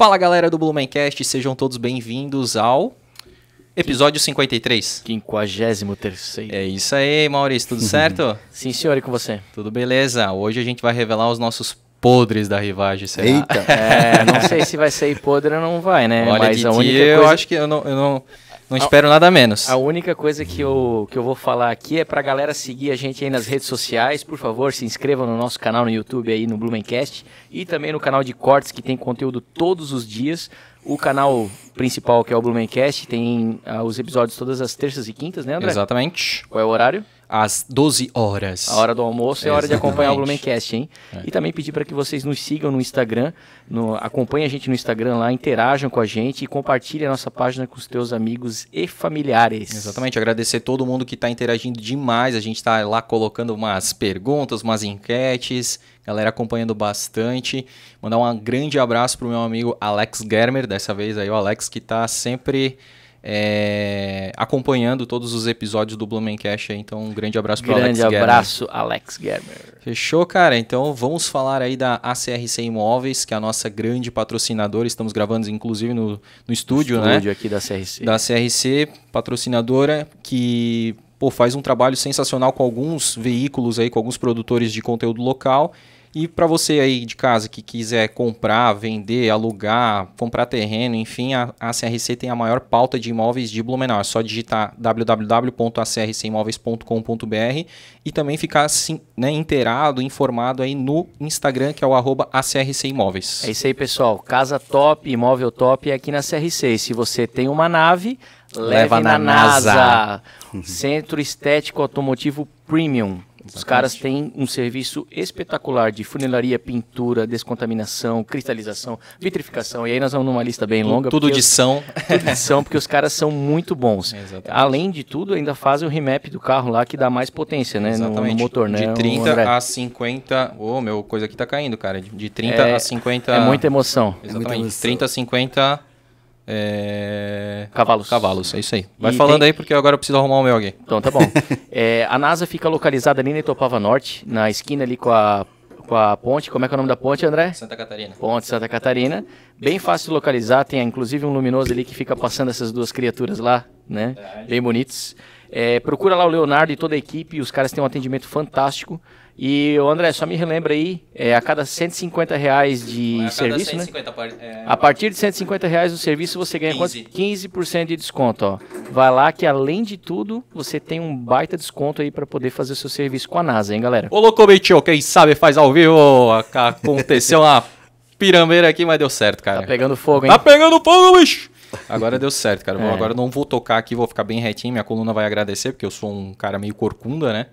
Fala galera do Blumencast, sejam todos bem-vindos ao episódio 53. 53. É isso aí, Maurício, tudo certo? Sim, senhor, e com você? Tudo beleza. Hoje a gente vai revelar os nossos podres da rivagem, será? Eita! É, não sei se vai ser podre ou não vai, né? Olha, Mas Didi, a única coisa... eu acho que eu não... Eu não... Não espero a, nada menos. A única coisa que eu, que eu vou falar aqui é pra galera seguir a gente aí nas redes sociais. Por favor, se inscrevam no nosso canal no YouTube aí, no Blumencast. E também no canal de cortes, que tem conteúdo todos os dias. O canal principal, que é o Blumencast, tem ah, os episódios todas as terças e quintas, né, André? Exatamente. Qual é o horário? às 12 horas. A hora do almoço é a hora de acompanhar o Blumencast, hein? É. E também pedir para que vocês nos sigam no Instagram, no, acompanhem a gente no Instagram lá, interajam com a gente e compartilhem a nossa página com os teus amigos e familiares. Exatamente, agradecer todo mundo que está interagindo demais. A gente está lá colocando umas perguntas, umas enquetes, galera acompanhando bastante. Mandar um grande abraço pro meu amigo Alex Germer, dessa vez aí o Alex que está sempre é, acompanhando todos os episódios do Blumencast. Então, um grande abraço para Alex Gerber. Grande abraço, Alex Gerber. Fechou, cara? Então, vamos falar aí da ACRC Imóveis, que é a nossa grande patrocinadora. Estamos gravando, inclusive, no, no estúdio, né? estúdio aqui da CRC. Da CRC, patrocinadora que pô, faz um trabalho sensacional com alguns veículos aí, com alguns produtores de conteúdo local. E para você aí de casa que quiser comprar, vender, alugar, comprar terreno, enfim, a, a CRC tem a maior pauta de imóveis de Blumenau. É só digitar www.acrcimóveis.com.br e também ficar assim, né, inteirado, informado aí no Instagram, que é o arroba acrcimóveis. É isso aí, pessoal. Casa top, imóvel top é aqui na CRC. se você tem uma nave, leve, leva na, na NASA. NASA. Centro Estético Automotivo Premium. Exatamente. Os caras têm um serviço espetacular de funilaria, pintura, descontaminação, cristalização, vitrificação. E aí nós vamos numa lista bem longa. Tudo de são. Tudo de são, porque os caras são muito bons. Exatamente. Além de tudo, ainda fazem o remap do carro lá que dá mais potência, né? No, no, motor, né? De 30 a 50. Ô, oh, meu, coisa aqui tá caindo, cara. De 30 é, a 50. É muita emoção. Exatamente. É muita emoção. 30 a 50 é... Cavalos. Cavalos, é isso aí. Vai e falando tem... aí, porque agora eu preciso arrumar o meu alguém. Então, tá bom. é, a NASA fica localizada ali na Itopava Norte, na esquina ali com a com a ponte. Como é que é o nome da ponte, André? Santa Catarina. Ponte Santa Catarina. Bem fácil de localizar. Tem inclusive um luminoso ali que fica passando essas duas criaturas lá, né? Bem bonitos. É, procura lá o Leonardo e toda a equipe. Os caras têm um atendimento fantástico. E, André, só me relembra aí, é, a cada 150 reais de a serviço, 150, né? É, a partir de 150 reais do serviço você ganha 15%, 15 de desconto, ó. Vai lá que, além de tudo, você tem um baita desconto aí para poder fazer o seu serviço com a NASA, hein, galera? Ô, louco, quem sabe faz ao vivo. Aconteceu uma Pirameira aqui, mas deu certo, cara. Tá pegando fogo, hein? Tá pegando fogo, bicho! Agora deu certo, cara. É. Agora não vou tocar aqui, vou ficar bem retinho, minha coluna vai agradecer, porque eu sou um cara meio corcunda, né?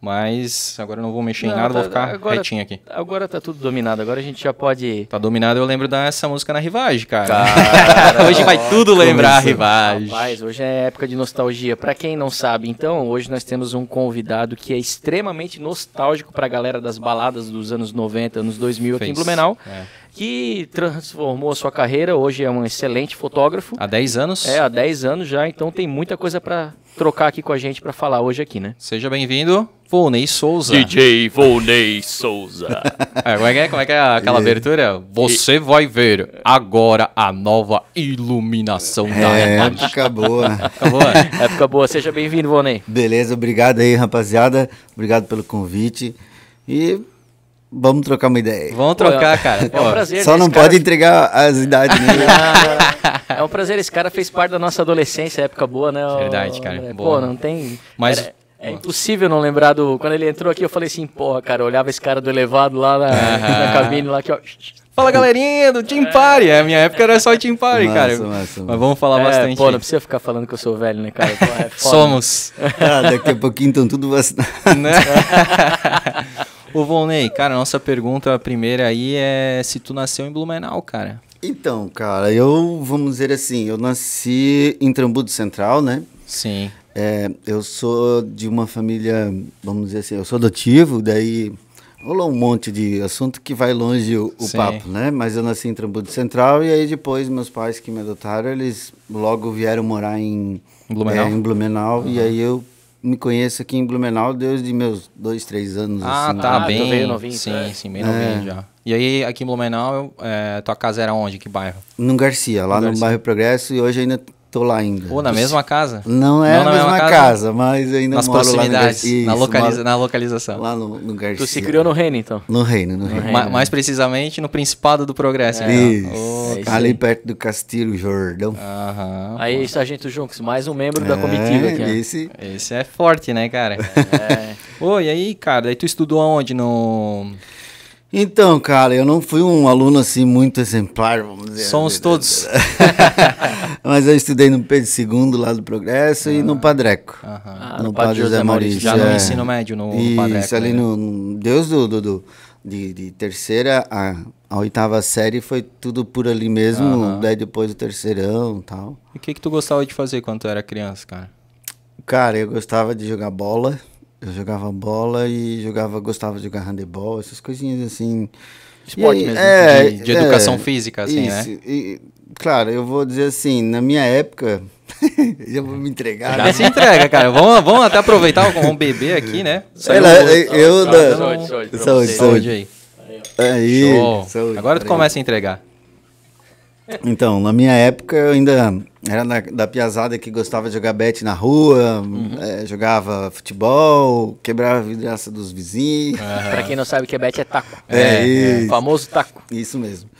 Mas agora eu não vou mexer não, em nada, tá, vou ficar agora, retinho aqui. Agora tá tudo dominado, agora a gente já pode. Tá dominado, eu lembro dessa música na Rivage, cara. cara hoje vai tudo lembrar a Rivage. Rapaz, hoje é época de nostalgia. Para quem não sabe, então, hoje nós temos um convidado que é extremamente nostálgico pra galera das baladas dos anos 90, anos 2000 aqui Fez. em Blumenau. É que transformou a sua carreira, hoje é um excelente fotógrafo. Há 10 anos? É, há 10 anos já, então tem muita coisa para trocar aqui com a gente para falar hoje aqui, né? Seja bem-vindo, Volney Souza. DJ Volney Souza. é, como, é que é, como é que é aquela abertura? Você vai ver agora a nova iluminação é, da Época boa. época boa. época boa. Seja bem-vindo, Volney. Beleza, obrigado aí, rapaziada. Obrigado pelo convite. E Vamos trocar uma ideia. Vamos trocar, é Pô, cara. é um prazer. Né, só não cara... pode entregar as idades. Né? é um prazer. Esse cara fez parte da nossa adolescência, época boa, né? É verdade, cara. É, pô, boa. não tem. Mas. Era... É impossível não lembrar do. Quando ele entrou aqui, eu falei assim, porra, cara, eu olhava esse cara do elevado lá na, na cabine, lá que ó. Fala galerinha do Team Party. A minha época era só Team Party, massa, cara. Mas vamos falar é, bastante. Pô, não precisa ficar falando que eu sou velho, né, cara? Somos. Ah, daqui a pouquinho então tudo vacinado. Né? Ô, Volney, cara, nossa pergunta primeira aí é se tu nasceu em Blumenau, cara. Então, cara, eu, vamos dizer assim, eu nasci em Trambudo Central, né? Sim. É, eu sou de uma família, vamos dizer assim, eu sou adotivo, daí rolou um monte de assunto que vai longe o, o papo, né? Mas eu nasci em Trambudo Central e aí depois meus pais que me adotaram, eles logo vieram morar em Blumenau, é, em Blumenau uhum. e aí eu me conheço aqui em Blumenau desde meus dois, três anos. Ah, assim, tá, né? bem. novinho, é. sim, sim, bem novinho é. já. E aí, aqui em Blumenau, é, tua casa era onde? Que bairro? No Garcia, lá no, no Garcia. bairro Progresso. E hoje ainda Tô lá ainda. Ou na mesma casa? Não é não na mesma, mesma casa, casa, mas ainda Nas moro proximidades, lá no na, localiza... moro... na localização. Lá no, no Garcia. Tu se criou no reino, então? No reino, no, no reino. reino. mais precisamente no Principado do Progresso. É, então. Isso. Oh, ali perto do Castilho Jordão. Aham. Aí, Sargento Junks, mais um membro é, da comitiva aqui. É, esse... esse é forte, né, cara? é. e aí, cara, aí tu estudou aonde? No... Então, cara, eu não fui um aluno assim muito exemplar, vamos dizer. Assim, Somos né? todos. Mas eu estudei no Pedro II lá do Progresso ah, e no ah. Padreco. Aham. ah, no, Padre José Maurício. Já no é. ensino médio, no, Isso, no Padreco. Isso, ali né? no Deus do, do, do de, de, terceira a, a, oitava série foi tudo por ali mesmo, uhum. daí depois do terceirão tal. E o que que tu gostava de fazer quando tu era criança, cara? Cara, eu gostava de jogar bola. Eu jogava bola e jogava, gostava de jogar handebol, essas coisinhas assim. Esporte aí, mesmo, é, de, de é, educação física, assim, né? isso, né? E, claro, eu vou dizer assim, na minha época, eu vou me entregar. Já né? se entrega, cara. Vamos, vamos até aproveitar, vamos beber aqui, né? Sei lá, eu... Saúde, saúde. Saúde aí. Aí, Show. saúde. Agora tu começa a entregar. Então, na minha época, eu ainda era da, da piazada que gostava de jogar bete na rua, uhum. é, jogava futebol, quebrava a vidraça dos vizinhos. Uhum. Pra quem não sabe que é bete é taco. É, é, é, famoso taco. Isso mesmo.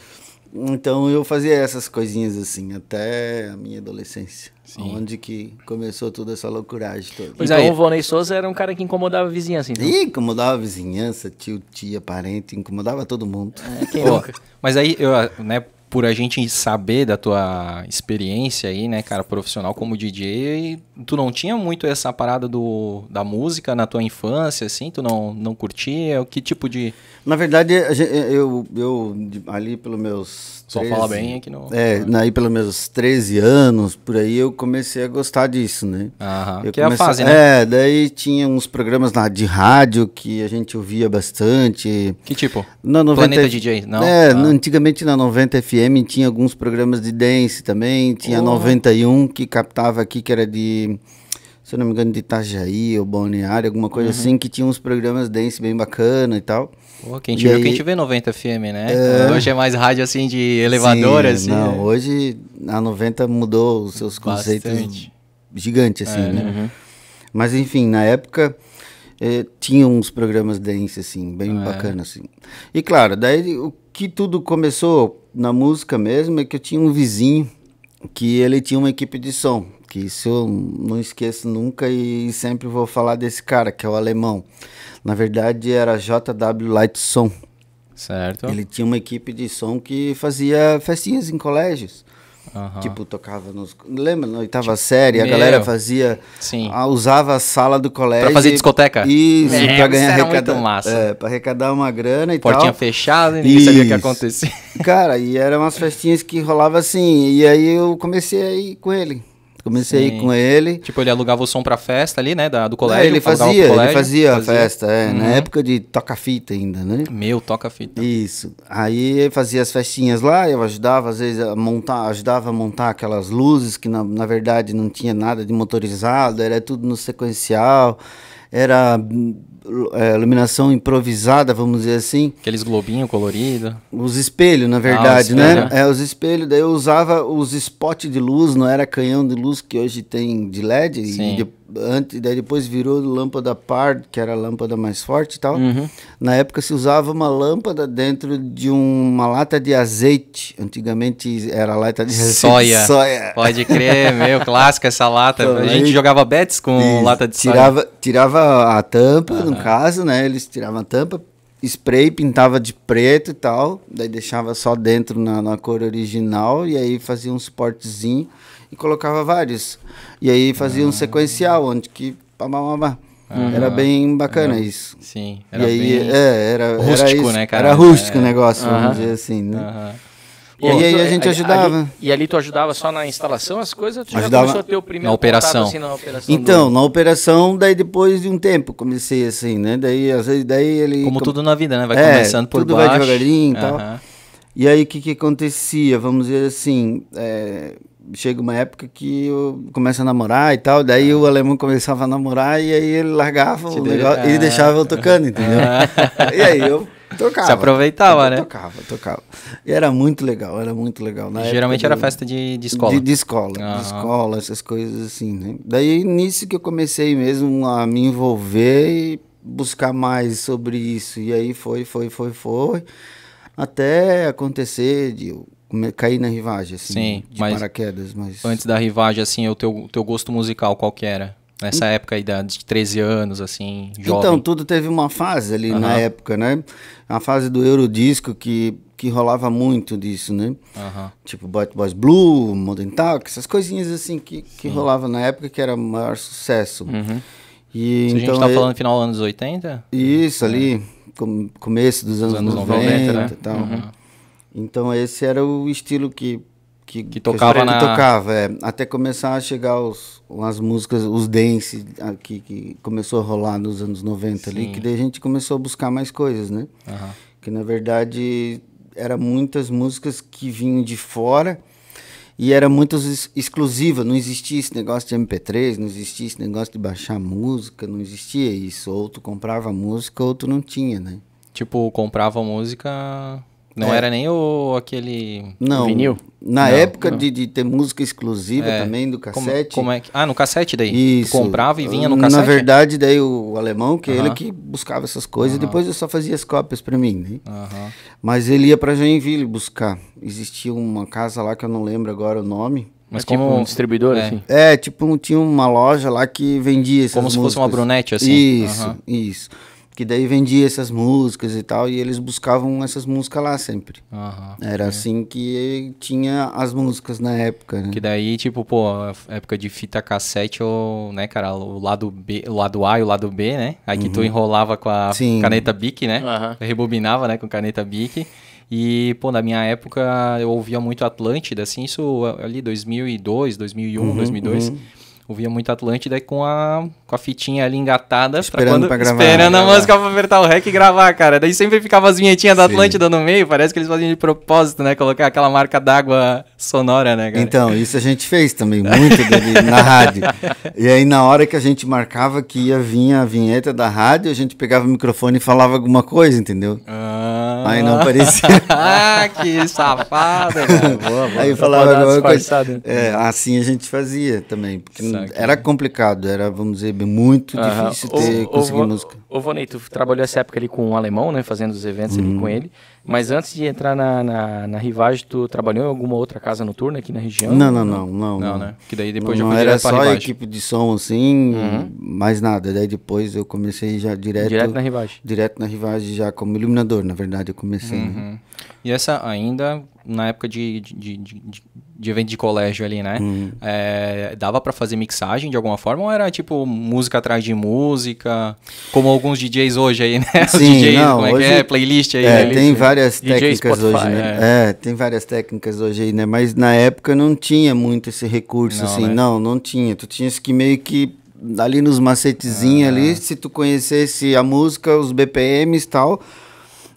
Então, eu fazia essas coisinhas assim, até a minha adolescência. Sim. Onde que começou toda essa loucuragem toda. Pois então, aí. o Vonei Souza era um cara que incomodava a vizinhança, assim, então. Ih, incomodava a vizinhança, tio, tia, parente, incomodava todo mundo. É, quem nunca? Mas aí, eu, né, por a gente saber da tua experiência aí, né, cara, profissional como DJ, tu não tinha muito essa parada do, da música na tua infância, assim? Tu não, não curtia? Que tipo de... Na verdade, eu, eu ali pelos meus só 13, fala bem aqui não. É, ah. aí pelo menos 13 anos, por aí eu comecei a gostar disso, né? Aham. Eu que é comecei, é a fase, né? É, daí tinha uns programas na, de rádio que a gente ouvia bastante. Que tipo? Na 90, Planeta DJ, não? É, ah. antigamente na 90 FM tinha alguns programas de dance também, tinha oh. 91 que captava aqui que era de se eu não me engano de Itajaí ou Balneário, alguma coisa uhum. assim, que tinha uns programas dance bem bacana e tal. Pô, quem te e vê, aí... quem te vê 90 FM, né? É... Então, hoje é mais rádio assim de elevador, Sim, assim. Não, é. hoje a 90 mudou os seus conceitos Bastante. gigante, assim, é, né? Uhum. Mas enfim, na época eh, tinha uns programas dance, assim, bem é. bacana, assim. E claro, daí o que tudo começou na música mesmo é que eu tinha um vizinho que ele tinha uma equipe de som, que isso eu não esqueço nunca e sempre vou falar desse cara, que é o alemão. Na verdade, era JW Light Som. Certo. Ele tinha uma equipe de som que fazia festinhas em colégios. Uhum. Tipo, tocava nos. Lembra, na oitava tipo, série, a galera fazia. Sim. A, ah, usava a sala do colégio. Pra fazer discoteca? Isso, é, pra ganhar arrecadar. Massa. É, pra arrecadar uma grana e Portinha tal. Portinha fechada, ninguém isso. sabia o que acontecia. Cara, e eram umas festinhas que rolava assim. E aí eu comecei a ir com ele. Comecei Sim. com ele. Tipo, ele alugava o som pra festa ali, né? Da, do colégio. É, ele fazia, colégio, ele fazia, fazia. a festa, é, uhum. na época de toca-fita ainda, né? Meu, toca-fita. Isso. Aí ele fazia as festinhas lá, eu ajudava, às vezes, a montar, ajudava a montar aquelas luzes que na, na verdade não tinha nada de motorizado, era tudo no sequencial, era é, iluminação improvisada, vamos dizer assim. Aqueles globinho coloridos. Os espelhos, na verdade, ah, espelho, né? É. é, os espelhos. Daí eu usava os spots de luz, não era canhão de luz que hoje tem de LED. Sim. E antes, daí depois virou lâmpada par, que era a lâmpada mais forte e tal. Uhum. Na época se usava uma lâmpada dentro de uma lata de azeite. Antigamente era lata de azeite. Soia. soia. Pode crer, meio clássica essa lata. Então, a gente aí, jogava bets com isso, lata de tirava, soia. Tirava a tampa, uhum. no caso, né? Eles tiravam a tampa, spray, pintava de preto e tal. Daí deixava só dentro na, na cor original e aí fazia um suportezinho e colocava vários. E aí fazia ah. um sequencial, onde que. Pá, pá, pá, ah. era bem bacana isso. Sim. Era e aí, bem é, era, rústico, era isso, né, cara? Era rústico é. o negócio, vamos dizer assim, né? Pô, e, aí, tu, a gente ajudava. Ali, e ali tu ajudava só na instalação as coisas? Tu ajudava já começou a ter o primeiro na operação. Contato, assim, na operação então, do... na operação, daí depois de um tempo comecei assim, né? Daí, às vezes, daí ele... Como com... tudo na vida, né? Vai é, começando por tudo baixo. Tudo vai devagarinho e tal. E aí o que, que acontecia? Vamos dizer assim... É chega uma época que eu começo a namorar e tal, daí ah. o alemão começava a namorar e aí ele largava Te o negócio ah. e deixava eu tocando, entendeu? Ah. E aí eu tocava. Se aproveitava, eu né? Tocava, tocava. E era muito legal, era muito legal. Na Geralmente era festa de, de escola. De, de escola, de escola, essas coisas assim, né? Daí nisso que eu comecei mesmo a me envolver e buscar mais sobre isso. E aí foi, foi, foi, foi. Até acontecer de caí na rivagem, assim, Sim, de mas paraquedas, mas... Antes da rivagem, assim, o teu, teu gosto musical qual que era? Nessa época aí de 13 anos, assim, jovem. Então, tudo teve uma fase ali uhum. na época, né? A fase do Eurodisco que, que rolava muito disso, né? Uhum. Tipo Bot Boys Blue, Modern Talk, essas coisinhas assim que, que rolava na época que era o maior sucesso. Uhum. E, Se então, a gente então tá é falando final anos 80? Isso, é. ali, com, começo dos anos, anos 90, 90 né? e uhum. Então esse era o estilo que que, que tocava que na... tocava, é, até começar a chegar os, as músicas, os dance que, que começou a rolar nos anos 90 Sim. ali, que daí a gente começou a buscar mais coisas, né? Uhum. Que na verdade eram muitas músicas que vinham de fora e era muito exclusiva, não existia esse negócio de MP3, não existia esse negócio de baixar música, não existia isso. Ou tu comprava música ou tu não tinha, né? Tipo, comprava música não é. era nem o aquele não, vinil? Na não, época não. De, de, ter música exclusiva é. também do cassete. Como, como é que... Ah, no cassete daí? Isso. Tu comprava e vinha no cassete? Na verdade, daí o alemão, que uh é -huh. ele que buscava essas coisas, uh -huh. depois eu só fazia as cópias para mim. Né? Uh -huh. Mas ele ia para Joinville buscar. Existia uma casa lá que eu não lembro agora o nome. Mas é tipo como tipo um distribuidor, é. assim? É, tipo, tinha uma loja lá que vendia essas Como músicas. se fosse uma brunete, assim. Isso, isso que daí vendia essas músicas e tal, e eles buscavam essas músicas lá sempre. Uhum, Era é. assim que tinha as músicas na época, né? Que daí, tipo, pô, época de fita cassete, ou, né, cara, o lado B, o lado A e o lado B, né? Aí que uhum. tu enrolava com a Sim. caneta Bic, né? Uhum. Rebobinava, né, com caneta Bic. E, pô, na minha época eu ouvia muito Atlântida, assim, isso ali 2002, 2001, 2002. Ouvia muito Atlântida com a, com a fitinha ali engatada. Esperando pra, quando, pra gravar. Esperando gravar. a música pra apertar o rec e gravar, cara. Daí sempre ficava as vinhetinhas da Atlântida no meio. Parece que eles faziam de propósito, né? Colocar aquela marca d'água sonora, né, cara? Então, isso a gente fez também, muito dele, na rádio. E aí, na hora que a gente marcava que ia vir a vinheta da rádio, a gente pegava o microfone e falava alguma coisa, entendeu? Ah. Aí não aparecia. ah, que safado, cara. Boa, boa. Aí falava alguma coisa. É, assim a gente fazia também. Porque Tá, era complicado, era, vamos dizer, muito difícil ter, o, conseguir o, música. Ô, Vonei, tu trabalhou essa época ali com um alemão, né? Fazendo os eventos uhum. ali com uhum. ele. Mas antes de entrar na, na, na, Rivage, tu trabalhou em alguma outra casa noturna aqui na região? Não, não, não. Não, não, não né? Que daí depois não, já foi Era só a equipe de som, assim, uhum. mais nada. Daí depois eu comecei já direto... Direto na Rivage. Direto na Rivage já como iluminador, na verdade, eu comecei. Né? Uhum. Né? E essa ainda, na época de, de, de, de evento de colégio ali, né? Uhum. É, dava para fazer mixagem de alguma forma ou era tipo música atrás de música? Como alguns DJs hoje aí, né? Sim, Os DJs, não, como é hoje, que é? Playlist aí. É, né? tem várias DJ técnicas Spotify, hoje, né? É. é. tem várias técnicas hoje aí, né? Mas na época não tinha muito esse recurso, não, assim. Né? Não, não tinha. Tu tinha que meio que ali nos macetezinhos ah. ali, se tu conhecesse a música, os BPMs e tal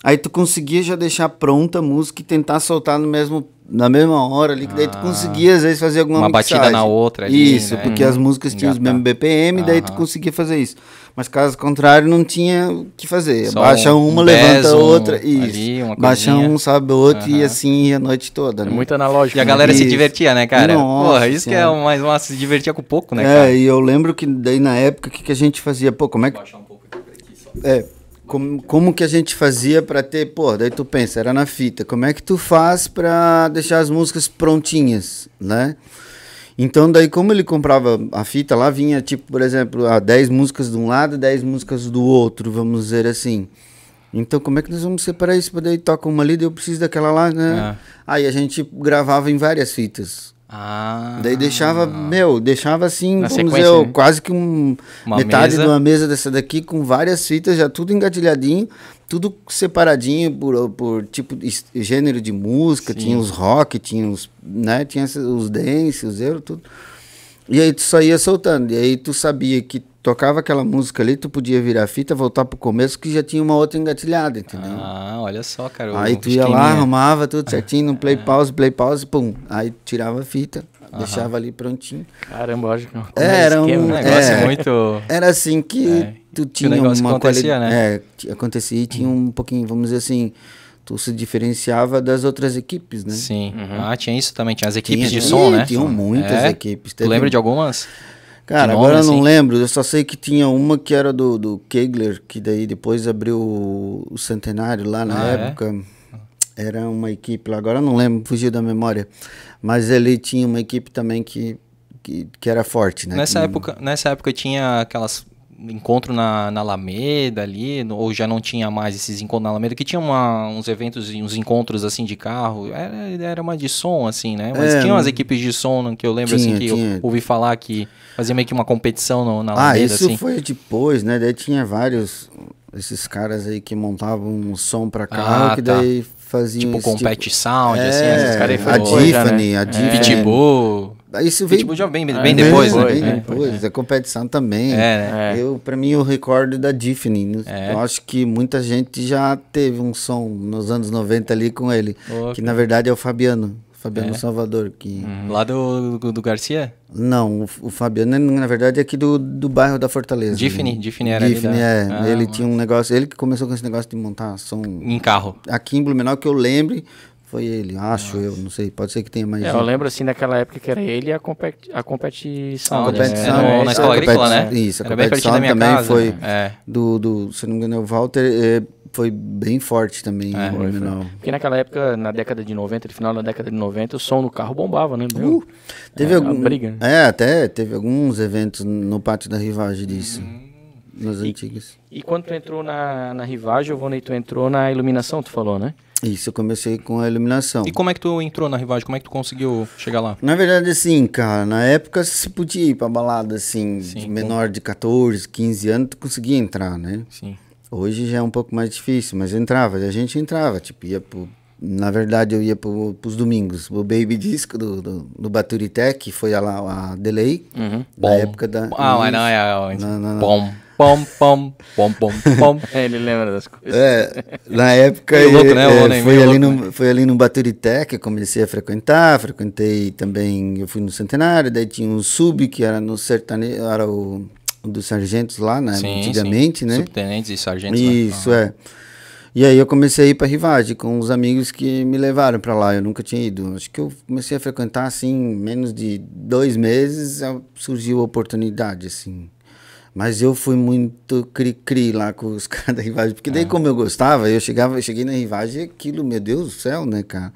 Aí tu conseguia já deixar pronta a música e tentar soltar no mesmo, na mesma hora ali, que daí tu ah. conseguia às vezes fazer alguma Uma mixagem. batida na outra ali, Isso, né? porque hum, as músicas tinham os mesmos BPM, daí tu conseguia fazer isso. Mas caso contrário, não tinha o que fazer. Só Baixa uma, um levanta um outra. Isso. Ali, Baixa um, um, o outro e assim a noite toda. É né? É muito analógico. E a né? galera isso. se divertia, né, cara? Nossa, Porra, isso senhora. que é mais uma, se divertia com pouco, né, é, cara? É, e eu lembro que daí na época, o que, que a gente fazia? Pô, como é que. Baixar um pouco aqui, só. É como, como que a gente fazia para ter, pô, daí tu pensa, era na fita, como é que tu faz para deixar as músicas prontinhas, né? Então daí como ele comprava a fita lá, vinha tipo, por exemplo, 10 ah, músicas de um lado, 10 músicas do outro, vamos dizer assim. Então como é que nós vamos separar isso? Daí tocar uma ali, daí eu preciso daquela lá, né? É. Aí a gente gravava em várias fitas. Ah. Daí deixava, meu, deixava assim, Na vamos dizer, né? quase que um, uma metade mesa. de uma mesa dessa daqui com várias fitas, já tudo engatilhadinho, tudo separadinho por, por tipo, gênero de música, Sim. tinha os rock, tinha os, né, tinha os dance, os euro, tudo. E aí tu saía soltando. E aí tu sabia que tocava aquela música ali, tu podia virar a fita, voltar pro começo, que já tinha uma outra engatilhada, entendeu? Ah, olha só, cara. Aí tu ia lá, arrumava tudo certinho, no play é. pause, play pause, pum. Aí tirava a fita, deixava ali prontinho. Caramba, lógico. É, é, era um, um é, negócio é, muito... Era assim que é. tu tinha que uma... acontecia, quali... né? É, acontecia e tinha um pouquinho, vamos dizer assim tu se diferenciava das outras equipes, né? Sim. Uhum. Ah, tinha isso também, tinha as equipes tinha, de som, né? Tinham muitas é? equipes. Teve... Tu lembra de algumas? Cara, agora eu assim? não lembro, eu só sei que tinha uma que era do, do Kegler, que daí depois abriu o, o Centenário lá na ah, é? época. É? Era uma equipe lá, agora eu não lembro, fugiu da memória. Mas ele tinha uma equipe também que, que, que era forte, né? Nessa, que, época, nessa época tinha aquelas encontro na, na Alameda ali, no, ou já não tinha mais esses encontros na Alameda, que tinha uma, uns eventos, uns encontros assim de carro, era, era uma de som assim, né? Mas é, tinha umas equipes de som que eu lembro assim, tinha, assim que tinha. eu ouvi falar que fazia meio que uma competição no, na ah, Alameda. Ah, isso assim. foi depois, né? Daí tinha vários, esses caras aí que montavam um som pra ah, carro, ah, que tá. daí faziam... Tipo, compete tipo... sound, assim, é, assim, esses caras aí A Tiffany, né? a é. Tiffany. É. Pitbull... Isso veio... já bem, bem é, depois, né? Bem depois, a é, é. competição também. Né? É, Eu, pra mim, eu recordo da Tiffany. Né? Eu acho que muita gente já teve um som nos anos 90 ali com ele. Que na verdade é o Fabiano. Fabiano é. Salvador. Que... Hum. Lá do, do, do, Garcia? Não, o, o, Fabiano, na verdade, é aqui do, do bairro da Fortaleza. Diffini, né? era Diffini, é. Ah, ele mas... tinha um negócio, ele que começou com esse negócio de montar som. Em carro. Aqui em Blumenau, que eu lembre, foi ele, acho Nossa. eu, não sei, pode ser que tenha mais. É, eu lembro assim daquela época que era ele e a, a competição. A né? competição é, na escola agrícola, né? Isso, a era competição bem também casa, foi né? É. do, do, se não me engano, o Walter eh, foi bem forte também é, né, foi, Porque naquela época, na década de 90, no final da década de 90, o som no carro bombava, né? Uh, teve é, algum, briga. Né? É, até teve alguns eventos no pátio da Rivagem disso. Hum. Nas e, antigas. E quando tu entrou na, na Rivagem, o Vonei, tu entrou na iluminação, tu falou, né? Isso, eu comecei com a iluminação. E como é que tu entrou na Rivagem? Como é que tu conseguiu chegar lá? Na verdade, assim, cara, na época se podia ir pra balada, assim, Sim, de menor de 14, 15 anos, tu conseguia entrar, né? Sim. Hoje já é um pouco mais difícil, mas entrava, a gente entrava, tipo, ia pro... Na verdade, eu ia pro, pros domingos. O Baby Disco do, do, do que foi a, a Delay, uhum. na Bom. época da... Ah, não, é, é, é, é. Bom pom, pom, pom, pom, pom. É, ele lembra das coisas. É, na época. eu, louco, né? é, foi, ali louco, no, né? foi ali no Baturité que eu comecei a frequentar. Frequentei também. Eu fui no Centenário, daí tinha um sub que era no sertanejo. Era o, um dos sargentos lá, né? Sim, antigamente, sim. né? Subtenentes e sargentos. Né? Isso, lá. é. E aí eu comecei a ir para Rivage com os amigos que me levaram para lá. Eu nunca tinha ido. Acho que eu comecei a frequentar assim, menos de dois meses surgiu a oportunidade assim. Mas eu fui muito cri-cri lá com os caras da Rivagem. Porque daí, é. como eu gostava, eu chegava, eu cheguei na Rivagem e aquilo, meu Deus do céu, né, cara?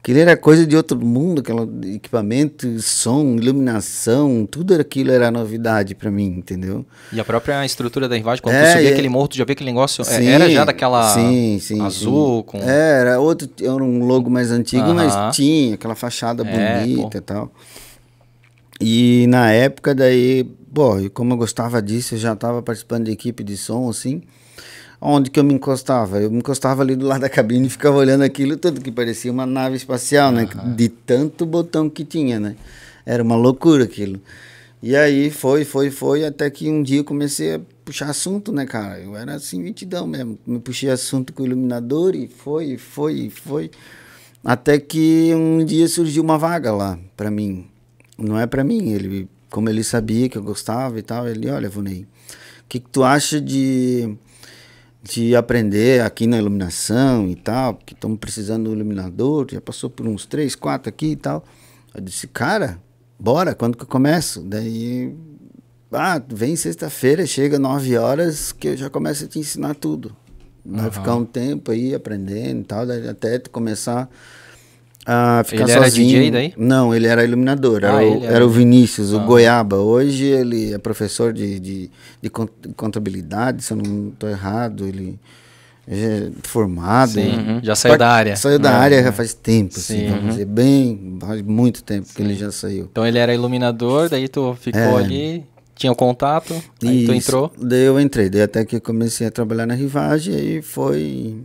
Aquilo era coisa de outro mundo, aquele equipamento, som, iluminação, tudo aquilo era novidade para mim, entendeu? E a própria estrutura da Rivagem, quando é, você subia é, aquele morto, já vê aquele negócio, é, sim, era já daquela sim, sim, azul com... É, era outro, era um logo mais antigo, uh -huh. mas tinha aquela fachada é, bonita pô. e tal. E na época daí bom, e como eu gostava disso, eu já estava participando de equipe de som, assim, onde que eu me encostava? Eu me encostava ali do lado da cabine e ficava olhando aquilo tanto que parecia uma nave espacial, né? Uhum. De tanto botão que tinha, né? Era uma loucura aquilo. E aí foi, foi, foi, até que um dia eu comecei a puxar assunto, né, cara? Eu era assim, vintidão mesmo. Me puxei assunto com o iluminador e foi, foi, foi. Até que um dia surgiu uma vaga lá para mim. Não é para mim, ele como ele sabia que eu gostava e tal, ele, olha, Vunei, o que, que tu acha de, de aprender aqui na iluminação e tal? Porque estamos precisando do iluminador, já passou por uns três, quatro aqui e tal. Eu disse, cara, bora, quando que eu começo? Daí, ah, vem sexta-feira, chega nove horas que eu já começo a te ensinar tudo. Vai uhum. ficar um tempo aí aprendendo e tal, até tu começar a ficar ele sozinho. Ele era DJ daí? Não, ele era iluminador, ah, era, o, era... era, o, Vinícius, ah. o Goiaba. Hoje ele é professor de, de, de contabilidade, se eu não estou errado, ele é formado. Sim, uhum. já saiu Part... da área. Saiu da ah, área já faz tempo, sim, assim, vamos uhum. dizer, bem, faz muito tempo sim. que ele já saiu. Então ele era iluminador, daí tu ficou é. ali tinha o um contato, aí Isso. tu entrou? Daí eu entrei, daí até que comecei a trabalhar na Rivagem e foi.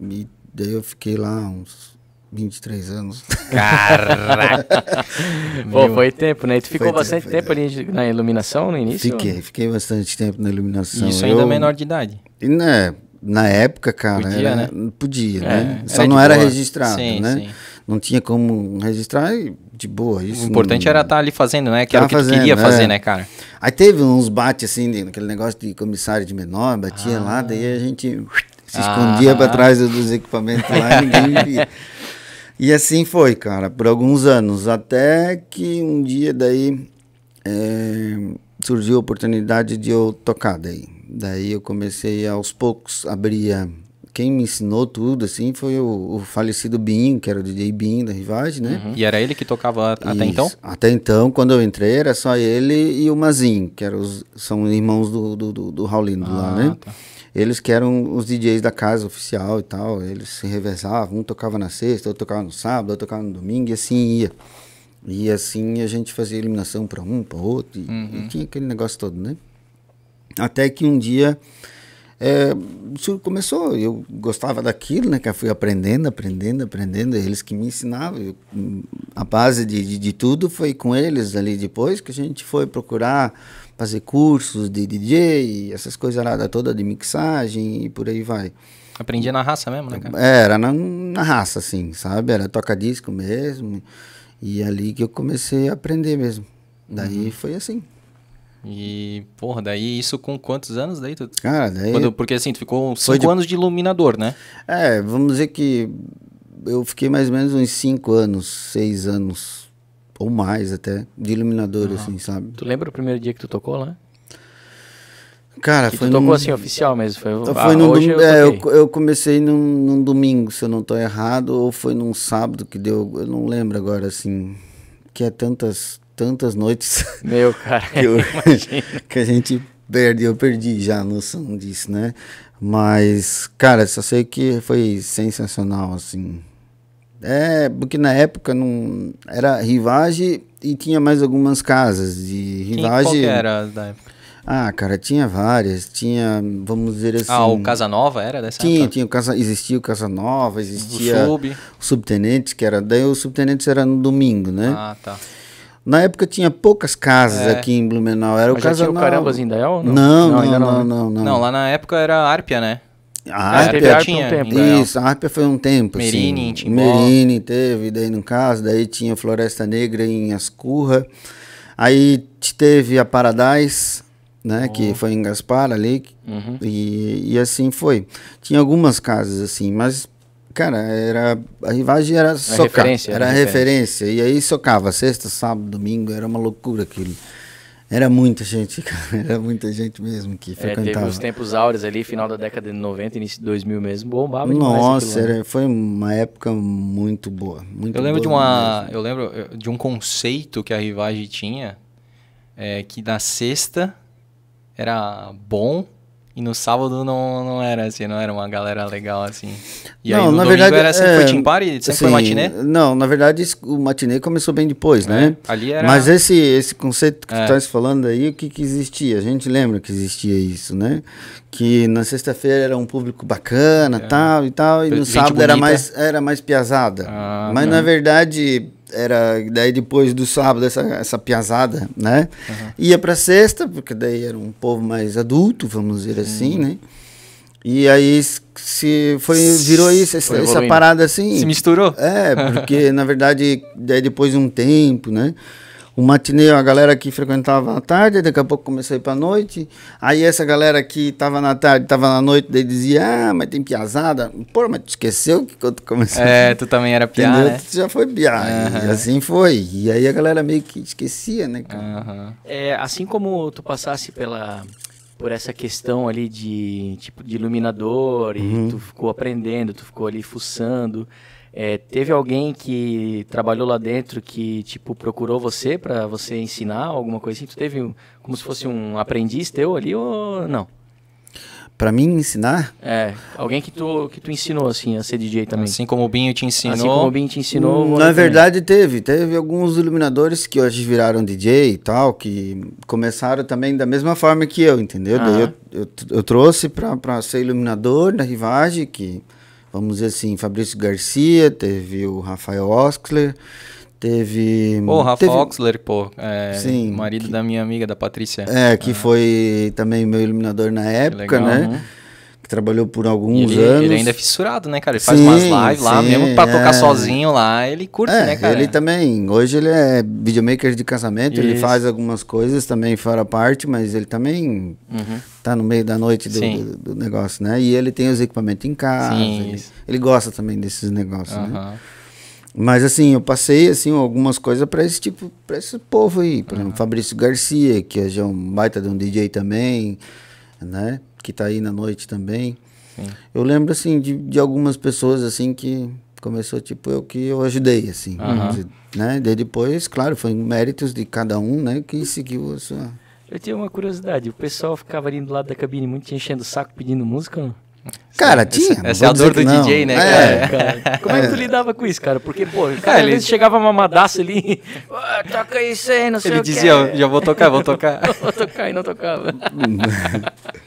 E daí eu fiquei lá uns 23 anos. Caraca! Pô, foi tempo, né? E tu ficou foi bastante tempo, tempo ali na iluminação no início? Fiquei, fiquei bastante tempo na iluminação. Isso ainda eu, menor de idade? Né, na época, cara, podia, era, né? Podia, é, né? É. Só é, não era boa. registrado, sim, né? Sim. Não tinha como registrar e de boa. Isso o importante não, era estar tá ali fazendo, né? Que tá era o que fazendo, queria fazer, é. né, cara? Aí teve uns bates assim, aquele negócio de comissário de menor, batia ah. lá, daí a gente se ah. escondia ah. para trás dos equipamentos lá e ninguém via. E assim foi, cara, por alguns anos. Até que um dia daí é, surgiu a oportunidade de eu tocar daí. Daí eu comecei aos poucos abria. Quem me ensinou tudo, assim, foi o, o falecido Binho, que era o DJ Binho da Rivage, né? Uhum. E era ele que tocava até Isso. então? Até então, quando eu entrei, era só ele e o Mazinho, que eram os, são irmãos do, do, do, do Raulino ah, lá, né? Tá eles que eram os DJs da casa oficial e tal. Eles se revezavam, um tocava na sexta, outro tocava no sábado, outro tocava no domingo, e assim ia. E assim a gente fazia eliminação para um, para outro, e, uhum. e, tinha aquele negócio todo, né? Até que um dia é, isso começou, eu gostava daquilo, né? Que eu fui aprendendo, aprendendo, aprendendo, eles que me ensinavam. Eu, a base de, de, de tudo foi com eles ali depois que a gente foi procurar fazer cursos de DJ, essas coisas lá, toda de mixagem e por aí vai. Aprendia na raça mesmo, né, cara? É, era na, na raça, assim, sabe? Era toca-disco mesmo. E ali que eu comecei a aprender mesmo. Daí uhum. foi assim. E, porra, daí isso com quantos anos daí? Tu... Cara, daí. Quando, porque assim, tu ficou cinco de... anos de iluminador, né? É, vamos dizer que eu fiquei mais ou menos uns cinco anos, seis anos ou mais até, de iluminador, uhum. assim, sabe? Tu lembra o primeiro dia que tu tocou lá? Cara, que foi. Tu tocou assim, oficial mesmo? Foi, foi ah, ah num hoje dom... eu, é, eu, eu, comecei num, num, domingo, se eu não estou errado, ou foi num sábado que deu, eu não lembro agora, assim, que é tantas, tantas noites. Meu, cara. que, eu, que a gente perde, eu perdi já a noção disso, né? Mas, cara, só sei que foi sensacional, assim. É, porque na época não era Rivage e tinha mais algumas casas de Rivage. Quem, qual era da época? Ah, cara, tinha várias. Tinha, vamos dizer assim. Ah, o Casa Nova era dessa tinha, época? Tinha, o Casa, existia o Casa Nova, existia o, sub. o Subtenente, que era. Daí o Subtenente era no domingo, né? Ah, tá. Na época tinha poucas casas é. aqui em Blumenau. Era Mas o Casa Nova. Tinha o Carambas não? Não, não, não, não, não, né? não, não, não. lá na época era Árpia, né? A Arpia, Arpia tinha um tempo. Isso, a Arpia foi um tempo. Merini, assim, Merini teve, daí no caso, daí tinha Floresta Negra em Ascurra. Aí teve a Paradise, né, que foi em Gaspar ali, uhum. e, e assim foi. Tinha algumas casas assim, mas cara, era a rivagem era socar, referência, era, era referência. referência. E aí socava sexta, sábado, domingo, era uma loucura aquilo. Era muita gente, cara. Era muita gente mesmo que é, frequentava. Teve os tempos áureos ali, final da década de 90, início de 2000 mesmo, bombava Nossa, né? era, foi uma época muito boa. Muito eu lembro boa de uma, eu lembro de um conceito que a Rivage tinha, é, que na sexta era bom, e no sábado não, não era assim, não era uma galera legal assim. E não, aí no na verdade era sempre é, foi team party, sempre assim, foi matinê? Não, na verdade o matinê começou bem depois, né? é, né? Ali era... Mas esse esse conceito que é. tu estás falando aí, o que que existia? A gente lembra que existia isso, né? Que na sexta-feira era um público bacana, é. tal e tal, e no sábado bonita. era mais era mais piazada. Ah, Mas não. Né? na verdade era daí depois do sábado essa, essa piazada, né? Uhum. Ia para sexta, porque daí era um povo mais adulto, vamos dizer assim, né? E aí se foi virou isso essa, essa parada assim. Se misturou? É, porque na verdade daí depois de um tempo, né? o matinê, a galera que frequentava à tarde, daqui a pouco comecei para a noite. Aí essa galera que estava na tarde, estava na noite, daí dizia: "Ah, mas tem piazada". Pô, mas tu esqueceu que quando começou? É, tu também era piá, né? Tu já foi piá. Uhum. E assim foi. E aí a galera meio que esquecia, né, uhum. É, assim como tu passasse pela por essa questão ali de tipo de iluminador e uhum. tu ficou aprendendo, tu ficou ali fuçando. É, teve alguém que trabalhou lá dentro que, tipo, procurou você para você ensinar alguma coisa assim? Tu teve como se fosse um aprendiz teu ali ou não? Para mim ensinar? É, alguém que tu, que tu ensinou, assim, a ser DJ também. Assim como o Binho te ensinou. Assim como o Binho te ensinou. Hum, na verdade, também. teve. Teve alguns iluminadores que hoje viraram DJ e tal, que começaram também da mesma forma que eu, entendeu? Ah. Daí eu, eu, eu trouxe para ser iluminador na Rivage, que vamos dizer assim, Fabrício Garcia, teve o Rafael Oxler, teve. o Rafael teve... Oxler, pô. É, Sim. Marido que... da minha amiga, da Patrícia. É, que ah. foi também meu iluminador na época, legal, né? né? que trabalhou por alguns ele, anos. Ele ainda é fissurado, né, cara? Ele sim, faz umas lives sim, lá, mesmo pra é. tocar sozinho lá, ele curte, é, né, cara? Ele também, hoje ele é videomaker de casamento, Isso. ele faz algumas coisas também fora parte, mas ele também uhum. tá no meio da noite do, do, do, negócio, né? E ele tem os equipamentos em casa, ele, ele, gosta também desses negócios, uhum. né? Mas assim, eu passei assim algumas coisas para esse tipo, para esse povo aí, por uhum. exemplo, Fabrício Garcia, que hoje é um baita de um DJ também, né? que está aí na noite também. Sim. Eu lembro, assim, de, de algumas pessoas, assim, que começou, tipo, eu que eu ajudei, assim. Uhum. Né? Daí depois, claro, foi méritos de cada um, né, que seguiu a sua... Eu tinha uma curiosidade, o pessoal ficava ali do lado da cabine muito enchendo o saco pedindo música, não? Cara, tinha. Essa, essa é a dor do DJ, né? É. Cara? Como é que tu é. lidava com isso, cara? Porque, pô, cara, ele... chegava mamadaço ali, ah, toca isso aí, não sei ele o que. Ele dizia, já vou tocar, vou tocar. vou tocar e não tocava.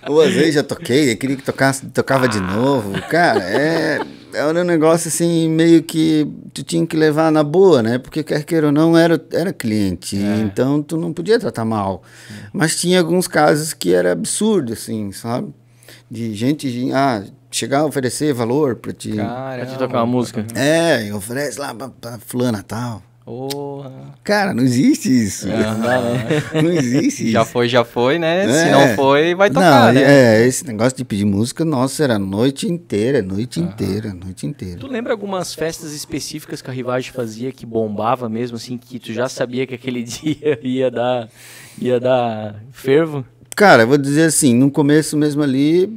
Ou às vezes já toquei, eu queria que tocasse, tocava de ah. novo. Cara, é, era é um negócio assim, meio que tu tinha que levar na boa, né? Porque quer queira ou não, era, era cliente, é. então tu não podia tratar mal. Mas tinha alguns casos que era absurdo, assim, sabe? de gente ah, chegar a oferecer valor para te. te tocar uma música. É, oferece lá para fulana tal. Cara, não existe isso. Ah, não, não existe isso. Já foi, já foi, né? É. Se não foi, vai tocar, não, né? É, esse negócio de pedir música, nossa, era noite inteira, noite Aham. inteira, noite inteira. Tu lembra algumas festas específicas que a Rivagem fazia que bombava mesmo, assim, que tu já sabia que aquele dia ia dar, ia dar fervo? Cara, vou dizer assim, no começo mesmo ali,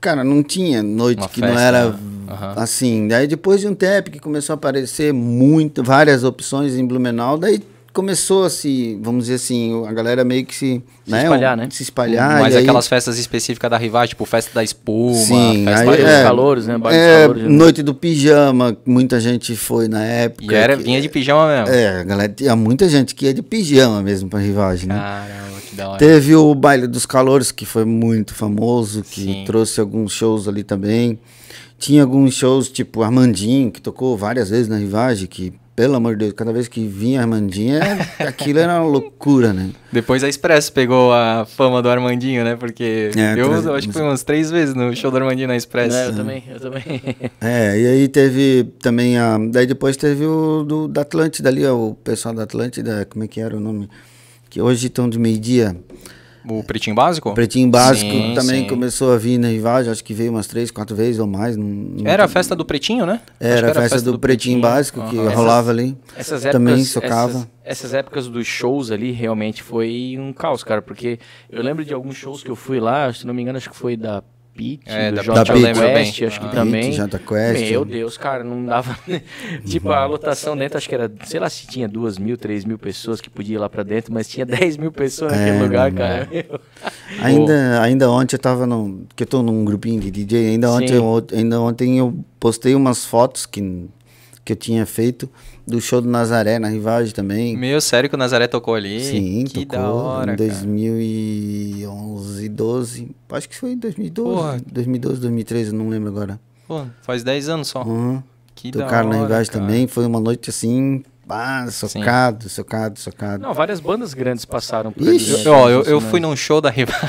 cara, não tinha noite Uma que festa, não era uhum. assim. Daí depois de um tempo que começou a aparecer muito, várias opções em Blumenau, daí começou a se, vamos dizer assim, a galera meio que se. Se né, espalhar, né? Se espalhar. Uhum. Mas aquelas aí... festas específicas da Rivage, tipo festa da espuma, Sim, festa aí, dos é, né? é, né? noite do pijama, muita gente foi na época. E era, que, vinha de pijama mesmo. É, a galera, tinha muita gente que ia de pijama mesmo pra Rivage, né? Caramba, que da hora. Teve o baile dos calores, que foi muito famoso, que Sim. trouxe alguns shows ali também. Tinha alguns shows, tipo Armandinho, que tocou várias vezes na Rivage, que pelo amor de Deus, cada vez que vinha a Armandinha, aquilo era uma loucura, né? Depois a Expresso pegou a fama do Armandinho, né? Porque é, eu três, acho que foi umas três vezes no show do Armandinho na Expresso. É, eu também, eu também. É, e aí teve também a. Daí depois teve o do, da Atlântida ali, o pessoal da Atlântida, como é que era o nome? Que hoje estão de meio-dia. O Pretinho Básico? O Pretinho Básico sim, também sim. começou a vir na Rivagem, acho que veio umas três, quatro vezes ou mais. Não, não era a festa do Pretinho, né? Era, era a festa, festa do, do, Pretinho, Pretinho Básico uhum. que essas, rolava ali. Essas épocas, também socava. Essas, essas, épocas dos shows ali realmente foi um caos, cara, porque eu lembro de alguns shows que eu fui lá, se não me engano, acho que foi da Pit, é, do da Jota West, acho que ah, também. Quest. Meu né? Deus, cara, não dava. tipo, a lotação dentro, acho que era, sei lá se tinha duas mil, três mil pessoas que podia ir lá para dentro, mas tinha 10 mil pessoas é, naquele lugar, mano. cara. Ainda, ainda ontem eu tava num. que eu tô num grupinho de DJ, ainda ontem, eu, ainda ontem eu postei umas fotos que, que eu tinha feito do show do Nazaré na Rivagem também. Meu, sério que o Nazaré tocou ali? Sim, que tocou da hora, em 2011, 12, acho que foi em 2012, Porra. 2012, 2013, não lembro agora. Pô, faz 10 anos só. Uhum. Que Tocaram da hora, na Rivagem cara. também, foi uma noite assim, pá, socado, Sim. socado, socado. Não, várias bandas grandes passaram por Ixi, ali. Né? Ó, eu, eu fui né? num show da Rivagem.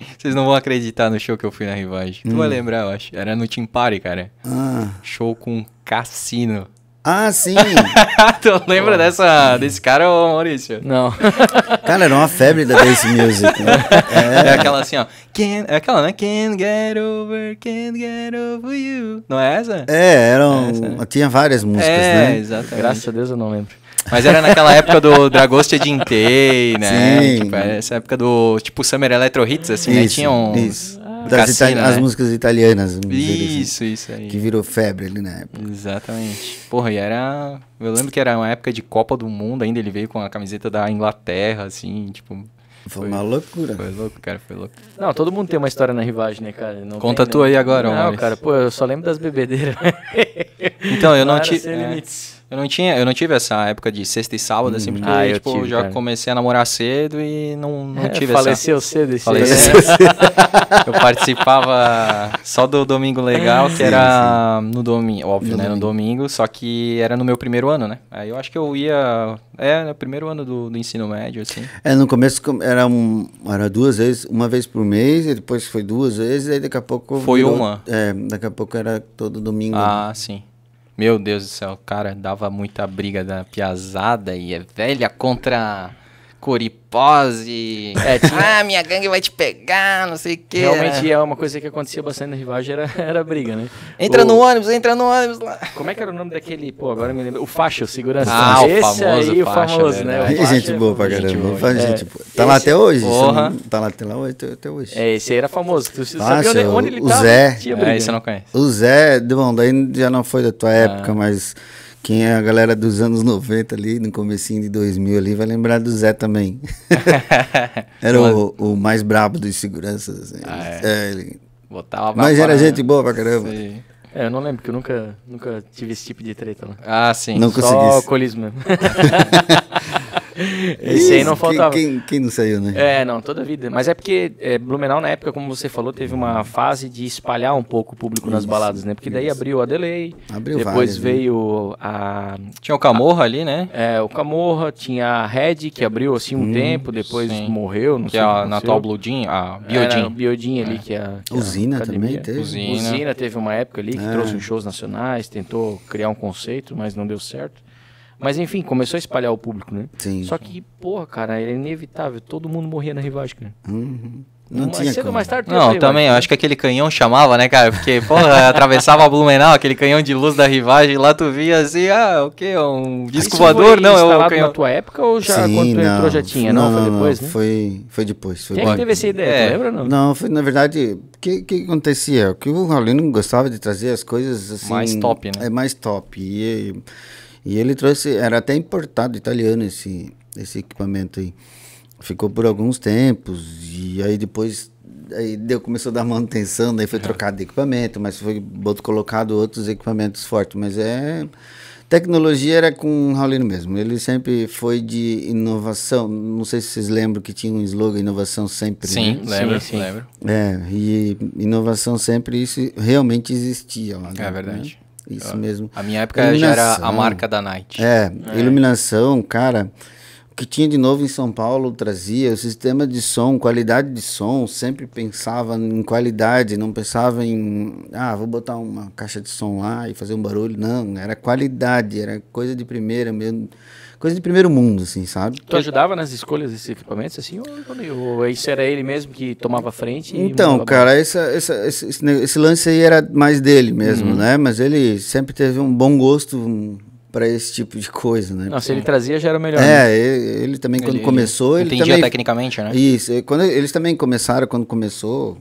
Vocês não vão acreditar no show que eu fui na Rivagem. Hum. Tu vai hum. lembrar, eu acho. Era no Party, cara. Ah. Show com cassino. Ah, sim. tu lembra oh, dessa, desse cara, ô Maurício? Não. cara, era uma febre da Dance Music. Né? É. é. é. aquela assim, ó. Can, é aquela, né? Can't get over, can't get over you. Não é essa? É, eram, é essa, né? tinha várias músicas, é, né? É, exatamente. Graças a Deus eu não lembro. Mas era naquela época do Dragostea Dintei, né? Sim. Tipo, essa época do, tipo, Summer Electro Hits, assim, né? isso, né? Tinha uns... Isso das Cassino, né? as músicas italianas. Assim, isso, assim, isso aí. Que virou febre ali na época. Exatamente. Porra, e era. Eu lembro que era uma época de Copa do Mundo, ainda ele veio com a camiseta da Inglaterra, assim, tipo. Foi, foi uma loucura. Foi louco, cara, foi louco. Não, todo mundo tem uma história na rivagem, né, cara? Não Conta tu aí agora, Não, cara, pô, eu só lembro das bebedeiras. então, eu não, não tinha. Eu não, tinha, eu não tive essa época de sexta e sábado, assim, hum, porque ah, eu, tipo, tive, já cara. comecei a namorar cedo e não, não é, tive faleceu essa... Cedo, faleceu cedo. eu participava só do Domingo Legal, que sim, era sim. no domingo, óbvio, no né? Domingo. No domingo, só que era no meu primeiro ano, né? Aí eu acho que eu ia... É, no primeiro ano do, do ensino médio, assim. É, no começo era, um, era duas vezes, uma vez por mês, e depois foi duas vezes, e daqui a pouco... Foi virou, uma? É, daqui a pouco era todo domingo. Ah, sim. Meu Deus do céu, cara, dava muita briga da piazada e é velha contra coripose. É, tinha... ah, minha gangue vai te pegar, não sei o quê. Realmente é uma coisa que acontecia bastante na rivagem, era, era briga, né? Entra o... no ônibus, entra no ônibus lá. Como é que era o nome daquele, pô, agora me lembro, o Faixa, o segurança. Ah, o famoso aí, Faixa, o famoso, né? Faixa, é gente boa pra caramba, gente boa. Gente, é. gente boa. Tá esse... lá até hoje, não... tá lá até, lá hoje, até hoje. É, esse aí era famoso, tu Faixa, onde, onde, ele o tava, Zé. É, esse eu né? não conheço. O Zé, bom, daí já não foi da tua ah. época, mas... Quem é a galera dos anos 90 ali, no comecinho de 2000 ali, vai lembrar do Zé também. era o, o, mais brabo dos seguranças. Assim. Ah, é. É, ele... Botava Mas era gente boa pra caramba. Sim. É, eu não lembro, porque eu nunca, nunca tive esse tipo de treta lá. Ah, sim. Não Só colismo mesmo. Esse aí não faltava. Quem, quem, quem, não saiu, né? É, não, toda a vida. Mas é porque é, Blumenau, na época, como você falou, teve uma fase de espalhar um pouco o público isso, nas baladas, né? Porque daí abriu a Delay. Abriu Depois várias, né? veio né? a. Tinha o Camorra a, ali, né? É, o Camorra, tinha a Red, que abriu assim um hum, tempo, depois sim. morreu, não que sei. É a, Natal Bloodin a Biodin. É, a Biodin ali, é. que é a. Que Usina a também teve. Usina. Usina teve uma época ali que é. trouxe shows nacionais, tentou criar um conceito, mas não deu certo. Mas enfim, começou a espalhar o público, né? Sim. Só que, porra, cara, era é inevitável. Todo mundo morria na rivagem, né Uhum. Não mais tinha cedo, como. mais tarde. Não, também, eu acho que aquele canhão chamava, né, cara? Porque, porra, atravessava a Blumenau, aquele canhão de luz da rivagem, lá tu via assim, ah, o quê? Um disco voador? Não, é o canhão. na tua época ou já Sim, quando não, entrou já tinha? Não, não foi depois, não, né? Foi, foi depois. Foi Quem depois. teve essa ideia, é. lembra não? Não, foi, na verdade, o que, que acontecia? Que o Raulino gostava de trazer as coisas assim... Mais top, né? É, mais top. E... e e ele trouxe, era até importado italiano esse, esse equipamento aí. Ficou por alguns tempos e aí depois aí deu, começou a dar manutenção, daí foi é. trocado de equipamento, mas foi colocado outros equipamentos fortes. Mas é. Tecnologia era com o Raulino mesmo. Ele sempre foi de inovação. Não sei se vocês lembram que tinha um slogan inovação sempre. Sim, né? lembro, sim, sim. lembro. É, e inovação sempre, isso realmente existia lá. Né? É né? verdade isso ah, mesmo. A minha época já era a marca da Night. É, é, iluminação, cara. O que tinha de novo em São Paulo trazia o sistema de som, qualidade de som. Sempre pensava em qualidade, não pensava em, ah, vou botar uma caixa de som lá e fazer um barulho. Não, era qualidade, era coisa de primeira mesmo coisa de primeiro mundo, assim, sabe? Tu ajudava nas escolhas desses equipamentos, assim, ou, ou isso era ele mesmo que tomava frente? então, cara, essa, essa, esse, esse, lance aí era mais dele mesmo, uhum. né? Mas ele sempre teve um bom gosto para esse tipo de coisa, né? Nossa, ele trazia já era melhor. É, ele, né? ele também quando ele, começou, ele entendia também, tecnicamente, né? Isso, quando eles também começaram, quando começou,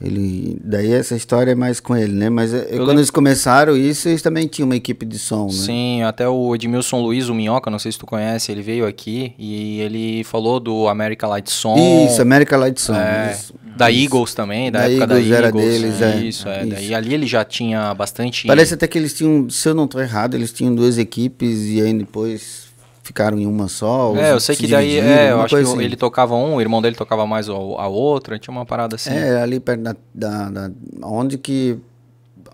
ele, daí essa história é mais com ele, né? Mas eh, eu, quando lembro... eles começaram isso, eles também tinham uma equipe de som, né? Sim, até o Edmilson Luiz, o Minhoca, não sei se tu conhece, ele veio aqui e ele falou do America Light Song. Isso, America Light Song. É, da Eagles também, da, da época Eagles, da Eagles. Era deles, é, isso, é, isso. Daí ali ele já tinha bastante... Parece até que eles tinham, se eu não estou errado, eles tinham duas equipes e aí depois ficaram em uma só? É, eu sei se que daí, é, eu acho que assim. ele tocava um, o irmão dele tocava mais a, a outra, tinha uma parada assim. É, ali perto da, da, da onde que,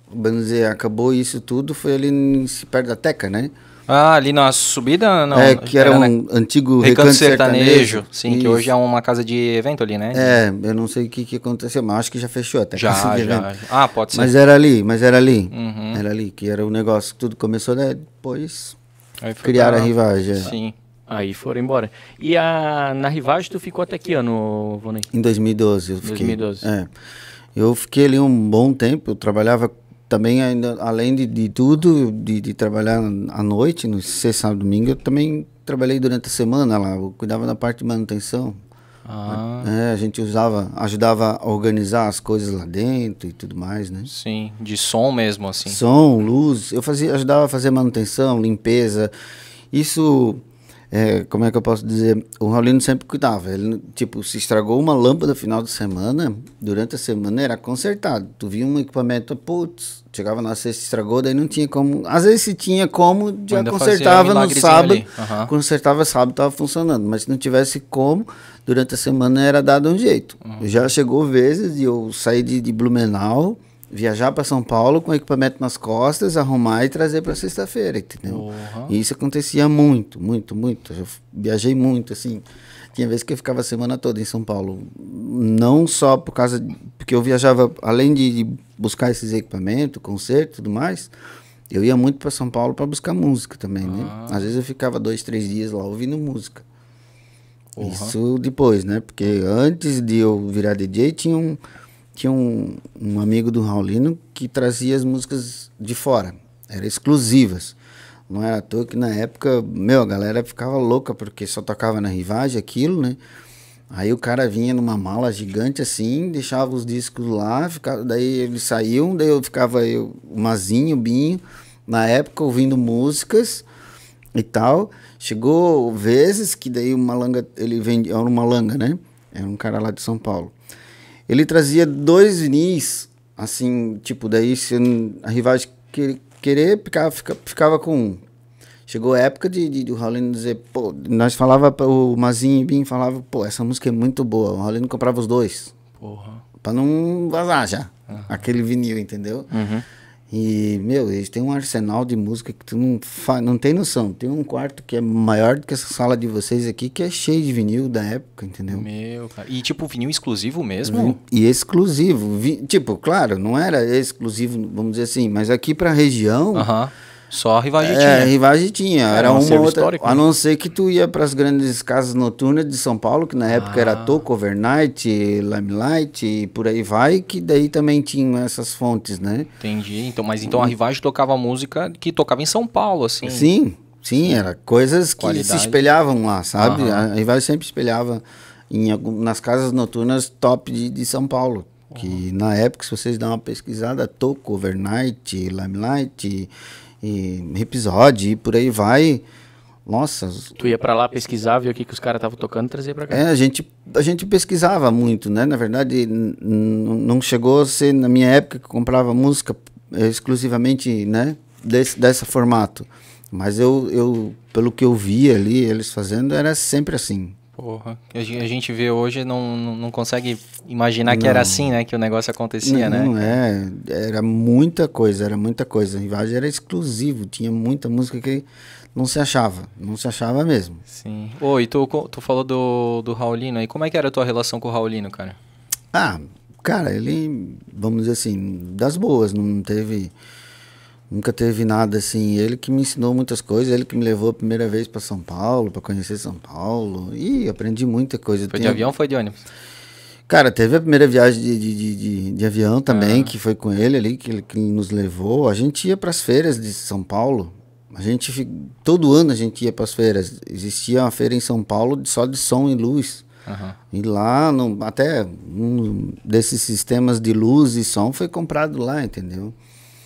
vamos dizer, acabou isso tudo, foi ali em, perto da Teca, né? Ah, ali na subida, não. É, que era, era um antigo recanto, recanto sertanejo, sertanejo. Sim, isso. que hoje é uma casa de evento ali, né? É, eu não sei o que, que aconteceu, mas acho que já fechou até. Já, assim, já. Evento. Ah, pode ser. Mas era ali, mas era ali. Uhum. Era ali que era o negócio. Tudo começou, né? Depois Criaram pra... a rivagem. É. Sim. Aí foram embora. E a, na Rivagem tu ficou até que ano, Vonei? Em 2012 eu fiquei. 2012. É. Eu fiquei ali um bom tempo, eu trabalhava também, ainda, além de, de tudo, de, de, trabalhar à noite, no sexta, sábado, domingo, eu também trabalhei durante a semana lá, eu cuidava da parte de manutenção. Ah. É, a gente usava, ajudava a organizar as coisas lá dentro e tudo mais, né? Sim, de som mesmo, assim. Som, luz. Eu fazia, ajudava a fazer manutenção, limpeza. Isso é, como é que eu posso dizer? O Raulino sempre cuidava. Ele, tipo, se estragou uma lâmpada final de semana, durante a semana era consertado. Tu via um equipamento, putz, chegava na sexta, estragou, daí não tinha como. Às vezes se tinha como, já consertava um no sábado. Uhum. Consertava sábado, estava funcionando. Mas se não tivesse como, durante a semana era dado um jeito. Uhum. Já chegou vezes e eu saí de, de Blumenau viajar para São Paulo com equipamento nas costas, arrumar e trazer para sexta-feira, entendeu? Uhum. E isso acontecia muito, muito, muito. Eu viajei muito, assim. Tinha vezes que eu ficava a semana toda em São Paulo. Não só por causa. De, porque eu viajava, além de buscar esses equipamentos, concerto e tudo mais, eu ia muito para São Paulo para buscar música também, né? Ah. Às vezes eu ficava dois, três dias lá ouvindo música. Uhum. Isso depois, né? Porque antes de eu virar DJ, tinha um tinha um, um amigo do Raulino que trazia as músicas de fora, eram exclusivas. Não era à toa que na época, meu, a galera ficava louca porque só tocava na rivagem aquilo, né? Aí o cara vinha numa mala gigante assim, deixava os discos lá, ficava, daí eles saíam, daí eu ficava o Mazinho, o Binho, na época ouvindo músicas e tal. Chegou vezes que daí o Malanga, ele vendia, era um Malanga, né? Era um cara lá de São Paulo ele trazia dois vinis, assim, tipo, daí se a rivagem que, querer, ficava, ficava com um. Chegou a época de, de, de o Raulino dizer, pô, nós falava, o Mazinho e Bim falava, pô, essa música é muito boa. O Raulino comprava os dois. Porra. Pra não vazar já. Uhum. Aquele vinil, entendeu? Uhum. E, meu, eles têm um arsenal de música que tu não, fa... não tem noção. Tem um quarto que é maior do que essa sala de vocês aqui, que é cheio de vinil da época, entendeu? Meu, cara. E, tipo, vinil exclusivo mesmo? E exclusivo. Vi... Tipo, claro, não era exclusivo, vamos dizer assim, mas aqui pra região... Aham. Uh -huh só a Rivagitinha. É, Rivagitinha. Era, é era um uma outra. a né? não ser que tu ia para as grandes casas noturnas de São Paulo, que na época era ah. Toco, Overnight, Limelight e por aí vai, que daí também tinham essas fontes, né? Entendi. Então, mas então a rivagem tocava música que tocava em São Paulo, assim. Sim, sim, era coisas que Qualidade. se espelhavam lá, sabe? Aham. A rivagem sempre espelhava em algum, nas casas noturnas top de, de São Paulo. Uhum. Que na época, se vocês dão uma pesquisada, Toco, Overnight, Limelight e episódio e por aí vai. Nossa. Tu ia para lá pesquisar, ver o que, que os caras estavam tocando e trazia para cá. É, a gente, a gente pesquisava muito, né? Na verdade, não chegou a ser na minha época que comprava música é, exclusivamente, né? Desse, dessa formato. Mas eu, eu, pelo que eu via ali, eles fazendo, era sempre assim. Porra. A gente vê hoje, não, não consegue imaginar que era assim, né? Que o negócio acontecia, não, né? Não, é. Era muita coisa, era muita coisa. Invade era exclusivo, tinha muita música que não se achava, não se achava mesmo. Sim. Ô, e tu, tu falou do, do Raulino aí, como é que era a tua relação com o Raulino, cara? Ah, cara, ele, vamos dizer assim, das boas, não teve Nunca teve nada assim. Ele que me ensinou muitas coisas, ele que me levou a primeira vez para São Paulo, para conhecer São Paulo. E aprendi muita coisa. Foi Tem de avião ou foi de ônibus? Cara, teve a primeira viagem de, de, de, de avião também, ah. que foi com ele ali, que, que nos levou. A gente ia para as feiras de São Paulo. A gente todo ano a gente ia para as feiras. Existia uma feira em São Paulo só de som e luz. Uhum. E lá, no, até um desses sistemas de luz e som foi comprado lá, entendeu?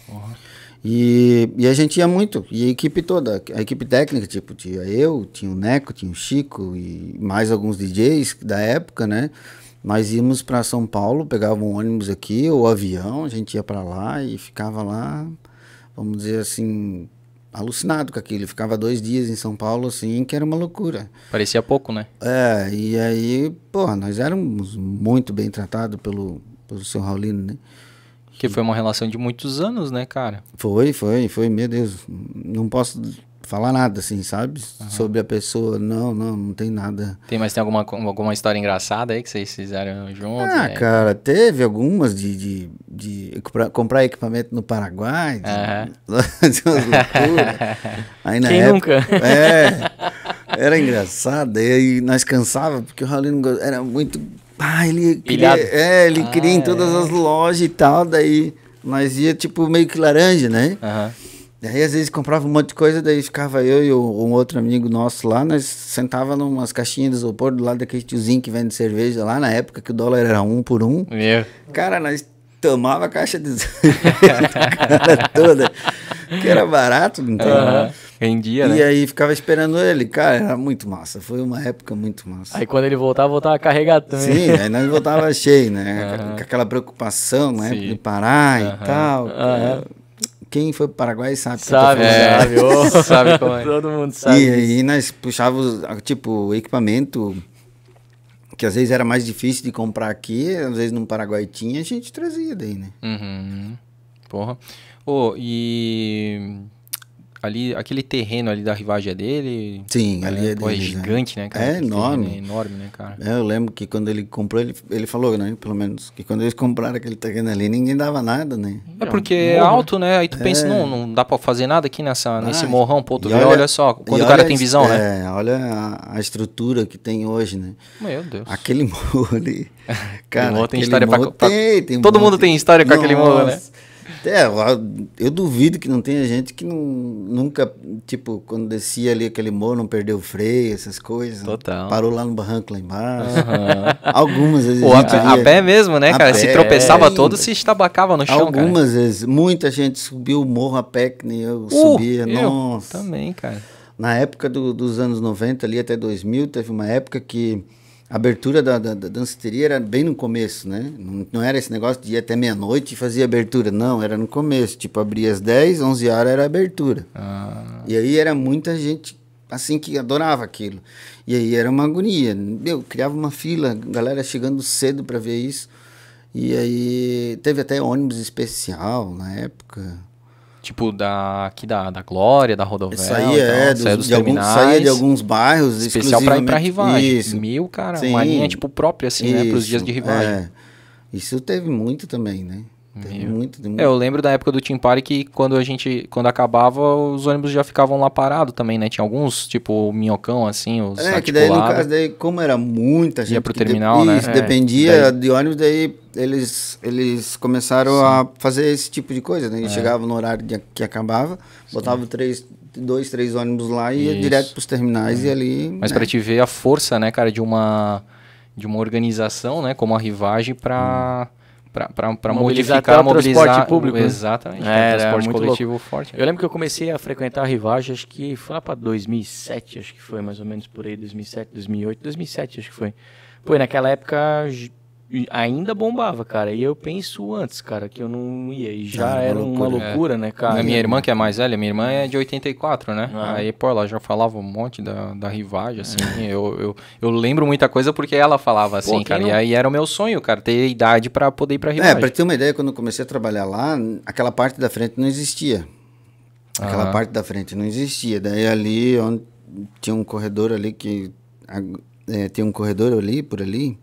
Uhum. E, e a gente ia muito, e a equipe toda, a equipe técnica, tipo, tinha eu, tinha o Neco, tinha o Chico e mais alguns DJs da época, né? Nós íamos para São Paulo, pegava um ônibus aqui, ou avião, a gente ia para lá e ficava lá, vamos dizer assim, alucinado com aquilo. Ficava dois dias em São Paulo, assim, que era uma loucura. Parecia pouco, né? É, e aí, porra, nós éramos muito bem tratados pelo, pelo seu Raulino, né? Que foi uma relação de muitos anos, né, cara? Foi, foi, foi, meu Deus. Não posso falar nada, assim, sabe? Uhum. Sobre a pessoa. Não, não, não tem nada. Tem, mas tem alguma, alguma história engraçada aí que vocês fizeram juntos? Ah, né? cara, teve algumas de, de, de comprar, equipamento no Paraguai. De, uhum. de loucura. Aí, Quem época, nunca? É. Era engraçado. E aí nós cansava porque o Raulino era muito pá, ah, ele queria, é, ele ah, queria em é. todas é. as lojas e tal, daí nós ia tipo meio que laranja, né? Uhum. Daí às vezes comprava um monte de coisa, daí ficava eu e um outro amigo nosso lá, nós sentava numas caixinhas de isopor do lado daquele tiozinho que vende cerveja lá na época que o dólar era um por um. Meu. Cara, nós tomava a caixa de cara toda, que era barato, entendeu? Uhum. Né? Rendia, e né? E aí ficava esperando ele, cara, era muito massa, foi uma época muito massa. Aí quando ele voltava, voltava carregado também. Sim, aí nós voltava cheio, né? Com aquela preocupação, né? Sim. De parar e tal. Quem foi pro Paraguai sabe. Sabe, é, sabe. Oh, sabe como é. Todo mundo sabe. E aí nós puxávamos, tipo, equipamento que às vezes era mais difícil de comprar aqui, às vezes no Paraguai tinha, a gente trazia daí, né? Uhum. Porra. Oh, e ali, aquele terreno ali da rivagem é dele. Sim, é, ali é, é dele. É gigante, né, cara? É enorme. É enorme, né, cara? É, eu lembro que quando ele comprou, ele, ele falou, né, pelo menos, que quando eles compraram aquele terreno ali, ninguém dava nada, né? É porque é alto, né? Aí tu é. pensa, não, não dá pra fazer nada aqui nessa, ah, nesse morrão, pô, tu vê, olha, olha, só, quando o cara tem visão, é, né? É, olha a, a, estrutura que tem hoje, né? Meu Deus. Aquele morro ali. Cara, tem história morro pra, tem, tem Todo mundo tem história com Nossa. aquele morro, né? É, eu duvido que não tenha gente que não, nunca, tipo, quando descia ali aquele morro, não perdeu o freio, essas coisas. Né? Total. Parou lá no barranco lá embaixo. Uhum. Algumas vezes. Pô, a, a, a, pé mesmo, né, cara? Pé, se tropeçava é, todo, se estabacava no chão. Algumas cara. vezes. Muita gente subiu o morro a pé, que nem eu uh, subia. Eu Nossa. Também, cara. Na época do, dos anos 90 ali até 2000, teve uma época que a abertura da, da, da danceteria era bem no começo, né? Não, não era esse negócio de ir até meia-noite e fazer abertura. Não, era no começo. Tipo, abria às 10, 11 horas era abertura. Ah. E aí era muita gente, assim, que adorava aquilo. E aí era uma agonia. meu. criava uma fila, galera chegando cedo para ver isso. E aí teve até ônibus especial na época. Tipo, da, aqui da, da Glória, da Rodovela. Saía, é, dos, saía, dos de alguns, saía de alguns bairros. Especial pra ir pra rivais. Mil, cara, Sim. uma linha tipo própria, assim, isso, né? os dias de rivais. É. Isso teve muito também, né? Tem muito, tem muito. É, eu lembro da época do Team Party que quando a gente, quando acabava, os ônibus já ficavam lá parados também, né? Tinha alguns, tipo, minhocão, assim, os É, que daí, no caso, daí, como era muita gente... Ia pro terminal, de... né? é, dependia daí... de ônibus, daí eles, eles começaram Sim. a fazer esse tipo de coisa, né? Eles é. no horário de, que acabava, Sim. três, dois, três ônibus lá e Isso. ia direto pros terminais é. e ali... Mas né? pra te ver a força, né, cara, de uma... De uma organização, né, como a Rivagem, para hum para mobilizar, modificar, mobilizar transporte público. Né? Exatamente, é, né? transporte coletivo louco. forte. Eu lembro que eu comecei a frequentar a Rivagem, acho que foi lá para 2007, acho que foi mais ou menos por aí, 2007, 2008, 2007 acho que foi. Pô, naquela época e ainda bombava, cara. E eu penso antes, cara, que eu não ia. E já ah, era loucura, uma loucura, é. né, cara? A minha irmã, que é mais velha, minha irmã é de 84, né? Ah. Aí, pô, ela já falava um monte da, da rivagem, assim. É. Eu, eu, eu lembro muita coisa porque ela falava pô, assim, cara. Não... E aí era o meu sonho, cara, ter idade para poder ir pra é, rivagem. É, pra ter uma ideia, quando eu comecei a trabalhar lá, aquela parte da frente não existia. Aquela ah. parte da frente não existia. Daí ali, onde tinha um corredor ali que... É, tem um corredor ali, por ali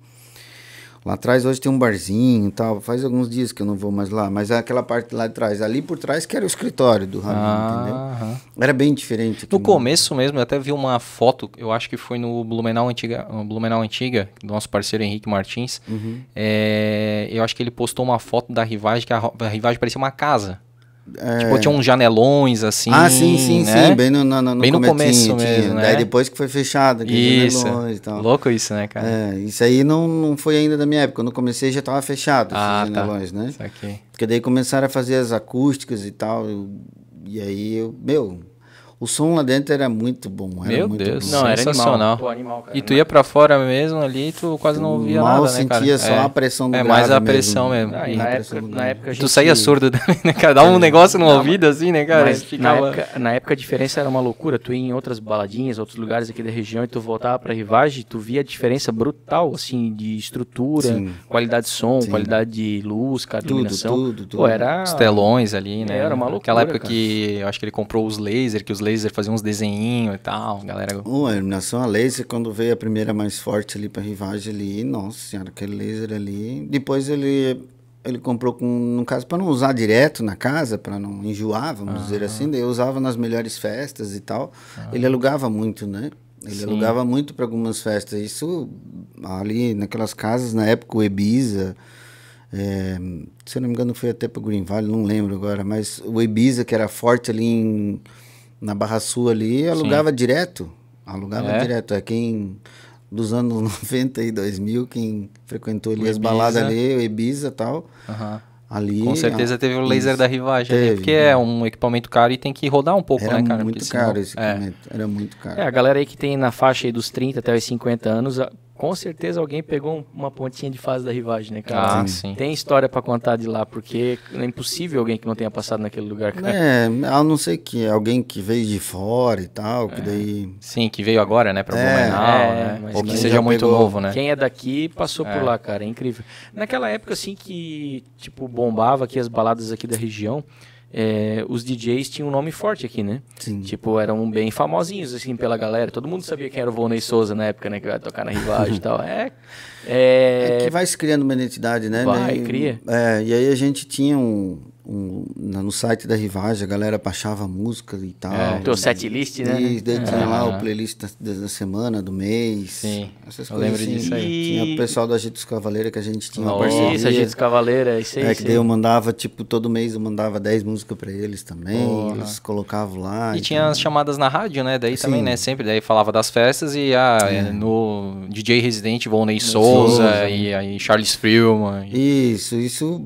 Lá atrás hoje tem um barzinho e tal. Faz alguns dias que eu não vou mais lá, mas é aquela parte lá de trás, ali por trás que era o escritório do Ramiro ah, entendeu? Era bem diferente. No, no começo mesmo, eu até vi uma foto, eu acho que foi no Blumenau Antiga, no Blumenau Antiga, do nosso parceiro Henrique Martins. Uhum. É, eu acho que ele postou uma foto da rivagem, que a, a rivagem parecia uma casa. É... Tipo, tinha uns janelões, assim. Ah, sim, sim, né? sim. Bem no, no, no, Bem no começo mesmo, né? Daí depois que foi fechado, isso. janelões Louco isso, né, cara? É, isso aí não, não foi ainda da minha época. Quando eu comecei já tava fechado ah, esses tá. janelões, tá. né? Isso aqui. Porque daí começaram a fazer as acústicas e tal. E aí, eu, meu, o som lá dentro era muito bom. Era Meu muito Deus, bom. não, era sensacional. Animal. e tu ia para fora mesmo ali e tu quase não ouvia mal nada, Mal né, sentia né, só é. a pressão do É mais a pressão mesmo. mesmo. Ah, na, época, na época gente... Tu saía surdo também, né, cara? Dá um negócio no não, ouvido assim, né, cara? Mas ficava... na, época, na época a diferença era uma loucura. Tu ia em outras baladinhas, outros lugares aqui da região e tu voltava pra Rivagem tu via a diferença brutal, assim, de estrutura, Sim. qualidade de som, Sim. qualidade de luz, cara, tudo, iluminação. Tudo, tudo, tudo. Pô, era... Os telões ali, né? Era uma loucura, Aquela época cara. que eu acho que ele comprou os lasers que os laser, fazia uns desenhinhos e tal, galera. Uma a iluminação a laser, quando veio a primeira mais forte ali pra Rivage ali, nossa senhora, aquele laser ali. Depois ele ele comprou com, no caso, para não usar direto na casa, para não enjoar, vamos dizer assim, daí eu usava nas melhores festas e tal. Ah. Ele alugava muito, né? Ele Sim. alugava muito para algumas festas. Isso ali naquelas casas, na época, o Ibiza. É, eh, se eu não me engano, foi até para Green Valley, não lembro agora, mas o Ibiza, que era forte ali em na Barra Sul ali, alugava Sim. direto. Alugava é. direto. É quem dos anos 92 e quem frequentou ali as baladas ali, o Ibiza e tal. Uhum. Ali, Com certeza a... teve o laser Isso. da rivagem, teve, porque é né? é um equipamento caro e tem que rodar um pouco, era né, cara? Muito porque, caro senão... esse é. equipamento, é. era muito caro. É, a galera aí que tem na faixa dos 30 até os 50 anos, com certeza alguém pegou uma pontinha de fase da rivagem, né, cara? Ah, sim. Tem história para contar de lá, porque é impossível alguém que não tenha passado naquele lugar, cara. É, a não ser que alguém que veio de fora e tal, que é. daí... Sim, que veio agora, né, pra é, Blumenau, é, né? Ou que seja muito pegou. novo, né? Quem é daqui passou por é. lá, cara, é incrível. Naquela época, assim, que, tipo, bombava aqui as baladas aqui da região é, os DJs tinham um nome forte aqui, né? Sim. Tipo, eram bem famosinhos, assim, pela galera. Todo mundo sabia quem era o Volney Souza na época, né? Que vai tocar na Rivagem e tal. É, é... é que vai se criando uma identidade, né? Vai, e, cria. É, e aí a gente tinha um um, no site da Rivagem, a galera baixava música e tal. É, teu set list, né? E daí tinha é. lá o playlist da, da, semana, do mês. Sim. Essas eu coisas. Lembro assim. disso aí. Tinha o pessoal da Gente dos Cavaleiros que a gente tinha Nossa, parceria. Isso, Gente dos Cavaleiros, é isso aí. É, que daí eu mandava, tipo, todo mês eu mandava 10 músicas pra eles também. Oh, eles colocavam lá. E, e então tinha as chamadas na rádio, né? Daí Sim. também, né? Sempre. Daí falava das festas e a, ah, é. no DJ Residente, Volney Souza, Souza e aí Charles Freeman. E... Isso, isso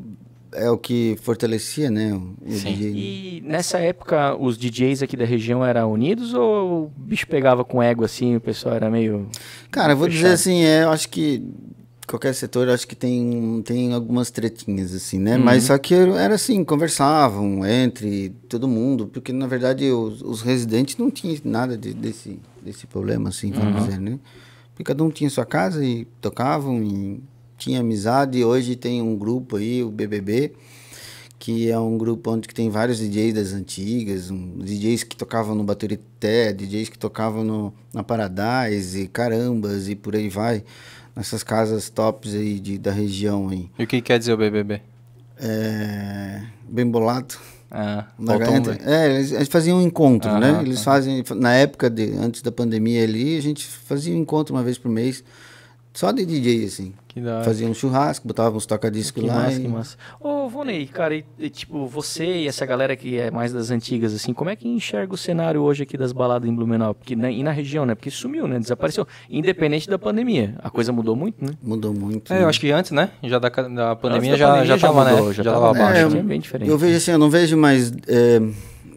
é o que fortalecia, né? O Sim. DJ. E nessa época, os DJs aqui da região eram unidos ou o bicho pegava com ego assim, o pessoal era meio. Cara, eu vou dizer assim, é, eu acho que qualquer setor, acho que tem, tem algumas tretinhas, assim, né? Uhum. Mas só que era assim, conversavam entre todo mundo, porque na verdade os, os residentes não tinham nada de, desse, desse problema, assim, vamos uhum. dizer, né? Porque cada um tinha sua casa e tocavam e tinha amizade, e hoje tem um grupo aí, o BBB, que é um grupo onde tem vários DJs das antigas, um, DJs que tocavam no Baturité, DJs que tocavam no, na Paradise, e carambas e por aí vai, nessas casas tops aí de, da região aí. E o que quer dizer o BBB? É... Bem bolado. Ah, garganta, é, eles, eles, faziam um encontro, ah, né? Eles ah, fazem, na época de, antes da pandemia ali, a gente fazia um encontro uma vez por mês só de DJ, assim. Que dá. Fazia um churrasco, botava uns toca discos lá. Massa, e... que massa. Ô, Vonei, cara, e, e, tipo, você e essa galera que é mais das antigas, assim, como é que enxerga o cenário hoje aqui das baladas em Blumenau? Porque, né, e na região, né? Porque sumiu, né? Desapareceu. Independente da pandemia. A coisa mudou muito, né? Mudou muito. É, né? eu acho que antes, né? Já da, da pandemia, da já, pandemia já, já tava, né? mudou, né? Já, já tava, abaixo. É, é, bem diferente. Eu vejo assim, eu não vejo mais... É,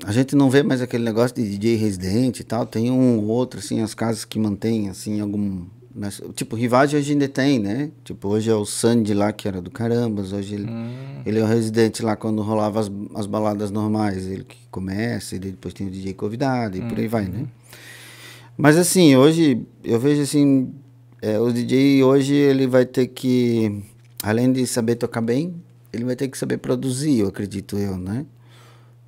a gente não vê mais aquele negócio de DJ residente e tal. Tem um ou outro, assim, as casas que mantêm, assim, algum nas, tipo, Rivage hoje ainda tem, né? Tipo, hoje é o Sandy lá, que era do Carambas. Hoje ele, hum. ele é o residente lá quando rolava as, as baladas normais. Ele que começa, e depois tem o DJ convidado, e hum. por aí vai, né? Uhum. Mas assim, hoje eu vejo assim... É, o DJ hoje ele vai ter que... Além de saber tocar bem, ele vai ter que saber produzir, eu acredito eu, né?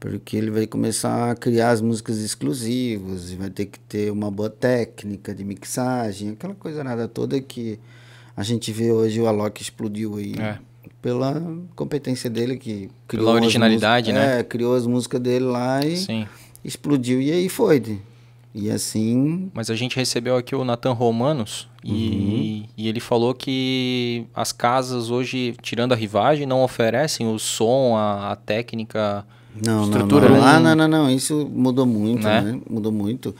porque ele vai começar a criar as músicas exclusivas e vai ter que ter uma boa técnica de mixagem, aquela coisa nada toda que a gente vê hoje o Alok explodiu aí. É. Pela competência dele que criou. Pela originalidade, né? É, criou as músicas dele lá e Sim. explodiu. E aí foi. De, e assim. Mas a gente recebeu aqui o Nathan Romanos e, uhum. e, ele falou que as casas hoje, tirando a rivagem, não oferecem o som, a, a técnica não, estrutura. Não, não. Né? Ah, não, não, não. Isso mudou muito, né? né? Mudou muito.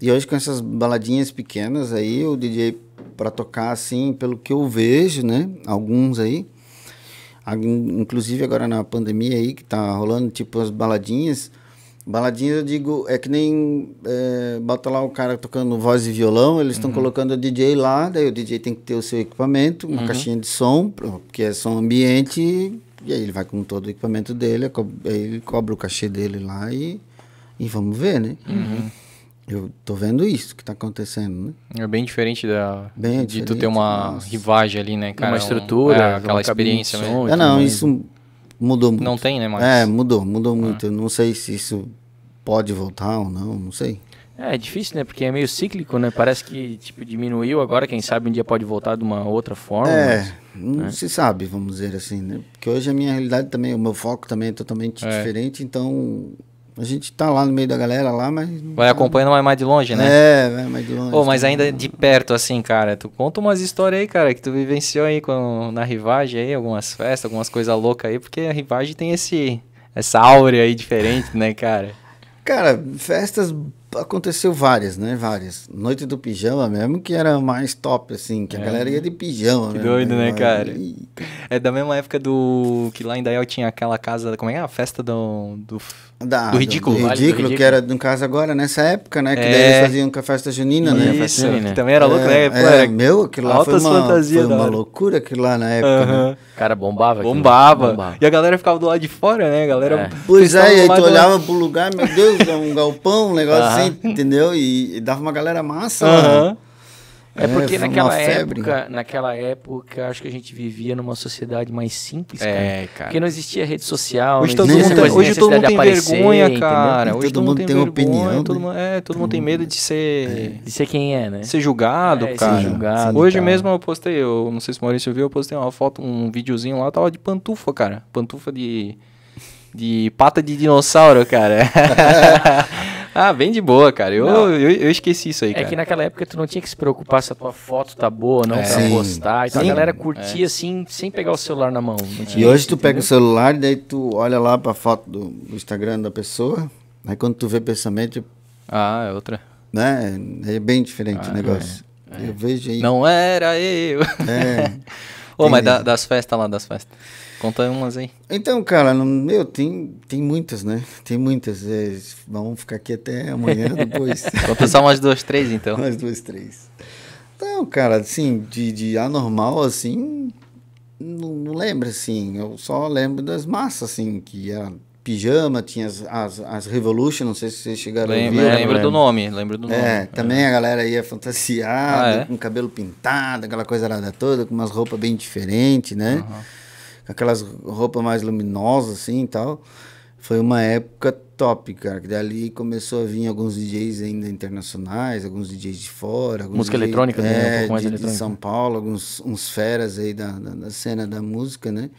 E hoje com essas baladinhas pequenas aí, o DJ para tocar assim, pelo que eu vejo, né? Alguns aí. Ah, inclusive agora na pandemia aí, que tá rolando tipo as baladinhas. Baladinhas, eu digo, é que nem é, bota lá o cara tocando voz e violão, eles estão uhum. colocando o DJ lá, daí o DJ tem que ter o seu equipamento, uma uhum. caixinha de som, porque é som ambiente e aí ele vai com todo o equipamento dele, ele cobra o cachê dele lá e, e vamos ver, né? Uhum. Eu tô vendo isso que tá acontecendo, né? É bem diferente da bem de diferente, tu ter uma rivagem ali, né, cara? Uma estrutura, é, aquela experiência, né? É, não, isso mudou muito. Não tem, né, mais? É, mudou, mudou ah. muito. Eu não sei se isso pode voltar ou não, não sei. É, é difícil, né? Porque é meio cíclico, né? Parece que tipo diminuiu agora, quem sabe um dia pode voltar de uma outra forma. É, mas, não né? se sabe, vamos dizer assim, né? Porque hoje a minha realidade também, o meu foco também é totalmente é. diferente, então a gente tá lá no meio da galera lá, mas. Vai tá... acompanhando mais, mais de longe, né? É, vai mais de longe. Oh, mas ainda de perto, assim, cara, tu conta umas histórias aí, cara, que tu vivenciou aí com, na rivagem aí, algumas festas, algumas coisas loucas aí, porque a rivagem tem esse. essa áurea aí diferente, né, cara? Cara, festas aconteceu várias, né? Várias. Noite do pijama mesmo, que era mais top, assim, que é. a galera ia de pijama. Que mesmo, né, doido, né, cara? É da mesma época do. Que lá em Dael tinha aquela casa. Como é a festa do. do... Da, do ridículo. Do, ridículo, vale, do ridículo, que era, no caso, agora, nessa época, né? Que é... daí eles é. faziam com a festa junina, né? Isso, junina. que também era é, louco, né? é, né? Pô, era... Meu, aquilo lá Altas foi uma, foi uma loucura aquilo lá na época, né? Cara, bombava. Bombava. bombava. E a galera ficava do lado de fora, né? A galera... É. Pois é, e aí tu olhava pro lugar, meu Deus, é um galpão, um negócio assim, entendeu? E, e, dava uma galera massa. Uhum. Né? É porque é, naquela época, naquela época, acho que a gente vivia numa sociedade mais simples, cara. É, cara. Porque não existia rede social, hoje todo mundo tem, hoje todo mundo tem aparecer, vergonha, cara. Hoje todo, todo mundo tem, vergonha, opinião, todo mundo, é, todo, todo mundo tem medo de ser é. de ser quem é, né? Ser julgado, é, cara. Ser julgado, hoje cara. mesmo eu postei, eu não sei se o Maurício viu, eu postei uma foto, um videozinho lá, tava de pantufa, cara. Pantufa de de pata de dinossauro, cara. Ah, bem de boa, cara. Eu, eu, eu, esqueci isso aí, cara. É que naquela época tu não tinha que se preocupar se a tua foto tá boa ou não é. pra Sim. postar. Então Sim. a galera é. curtia é. assim, sem pegar o celular na mão. e hoje isso, tu entendeu? pega o celular e daí tu olha lá pra foto do Instagram da pessoa. Aí quando tu vê pensamento... Ah, é outra. Né? É bem diferente ah, o negócio. É, é. Eu vejo aí... Não era eu. É. Ô, oh, mas da, das festas lá, das festas. Conta umas aí. Então, cara, não, meu, tem, tem muitas, né? Tem muitas. É, vamos ficar aqui até amanhã, depois. Conta só umas duas, três, então. umas duas, três. Então, cara, assim, de, de anormal, assim, não, não, lembro, assim. Eu só lembro das massas, assim, que a pijama, tinha as, as, as Revolution, não sei se vocês chegaram lembra, a ouvir. do nome, lembra do nome. É, também é. a galera ia fantasiada, ah, é? com cabelo pintado, aquela coisa toda, com umas roupas bem diferentes, né? Uhum aquelas roupas mais luminosas, assim e tal. Foi uma época top, cara. Que dali começou a vir alguns DJs ainda internacionais, alguns DJs de fora. música DJs, eletrônica, né? É, um de, de, São Paulo, alguns uns feras aí da, da, da, cena da música, né?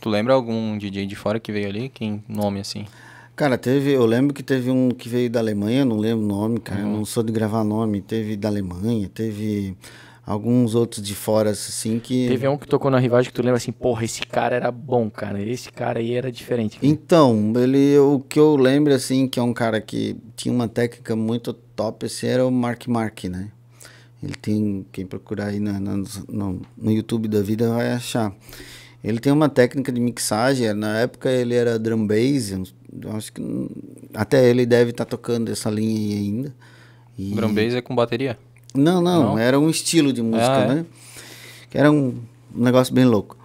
Tu lembra algum DJ de fora que veio ali? Quem nome assim? Cara, teve. Eu lembro que teve um que veio da Alemanha, não lembro o nome, cara. Uhum. Não sou de gravar nome. Teve da Alemanha, teve alguns outros de fora, assim, que... Teve um que tocou na rivagem que tu lembra assim, porra, esse cara era bom, cara, esse cara aí era diferente. Cara. Então, ele, o que eu lembro, assim, que é um cara que tinha uma técnica muito top, assim, era o Mark Mark, né? Ele tem, quem procurar aí na, na, no, no YouTube da vida vai achar. Ele tem uma técnica de mixagem, na época ele era drum bass, acho que hum, até ele deve estar tá tocando essa linha aí ainda. E... Drum bass é com bateria? Não, não, não, era um estilo de música, ah, é? né? era um negócio bem louco.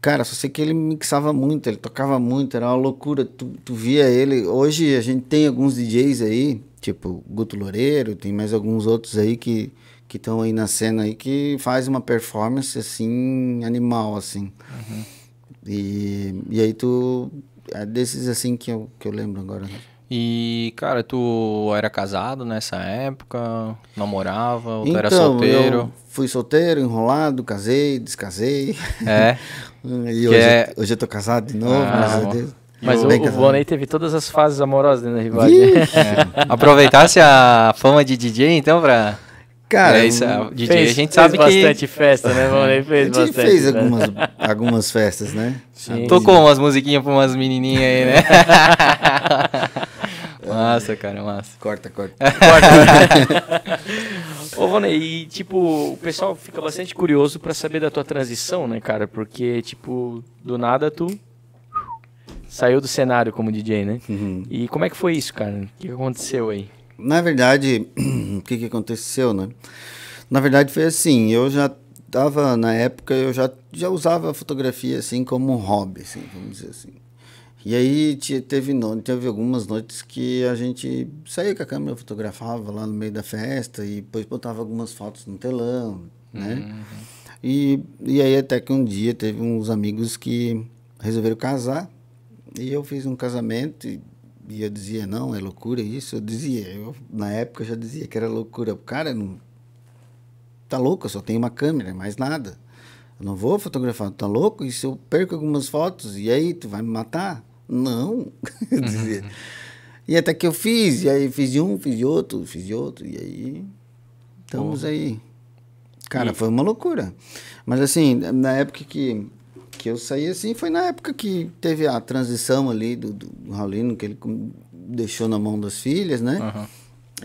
Cara, só sei que ele mixava muito, ele tocava muito, era uma loucura. Tu, tu via ele. Hoje a gente tem alguns DJs aí, tipo Guto Loureiro, tem mais alguns outros aí que que estão aí na cena aí que faz uma performance assim animal assim. Uhum. E, e aí tu é desses assim que eu, que eu lembro agora. Né? E, cara, tu era casado nessa época? Namorava? Ou tu então, era solteiro? fui solteiro, enrolado, casei, descasei. É. e hoje, é... hoje eu tô casado de novo, ah, graças a Deus. Mas o, o Vonei teve todas as fases amorosas dentro da rivalidade. É. Aproveitasse a fama de DJ, então, pra... Cara, é isso, um... DJ, fez, a gente sabe fez que... bastante festa, né, Vonei? Fez a gente bastante, fez algumas, algumas festas, né? Sim. Tocou umas musiquinhas pra umas menininhas aí, né? Massa, cara, massa. Corta, corta. corta. Ô, Rony, e, tipo, o pessoal fica bastante curioso para saber da tua transição, né, cara? Porque, tipo, do nada tu saiu do cenário como DJ, né? Uhum. E como é que foi isso, cara? O que aconteceu aí? Na verdade, o que, que aconteceu, né? Na verdade foi assim, eu já tava na época eu já já usava a fotografia assim como um hobby, assim, vamos dizer assim. E aí teve, teve algumas noites que a gente saía com a câmera, fotografava lá no meio da festa e depois botava algumas fotos no telão, né? Uhum. E, e aí até que um dia teve uns amigos que resolveram casar e eu fiz um casamento e, e eu dizia, não, é loucura isso. Eu dizia, eu, na época eu já dizia que era loucura. Cara, não, tá louco, eu só tenho uma câmera, mais nada. Eu não vou fotografar, tá louco? E se eu perco algumas fotos, e aí tu vai me matar? Não. Uhum. E até que eu fiz, e aí fiz de um, fiz de outro, fiz de outro, e aí estamos aí. Cara, e... foi uma loucura. Mas assim, na época que, que eu saí assim, foi na época que teve a transição ali do, do Raulino, que ele deixou na mão das filhas, né? Uhum.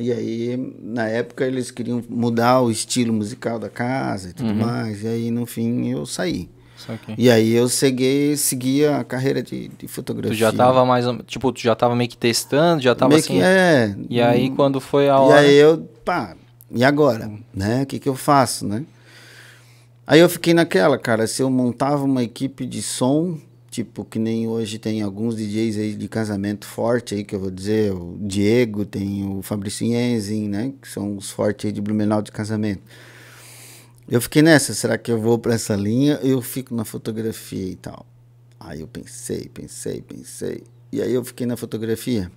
E aí, na época, eles queriam mudar o estilo musical da casa e tudo uhum. mais. E aí, no fim, eu saí. E aí eu segui, segui a carreira de, de fotografia. Tu já tava mais, tipo, tu já tava meio que testando, já tava meio assim. Que é. E aí hum. quando foi a hora. E aí eu, pá, e agora? Hum. Né? O que que eu faço, né? Aí eu fiquei naquela, cara, se eu montava uma equipe de som, tipo, que nem hoje tem alguns DJs aí de casamento forte aí, que eu vou dizer, o Diego, tem o Fabrício Yenzin, né, que são os fortes aí de Blumenau de casamento. Eu fiquei nessa, será que eu vou para essa linha? Eu fico na fotografia e tal. Aí eu pensei, pensei, pensei. E aí eu fiquei na fotografia.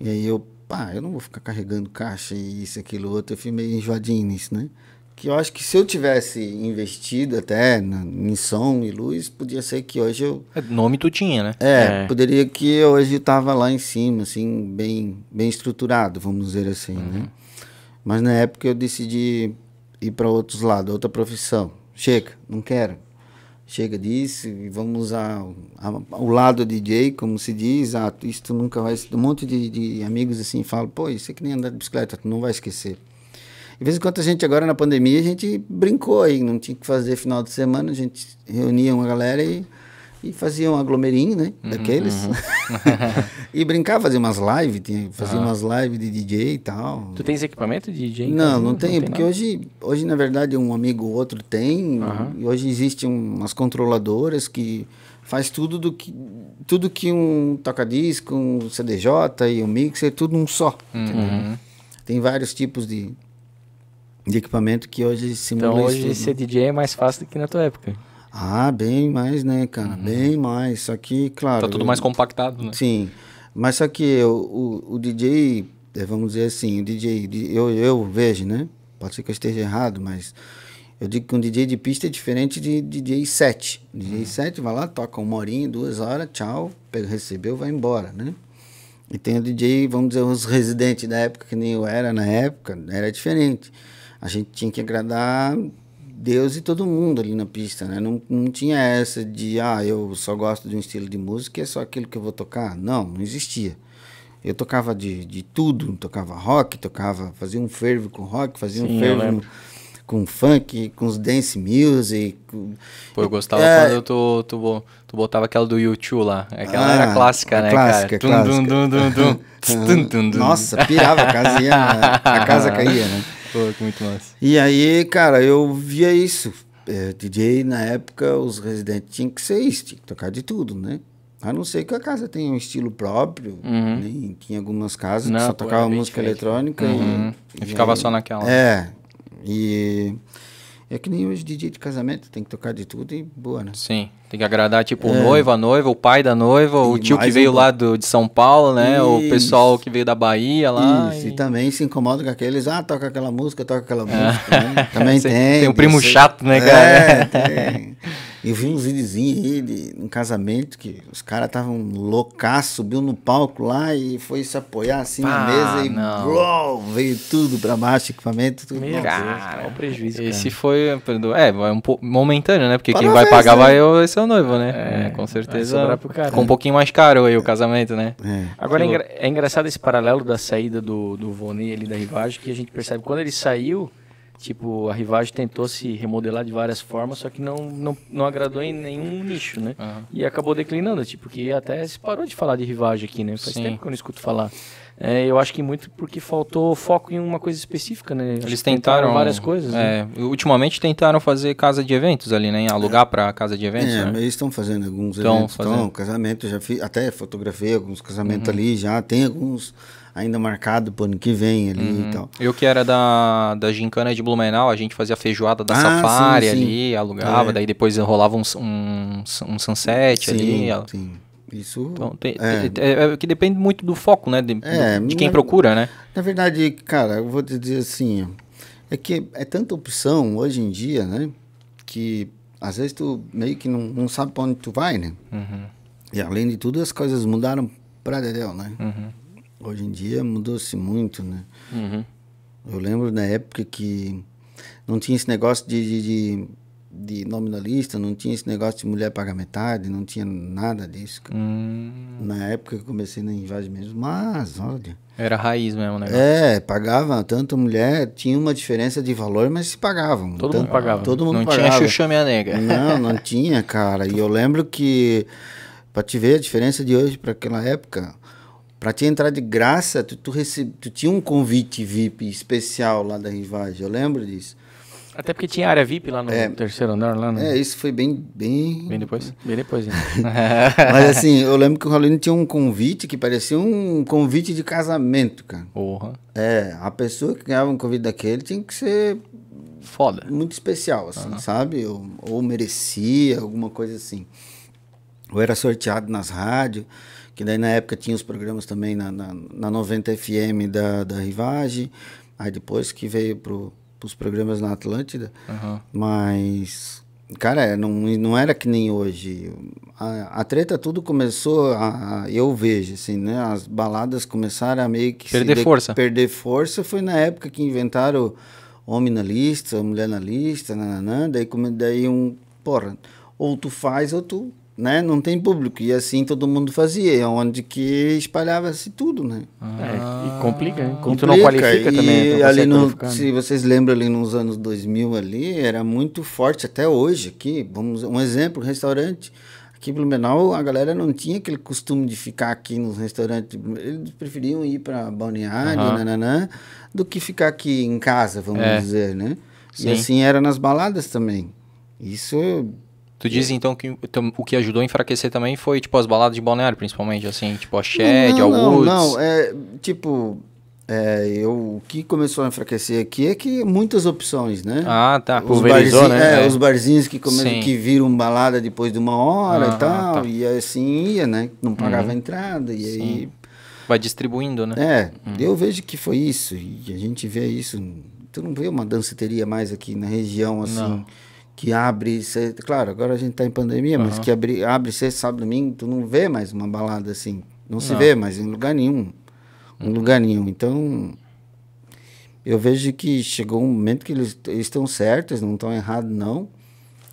E aí eu, pá, eu não vou ficar carregando caixa e isso, aquilo, outro. Eu fui meio enjoadinho nisso, né? Que eu acho que se eu tivesse investido até na, em som e luz, podia ser que hoje eu. É, nome tu tinha, né? É, é. poderia que hoje eu tava lá em cima, assim, bem, bem estruturado, vamos dizer assim, né? uhum. né? Mas na época eu decidi ir para outros lados, outra profissão. Chega, não quero. Chega disso e vamos ao ao lado DJ, como se diz. Ah, isso tu nunca vai. Um monte de, de amigos assim falam: pô, isso é que nem andar de bicicleta, tu não vai esquecer. De vez em quando a gente, agora na pandemia, a gente brincou aí, não tinha que fazer final de semana, a gente reunia uma galera e e fazia um aglomerinho, né? Uhum, daqueles. Uhum. e brincava, fazia umas lives, fazia uhum. umas lives de DJ e tal. Tu tens equipamento de DJ? Não, não, tenho, não porque hoje, hoje, na verdade, um amigo ou outro tem. E hoje existem umas controladoras que faz tudo do que tudo que um toca-disco, um CDJ e um mixer, tudo um só. Uhum. Tem vários tipos de, de equipamento que hoje simula Então hoje né? ser DJ é mais fácil do que na tua época. Ah, bem mais, né, cara? Uhum. Bem mais. Só que, claro. Tá tudo eu, mais compactado, né? Sim. Mas só que eu, o, o DJ, é, vamos dizer assim, o DJ, eu, eu vejo, né? Pode ser que eu esteja errado, mas eu digo que um DJ de pista é diferente de DJ set. DJ uhum. set vai lá, toca uma horinha, duas horas, tchau, pega, recebeu, vai embora, né? E tem o DJ, vamos dizer, os residentes da época, que nem eu era na época, era diferente. A gente tinha que agradar Deus e todo mundo ali na pista, né? Não, não tinha essa de, ah, eu só gosto de um estilo de música e é só aquilo que eu vou tocar. Não, não existia. Eu tocava de, de tudo, tocava rock, tocava, fazia um fervo com rock, fazia Sim, um fervo com funk, com os dance music. Com... Pô, eu gostava é... quando tu, tu, tu botava aquela do YouTube lá. Aquela ah, era clássica, né, clássica, cara? Clássica. Dum, Nossa, pirava a casa, a casa caía, né? Pô, que muito massa. E aí, cara, eu via isso. É, DJ, na época, os residentes tinham que ser isso, tinha que tocar de tudo, né? A não ser que a casa tenha um estilo próprio, uhum. né? tinha algumas casas não, que só tocava música eletrônica. Uhum. E, e, ficava aí, só naquela. É. E é que nem hoje de dia de casamento, tem que tocar de tudo e boa, né? Sim, tem que agradar tipo é. o noivo, a noiva, o pai da noiva, e o tio que veio um... lá do, de São Paulo, né? Isso. O pessoal que veio da Bahia lá. Isso, e... e também se incomoda com aqueles, ah, toca aquela música, toca aquela é. música. É. Né? Também tem. Tem um primo sei. chato, né, cara? É, tem. E vi uns videozinhos aí de um casamento que os caras estavam loucaço, subiu no palco lá e foi se apoiar assim Pá, na ah, mesa e blow, veio tudo pra baixo, equipamento, tudo. Meu cara, Deus, o prejuízo. Cara. Esse foi, é, é, um momentâneo, né? Porque Para quem vai pagar né? vai é o seu noivo, né? É, é, com certeza. Ficou um pouquinho mais caro aí o casamento, né? É. Agora é, é, engraçado esse paralelo da saída do, do Vonê ali da Rivagem, que a gente percebe quando ele saiu. Tipo, a Rivage tentou se remodelar de várias formas, só que não, não, não agradou em nenhum nicho, né? Uhum. E acabou declinando, tipo, porque até se parou de falar de Rivage aqui, né? Faz Sim. tempo que eu não escuto falar. É, eu acho que muito porque faltou foco em uma coisa específica, né? Eles tentaram, tentaram, várias coisas. Né? É, né? Ultimamente tentaram fazer casa de eventos ali, né? Alugar é. para casa de eventos. É, né? eles estão fazendo alguns tão eventos. Fazendo. Estão, casamento, já fiz, até fotografei alguns casamentos uhum. ali já. Tem alguns ainda marcado pro ano que vem ali uhum. e tal. Eu que era da, da Gincana de Blumenau, a gente fazia feijoada da ah, Safari sim, sim. ali, alugava, é. daí depois rolava um, um, um sunset sim, ali. Sim. Isso. Então, tem, é. é. é. que depende muito do foco, né? De, é, de quem na, procura, né? Na verdade, cara, eu vou te dizer assim: é que é tanta opção hoje em dia, né? Que às vezes tu meio que não, não sabe pra onde tu vai, né? Uhum. E além de tudo, as coisas mudaram pra Dedéu, né? Uhum. Hoje em dia mudou-se muito, né? Uhum. Eu lembro na época que não tinha esse negócio de, de, de, de, nominalista, não tinha esse negócio de mulher pagar metade, não tinha nada disso. Hum. Na época que eu comecei na invasão mesmo, mas olha. Era raiz mesmo, né? É, pagava tanto mulher, tinha uma diferença de valor, mas se pagavam. Todo tanto, mundo pagava. Todo mundo não pagava. tinha Xuxa minha nega. Não, não tinha, cara. E eu lembro que, pra te ver a diferença de hoje para aquela época, para te entrar de graça, tu, tu, tu tinha um convite VIP especial lá da Rivagem, eu lembro disso. Até porque tinha área VIP lá no é, terceiro andar, lá no... É, isso foi bem... Bem, bem depois? Bem depois, Mas assim, eu lembro que o Raulino tinha um convite que parecia um convite de casamento, cara. Porra. É, a pessoa que ganhava um convite daquele tinha que ser... Foda. Muito especial, assim, uhum. sabe? Ou, ou merecia, alguma coisa assim. Ou era sorteado nas rádios que daí na época tinha os programas também na, na, na 90 FM da, da Rivage, aí depois que veio para pros programas na Atlântida, uhum. mas, cara, é, não, não era que nem hoje. A, a treta tudo começou, a, a, eu vejo, assim, né, as baladas começaram a meio que... Perder força. perder força foi na época que inventaram homem na lista, mulher na lista, nananã, daí, daí um, porra, ou tu faz ou tu né? Não tem público. E assim todo mundo fazia, é onde que espalhava-se tudo, né? Ah, é, e complica, hein? Complica, e tu não qualifica e também. Então, ali no, se vocês lembram ali nos anos 2000 ali, era muito forte até hoje aqui. Vamos um exemplo, um restaurante Aqui em Blumenau, a galera não tinha aquele costume de ficar aqui nos restaurantes. Eles preferiam ir para balneário, uhum. nananã, do que ficar aqui em casa, vamos é. dizer, né? Sim. E assim era nas baladas também. Isso Tu diz então que o que ajudou a enfraquecer também foi tipo as baladas de balneário, principalmente, assim, tipo a Shed, não, a Woods. Não, é tipo. É, eu, o que começou a enfraquecer aqui é que muitas opções, né? Ah, tá. Os barzinhos, né? É, é. Os barzinhos que, come, que viram balada depois de uma hora ah, e tá. tal, tá. e assim ia, né? Não uhum. pagava uhum. entrada, e Sim. aí. Vai distribuindo, né? É, uhum. eu vejo que foi isso, e a gente vê isso. Tu não vê uma danceteria mais aqui na região assim. Não que abre, cê, claro, agora a gente tá em pandemia, uhum. mas que abre, abre sexta, sábado, domingo, tu não vê mais uma balada assim. Não se vê mais em lugar nenhum. Em uhum. lugar nenhum. Então, eu vejo que chegou um momento que eles, estão certos, não estão errados, não.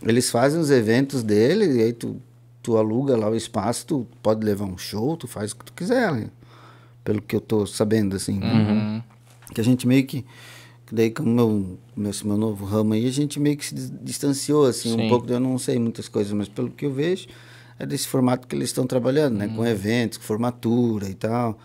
Eles fazem os eventos dele, e aí tu, tu aluga lá o espaço, tu pode levar um show, tu faz o que tu quiser, né? pelo que eu tô sabendo, assim. Né? Uhum. Que a gente meio que daí com o meu, meu, meu novo ramo aí, a gente meio que se distanciou, assim, Sim. um pouco. Eu não sei muitas coisas, mas pelo que eu vejo, é desse formato que eles estão trabalhando, né? Hum. Com eventos, com formatura e tal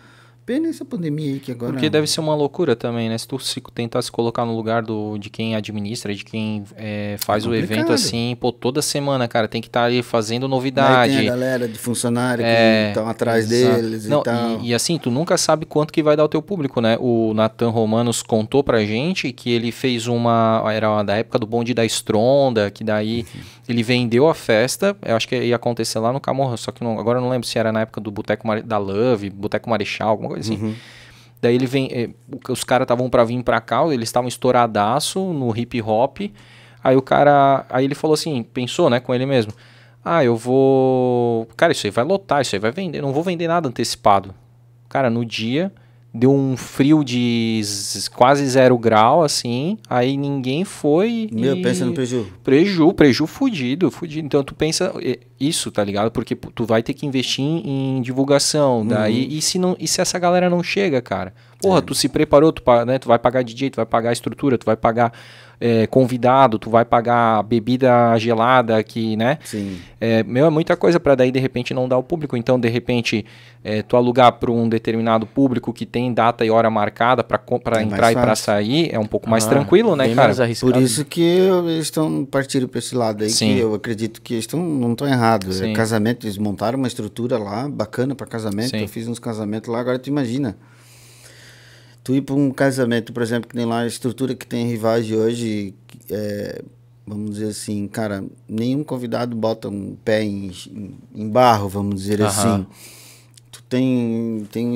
pena pandemia aí que agora. Porque deve ser uma loucura também, né? Se tu se, tentar se colocar no lugar do, de quem administra, de quem é, faz é o evento assim, pô, toda semana, cara, tem que estar tá ali fazendo novidade. tem a galera de funcionário é, que estão atrás exato. deles Não, e tal. E, e, assim, tu nunca sabe quanto que vai dar o teu público, né? O Nathan Romanos contou pra gente que ele fez uma. Era uma da época do bonde da Estronda, que daí uhum. ele vendeu a festa. Eu acho que ia acontecer lá no Camorra, só que não, agora eu não lembro se era na época do Boteco da Love, Boteco Marechal, alguma coisa coisa assim. Uhum. Daí ele vem, é, os caras estavam para vir para cá, eles estavam estouradaço no hip hop. Aí o cara, aí ele falou assim, pensou, né, com ele mesmo. Ah, eu vou, cara, isso aí vai lotar, isso aí vai vender, não vou vender nada antecipado. Cara, no dia deu um frio de quase zero grau, assim, aí ninguém foi. Meu, e... pensa no preju. Preju, preju fudido, fudido. Então tu pensa isso, tá ligado? Porque tu vai ter que investir em, divulgação, uhum. daí, e se, não, e se essa galera não chega, cara? Porra, é. tu se preparou, tu, né, tu vai pagar DJ, tu vai pagar estrutura, tu vai pagar é, convidado, tu vai pagar bebida gelada aqui, né? Sim. É, meu, é muita coisa para daí de repente não dar ao público. Então, de repente, é, tu alugar para um determinado público que tem data e hora marcada para é entrar e para sair, é um pouco ah, mais tranquilo, né, cara? Por isso que eles estão partindo para esse lado aí, Sim. que eu acredito que eles tão, não estão errados. É casamento, eles montaram uma estrutura lá bacana para casamento. Sim. Eu fiz uns casamentos lá, agora tu imagina tu ir para um casamento, por exemplo, que nem lá a estrutura que tem rivais de hoje, é, vamos dizer assim, cara, nenhum convidado bota um pé em, em barro, vamos dizer assim. Tu tem, tem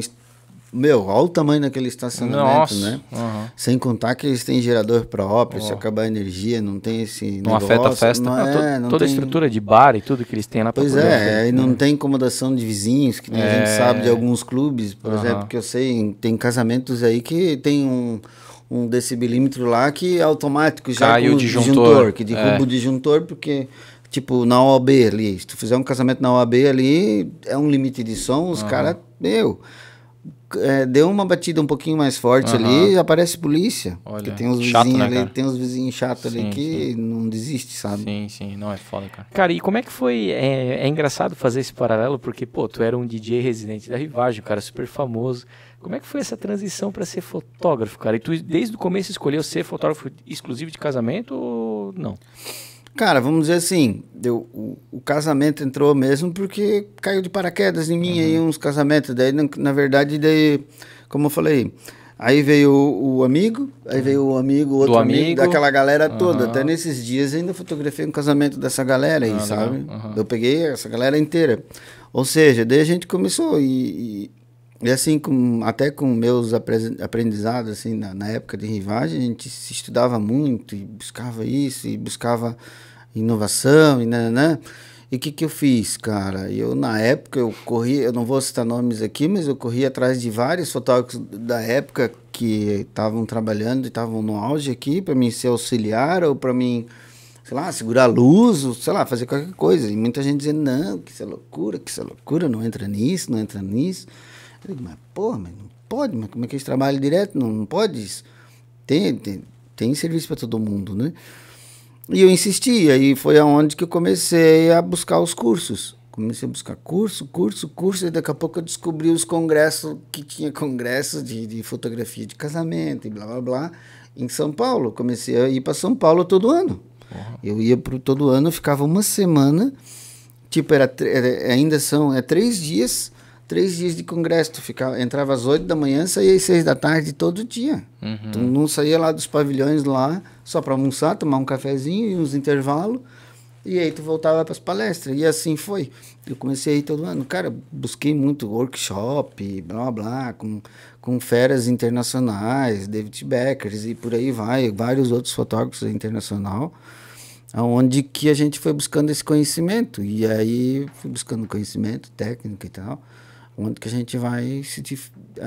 meu, olha o tamanho daquele estacionamento, Nossa. né? Uhum. Sem contar que eles têm gerador próprio, oh. se acabar a energia, não tem esse não negócio. Afeta a festa. Não, não, é, não toda tem... a estrutura de bar e tudo que eles têm lá Pois é, e não né? tem incomodação de vizinhos, que é. a gente sabe de é. alguns clubes, por uhum. exemplo, que eu sei, tem casamentos aí que tem um um decibilímetro lá que é automático já Caiu com o disjuntor, disjuntor que derruba é. disjuntor porque tipo na OAB ali, se tu fizer um casamento na OAB ali, é um limite de som, os uhum. caras, meu, é, deu uma batida um pouquinho mais forte uhum. ali, aparece polícia. Olha, tem uns chato, vizinhos né, ali, cara? tem uns vizinhos chatos sim, ali que sim. não desiste, sabe? Sim, sim, não é foda, cara. Cara, e como é que foi? É, é engraçado fazer esse paralelo, porque, pô, tu era um DJ residente da Rivagem, cara, super famoso. Como é que foi essa transição para ser fotógrafo, cara? E tu desde o começo escolheu ser fotógrafo exclusivo de casamento ou não? Não. Cara, vamos dizer assim, eu, o, o, casamento entrou mesmo porque caiu de paraquedas em mim uhum. aí uns casamentos. Daí, na, na, verdade, daí, como eu falei, aí veio o, o amigo, aí uhum. veio o amigo, outro amigo, amigo, daquela galera uhum. toda. Até nesses dias ainda fotografei um casamento dessa galera aí, ah, sabe? Eu peguei essa galera inteira. Ou seja, daí a gente começou e e assim, com, até com meus aprendizados, assim, na, na, época de rivagem, a gente se estudava muito e buscava isso, e buscava inovação, e né, E o que, que eu fiz, cara? Eu, na época, eu corri, eu não vou citar nomes aqui, mas eu corri atrás de vários fotógrafos da época que estavam trabalhando e estavam no auge aqui para mim ser auxiliar ou para mim sei lá, segurar a luz, ou, sei lá, fazer qualquer coisa. E muita gente dizendo, não, que isso é loucura, que isso é loucura, não entra nisso, não entra nisso. Eu digo, mas porra, mas não pode, mas como é que eles é trabalham direto? Não, não pode isso. Tem, tem, tem serviço para todo mundo, né? E eu insistia, aí foi aonde que eu comecei a buscar os cursos. Comecei a buscar curso, curso, curso, e daqui a pouco eu descobri os congressos, que tinha congressos de, de fotografia de casamento e blá blá blá, em São Paulo. Comecei a ir para São Paulo todo ano. Uhum. Eu ia para todo ano, ficava uma semana, tipo, era, era é, ainda são é, três dias três dias de congresso. Tu ficava, entrava às oito da manhã, saía às seis da tarde todo dia. Uhum. Tu não saía lá dos pavilhões lá só para almoçar, tomar um cafezinho e uns intervalos. E aí tu voltava para as palestras. E assim foi. Eu comecei aí todo ano. Cara, busquei muito workshop, blá blá, com, com feras internacionais, David Beckers e por aí vai, vários outros fotógrafos internacional aonde que a gente foi buscando esse conhecimento e aí fui buscando conhecimento técnico e tal Onde que a gente vai se,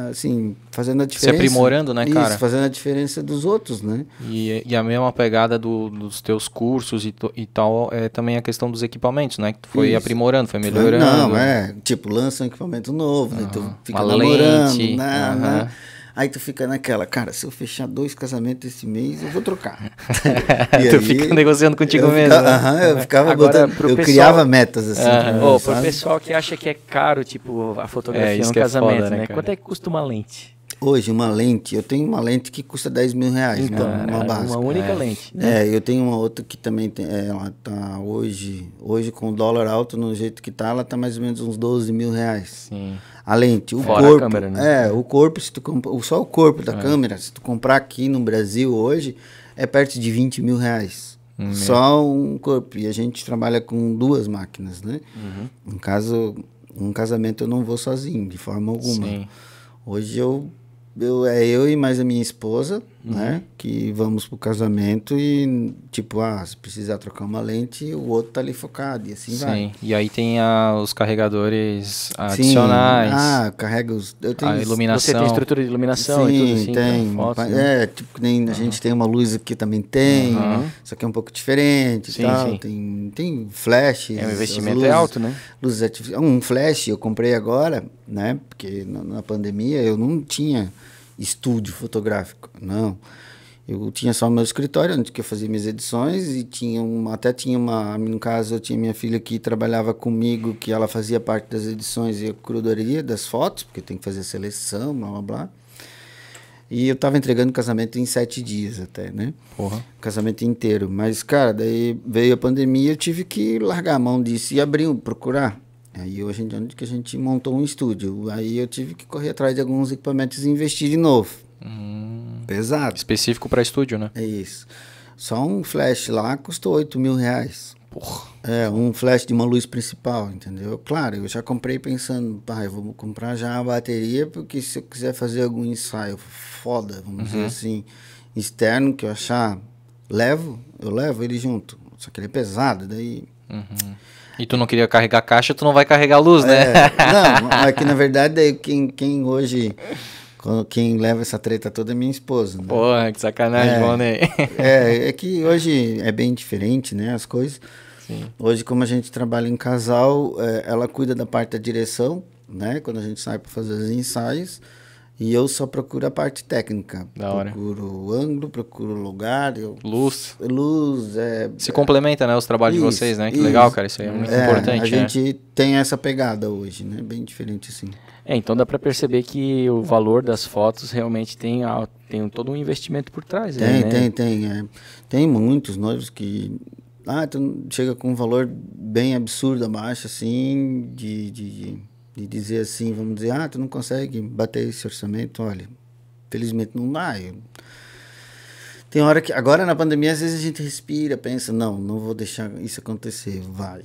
assim, fazendo a diferença. Se aprimorando, né, cara? Isso, fazendo a diferença dos outros, né? E, e a mesma pegada do, dos teus cursos e, to, e, tal é também a questão dos equipamentos, né? Que tu foi Isso. aprimorando, foi melhorando. Não, é. Tipo, lança um equipamento novo, uhum. né? Tu fica Uma namorando, lente. né? Uhum. né? Aí tu fica naquela, cara, se eu fechar dois casamentos esse mês, eu vou trocar. e tu aí, fica negociando contigo mesmo. Fica, né? uh -huh, eu é. ficava Agora, botando, eu pessoal, criava metas assim. Uh -huh. oh, pro pessoal que acha que é caro, tipo, a fotografia é, um casamento, é foda, né? né? Quanto é que custa uma lente? Hoje, uma lente, eu tenho uma lente que custa 10 mil reais, né? então, né? Uma, básica. uma única é. lente. Né? É, eu tenho uma outra que também tem, é, ela tá hoje, hoje com o dólar alto, no jeito que tá, ela tá mais ou menos uns 12 mil reais. Sim a lente. O Fora corpo, a câmera, né? É, o corpo, se tu comp... só o corpo da é. câmera, se tu comprar aqui no Brasil hoje, é perto de 20 mil reais. só um corpo. E a gente trabalha com duas máquinas, né? Uhum. Um caso, um casamento eu não vou sozinho, de forma alguma. Sim. Hoje eu, eu é eu e mais a minha esposa né, uhum. né? Que vamos pro casamento e, tipo, ah, se precisar trocar uma lente, o outro tá ali focado e assim Sim. vai. Sim, e aí tem a, os carregadores adicionais. Sim. Ah, carrega os... Eu tenho a iluminação. Você tem estrutura de iluminação Sim, e tudo assim? Né? tem. Foto, né? É, tipo, nem uhum. a gente tem uma luz aqui também tem, uhum. só que é um pouco diferente sim, e tal. Sim. Tem, tem flash. É, o investimento é luzes, é alto, né? Luzes artificiais. Um flash eu comprei agora, né? Porque na, na pandemia eu não tinha estúdio fotográfico, não. Eu tinha só meu escritório, onde eu fazia minhas edições e tinha uma, até tinha uma, no caso eu tinha minha filha que trabalhava comigo, que ela fazia parte das edições e a curadoria das fotos, porque tem que fazer a seleção, blá blá blá. E eu estava entregando o casamento em sete dias até, né? Porra. Casamento inteiro. Mas, cara, daí veio a pandemia eu tive que largar a mão disso e abrir, procurar Aí hoje em onde que a gente montou um estúdio. Aí eu tive que correr atrás de alguns equipamentos e investir de novo. Hum, Pesado. Específico para estúdio, né? É isso. Só um flash lá custou 8 mil reais. Porra. É, um flash de uma luz principal, entendeu? Claro, eu já comprei pensando, pai, vou comprar já a bateria, porque se eu quiser fazer algum ensaio foda, vamos uhum. dizer assim, externo que eu achar, levo, eu levo ele junto. Só que ele é pesado, daí. Uhum. E tu não queria carregar caixa, tu não vai carregar luz, né? É, não, é que na verdade é quem, quem hoje. Quem leva essa treta toda é minha esposa. Né? Porra, que sacanagem, é, né? é, é que hoje é bem diferente, né? As coisas. Sim. Hoje, como a gente trabalha em casal, é, ela cuida da parte da direção, né? Quando a gente sai para fazer os ensaios. E eu só procuro a parte técnica. Da hora. Procuro ângulo, procuro lugar. Eu... Luz. Luz, é... Se complementa, né, os trabalhos isso, de vocês, né? Que isso. legal, cara, isso aí é muito é, importante. A né? gente tem essa pegada hoje, né? Bem diferente, assim. É, então dá para perceber que o valor das fotos realmente tem, a, tem todo um investimento por trás. Né? Tem, aí, né? tem, tem. É. Tem muitos noivos que... Ah, então chega com um valor bem absurdo, abaixo, assim, de... de, de de dizer assim, vamos dizer, ah, tu não consegue bater esse orçamento, olha, felizmente não dá. Eu... Tem hora que, agora na pandemia, às vezes a gente respira, pensa, não, não vou deixar isso acontecer, vai.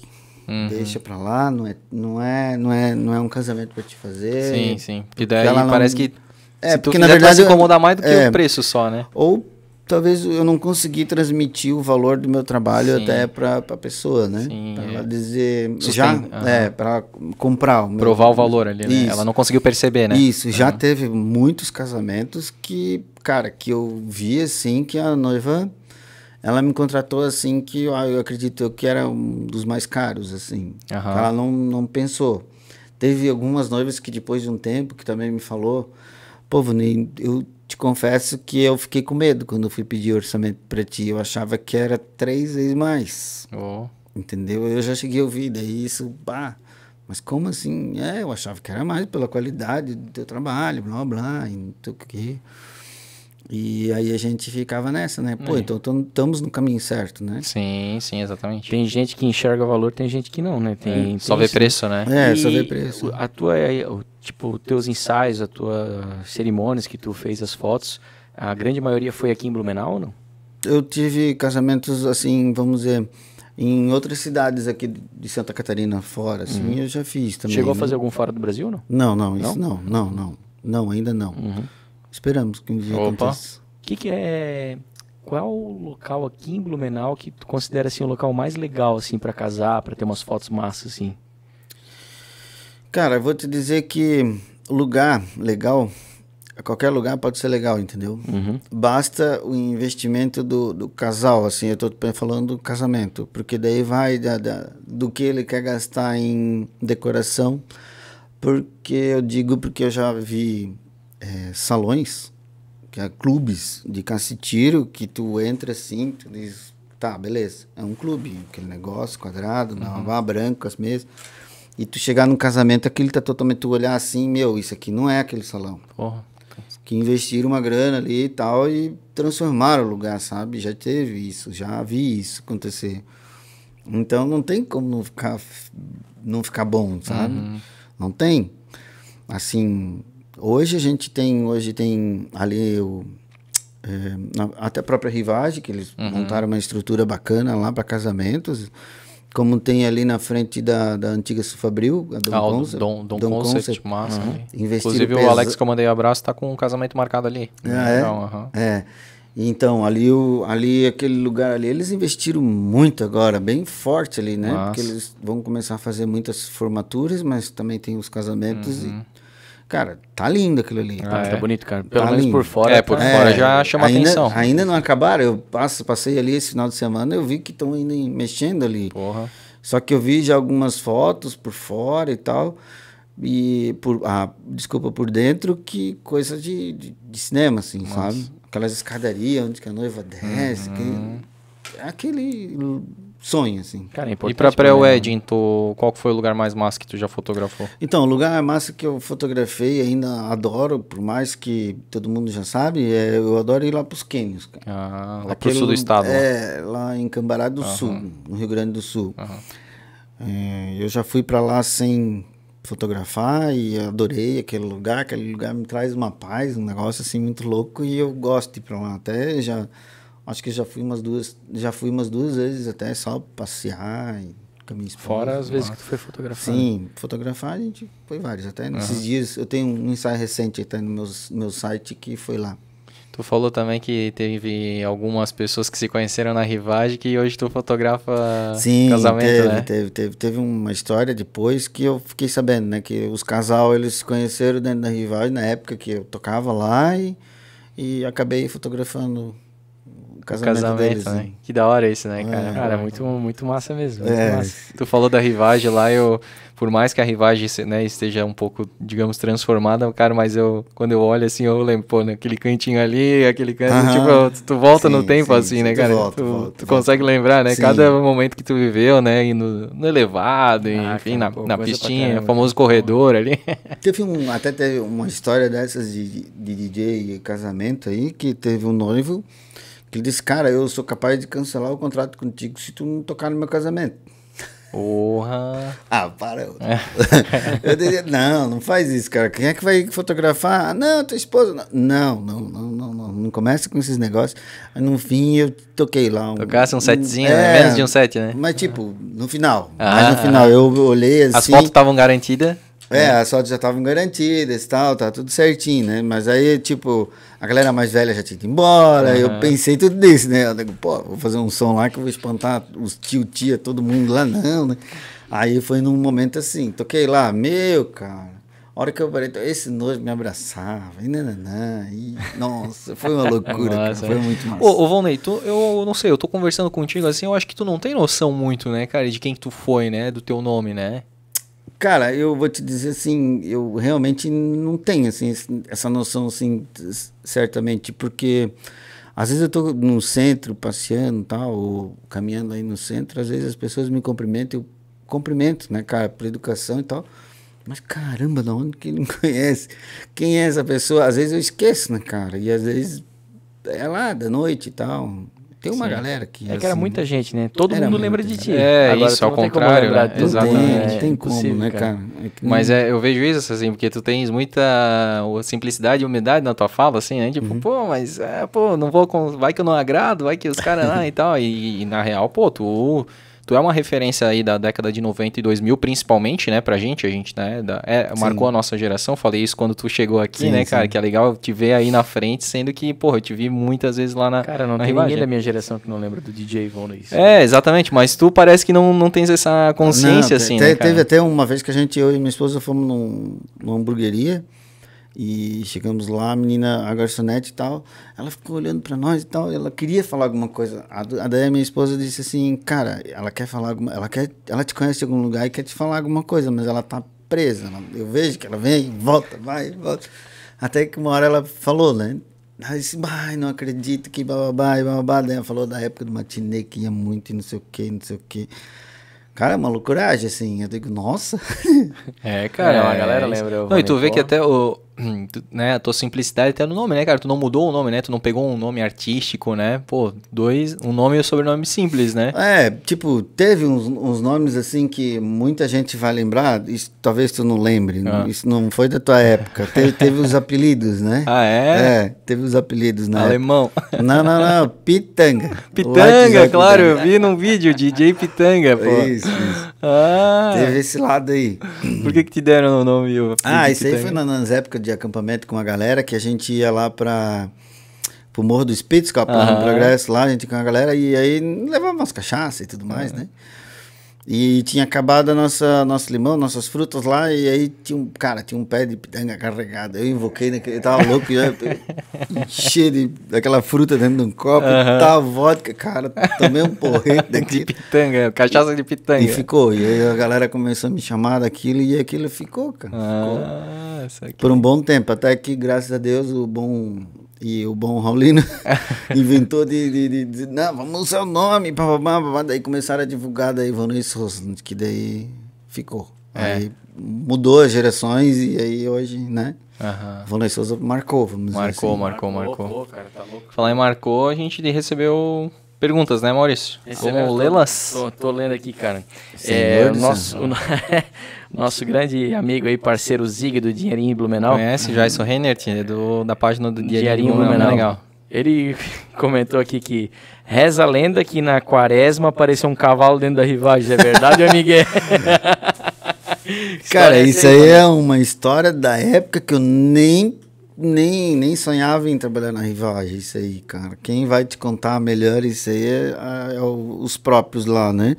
Uhum. Deixa pra lá, não é, não é, não é, não é um casamento pra te fazer. Sim, sim. E daí ela parece não... que é, porque na verdade vai se incomodar mais do que é, o preço só, né? Ou talvez eu não consegui transmitir o valor do meu trabalho Sim. até para a pessoa, né? Para ela é. dizer, já, uhum. é, para comprar. O meu, Provar o valor ali, né? Isso. Ela não conseguiu perceber, né? Isso, uhum. já teve muitos casamentos que, cara, que eu vi assim que a noiva ela me contratou assim que eu, ah, eu acredito que era um dos mais caros assim. Uhum. Ela não, não pensou. Teve algumas noivas que depois de um tempo que também me falou, povo eu te confesso que eu fiquei com medo quando fui pedir orçamento para ti. Eu achava que era três vezes mais. Oh. Entendeu? Eu já cheguei a ouvir, daí isso, pá. Mas como assim? É, eu achava que era mais pela qualidade do teu trabalho, blá, blá, e não sei o quê. E aí a gente ficava nessa, né? Pô, é. então estamos no caminho certo, né? Sim, sim, exatamente. Tem gente que enxerga valor, tem gente que não, né? Tem, é. tem só vê preço, né? É, e só vê preço. A tua, é, tipo, teus ensaios, as tuas cerimônias que tu fez as fotos, a grande maioria foi aqui em Blumenau ou não? Eu tive casamentos, assim, vamos dizer, em outras cidades aqui de Santa Catarina fora, assim, uhum. eu já fiz também. Chegou né? a fazer algum fora do Brasil não? Não, não, não, não, não, não, não, ainda não. Uhum. Esperamos que um dia Opa. aconteça. O que, que é qual o local aqui em Blumenau que tu considera assim o local mais legal assim para casar, para ter umas fotos massas assim? Cara, eu vou te dizer que lugar legal, qualquer lugar pode ser legal, entendeu? Uhum. Basta o investimento do, do casal, assim, eu estou falando do casamento, porque daí vai da, da, do que ele quer gastar em decoração, porque eu digo porque eu já vi é, salões, que é clubes de cacetiro, que tu entra assim, tu diz, tá, beleza, é um clube, aquele negócio quadrado, uhum. branco, as mesas e tu chegar num casamento, aquilo tá totalmente tu olhar assim, meu, isso aqui não é aquele salão. Porra. Que investiram uma grana ali e tal e transformaram o lugar, sabe? Já teve isso, já vi isso acontecer. Então não tem como não ficar não ficar bom, sabe? Uhum. Não tem. Assim, hoje a gente tem hoje tem ali o é, até a própria rivagem que eles uhum. montaram uma estrutura bacana lá para casamentos como tem ali na frente da, da antiga Sufabril, a Dom ah, Concept. Dom, Dom, Dom Concept, Concept. massa. Uhum. Inclusive pesa... o Alex que eu mandei abraço está com um casamento marcado ali. Ah, é? Então, uhum. é. Então, ali, o, ali, aquele lugar ali, eles investiram muito agora, bem forte ali, né? Massa. Porque eles vão começar a fazer muitas formaturas, mas também tem os casamentos uhum. e Cara, tá lindo aquilo ali. Ah, tá, é? tá bonito, cara. Tá Pelo tá menos lindo. por fora. É, tá por fora é, já chama ainda, atenção. Ainda não acabaram. Eu passo, passei ali esse final de semana eu vi que estão ainda mexendo ali. Porra. Só que eu vi já algumas fotos por fora e tal. E por. Ah, desculpa, por dentro, que coisa de, de, de cinema, assim, Nossa. sabe? Aquelas escadarias onde a noiva desce. Uhum. Que, aquele sonho, assim. Cara, é importante. E pra pré-wedding, qual foi o lugar mais massa que tu já fotografou? Então, o lugar massa que eu fotografei, ainda adoro, por mais que todo mundo já sabe, é, eu adoro ir lá pros Quênios, cara. Ah, lá Aquele, pro sul do estado. É, lá, em Cambará do Sul, no Rio Grande do Sul. É, eu já fui para lá sem fotografar e adorei aquele lugar, aquele lugar me traz uma paz, um negócio assim muito louco e eu gosto de ir pra lá. Até já Acho que já fui umas duas, já fui umas duas vezes até só passear com a minha esposa. Fora as vezes que tu foi fotografar. Sim, né? fotografar a gente foi vários. Até uhum. nesses dias eu tenho um ensaio recente até no meu, meu site que foi lá. Tu falou também que teve algumas pessoas que se conheceram na Rivagem que hoje tu fotografa Sim, casamento, teve, né? Teve, teve, teve uma história depois que eu fiquei sabendo, né? Que os casal eles se conheceram dentro da Rivagem na época que eu tocava lá e, e acabei fotografando casamento, casamento deles, né? né? Que da hora isso, né, cara? É, cara, é muito, muito massa mesmo. Muito é. massa. Tu falou da rivagem lá, eu, por mais que a rivagem né, esteja um pouco, digamos, transformada, cara, mas eu, quando eu olho assim, eu lembro, pô, naquele né, cantinho ali, aquele canto, uh -huh. tipo, tu volta sim, no tempo sim, assim, sim, né, cara? Volta, tu, volta, tu volta. consegue lembrar, né? Cada momento que tu viveu, né, e no, no elevado, ah, enfim, cara, na, pô, na pistinha, o famoso corredor ali. Teve um, até teve uma história dessas de, de DJ e casamento aí, que teve um noivo ele disse, cara, eu sou capaz de cancelar o contrato contigo se tu não tocar no meu casamento. Porra! ah, para. Eu, é. eu diria, não, não faz isso, cara. Quem é que vai fotografar? Ah, não, tua esposa. Não, não, não, não, não. Não começa com esses negócios. Aí, no fim, eu toquei lá. Um, Tocasse um setzinho, um, é, menos de um set, né? Mas, tipo, no final. Ah, mas no final, eu olhei assim. As fotos estavam garantidas? É, né? as fotos já estavam garantidas e tal, tá tudo certinho, né? Mas aí, tipo, a galera mais velha já tinha ido embora, uhum. eu pensei tudo isso, né? Eu digo, pô, vou fazer um som lá que eu vou espantar os tio, tia, todo mundo lá, não, né? Aí foi num momento assim, toquei lá, meu, cara, a hora que eu parei, então, esse nojo me abraçava, e nananã, e nossa, foi uma loucura, nossa, cara, foi é. muito massa. Ô, ô Volney, tu, eu não sei, eu tô conversando contigo assim, eu acho que tu não tem noção muito, né, cara, de quem que tu foi, né, do teu nome, né? Cara, eu vou te dizer assim, eu realmente não tenho assim, essa noção assim, certamente, porque às vezes eu estou no centro passeando tal, ou caminhando aí no centro, às vezes as pessoas me cumprimentam, eu cumprimento, né, cara, por educação e tal. Mas caramba, da onde que ele me conhece? Quem é essa pessoa? Às vezes eu esqueço, né, cara? E às vezes é lá da noite e tal. Tem uma Sim. galera que. É assim, que era assim, muita gente, né? Todo mundo lembra de ti. É, Agora, isso, ao contrário. Né? Exatamente. Né? Tem, é, tem como, né, cara? É que... Mas é, eu vejo isso, assim, porque tu tens muita simplicidade e humildade na tua fala, assim, né? Tipo, uhum. pô, mas, é, pô, não vou. Vai que eu não agrado, vai que os caras lá e tal. E, e na real, pô, tu Tu é uma referência aí da década de 90 e 2000, principalmente, né, pra gente. A gente, né, da, é, marcou a nossa geração. Falei isso quando tu chegou aqui, sim, né, cara? Que é legal te ver aí na frente, sendo que, porra, eu te vi muitas vezes lá na. Cara, não na tem ninguém da minha geração que não lembra do DJ Von isso É, exatamente, mas tu parece que não, não tens essa consciência, não, assim, te, né? Cara? Teve até uma vez que a gente, eu e minha esposa, fomos num, numa hamburgueria. E chegamos lá, a menina, a garçonete e tal, ela ficou olhando para nós e tal, ela queria falar alguma coisa. A, a daí a minha esposa disse assim: "Cara, ela quer falar alguma, ela quer, ela te conhece em algum lugar e quer te falar alguma coisa, mas ela tá presa. Ela, eu vejo que ela vem, volta, vai, volta. Até que uma hora ela falou, né? Ela disse: "Bah, não acredito que bababá, e bababá". Daí ela falou da época do matinê que ia muito e não sei o que não sei o que Cara, é uma loucuragem, assim. Eu digo, nossa. É, cara, é, a é, galera lembra. Não, e tu vê que até o, né, a tua simplicidade até tá no nome, né, cara? Tu não mudou o nome, né? Tu não pegou um nome artístico, né? Pô, dois, um nome e um sobrenome simples, né? É, tipo, teve uns, uns nomes assim que muita gente vai lembrar, isso, talvez tu não lembre, ah. isso não foi da tua época. Teve, teve os apelidos, né? Ah, é? É, teve os apelidos, né? Alemão. Época. Não, não, não, Pitanga. Pitanga, claro, eu vi num vídeo, DJ Pitanga, pô. Isso, isso. Ah. Teve esse lado aí. Por que que te deram o nome? O ah, isso Pitanga? aí foi nas épocas de de acampamento com a galera, que a gente ia lá para pro Morro do Espírito, que é uhum. progresso lá, a gente com a galera, e aí levava umas cachaças e tudo mais, uhum. né? E tinha acabado a nossa, nosso limão, nossas frutas lá, e aí tinha um cara, tinha um pé de pitanga carregado. Eu invoquei, naquele, eu tava louco, cheio de, daquela fruta dentro de um copo, uhum. tava vodka, cara, tomei um porrete daquilo. De pitanga, é, cachaça de pitanga. E ficou, e aí a galera começou a me chamar daquilo, e aquilo ficou, cara. Ah, ficou. Por um bom tempo, até que, graças a Deus, o bom e o bom Raulino inventou de, de, de, de, Não, vamos usar o nome, papapá, papapá. Daí começaram a divulgar daí Vanessa Rosland, que daí ficou. É. Aí mudou as gerações e aí hoje, né? Uhum. Vanessa Souza marcou, vamos marcou, assim. Marcou, marcou, marcou. Pô, cara, tá louco. Falar em marcou, a gente recebeu perguntas, né, Maurício? Recebeu, Vamos lê-las? Tô, tô, lendo aqui, cara. Senhor é, o nosso... nosso grande amigo aí, parceiro Zig do Dinheirinho Blumenau. Conhece, Jason Reinert, do, da página do Dinheirinho, Blumenau. Blumenau. Legal. Ele comentou aqui que reza a lenda que na quaresma apareceu um cavalo dentro da rivagem. É verdade, Miguel? Cara, isso aí é uma história da época que eu nem, nem, nem sonhava em trabalhar na rivagem. Isso aí, cara. Quem vai te contar melhor isso aí é, é, é os próprios lá, né?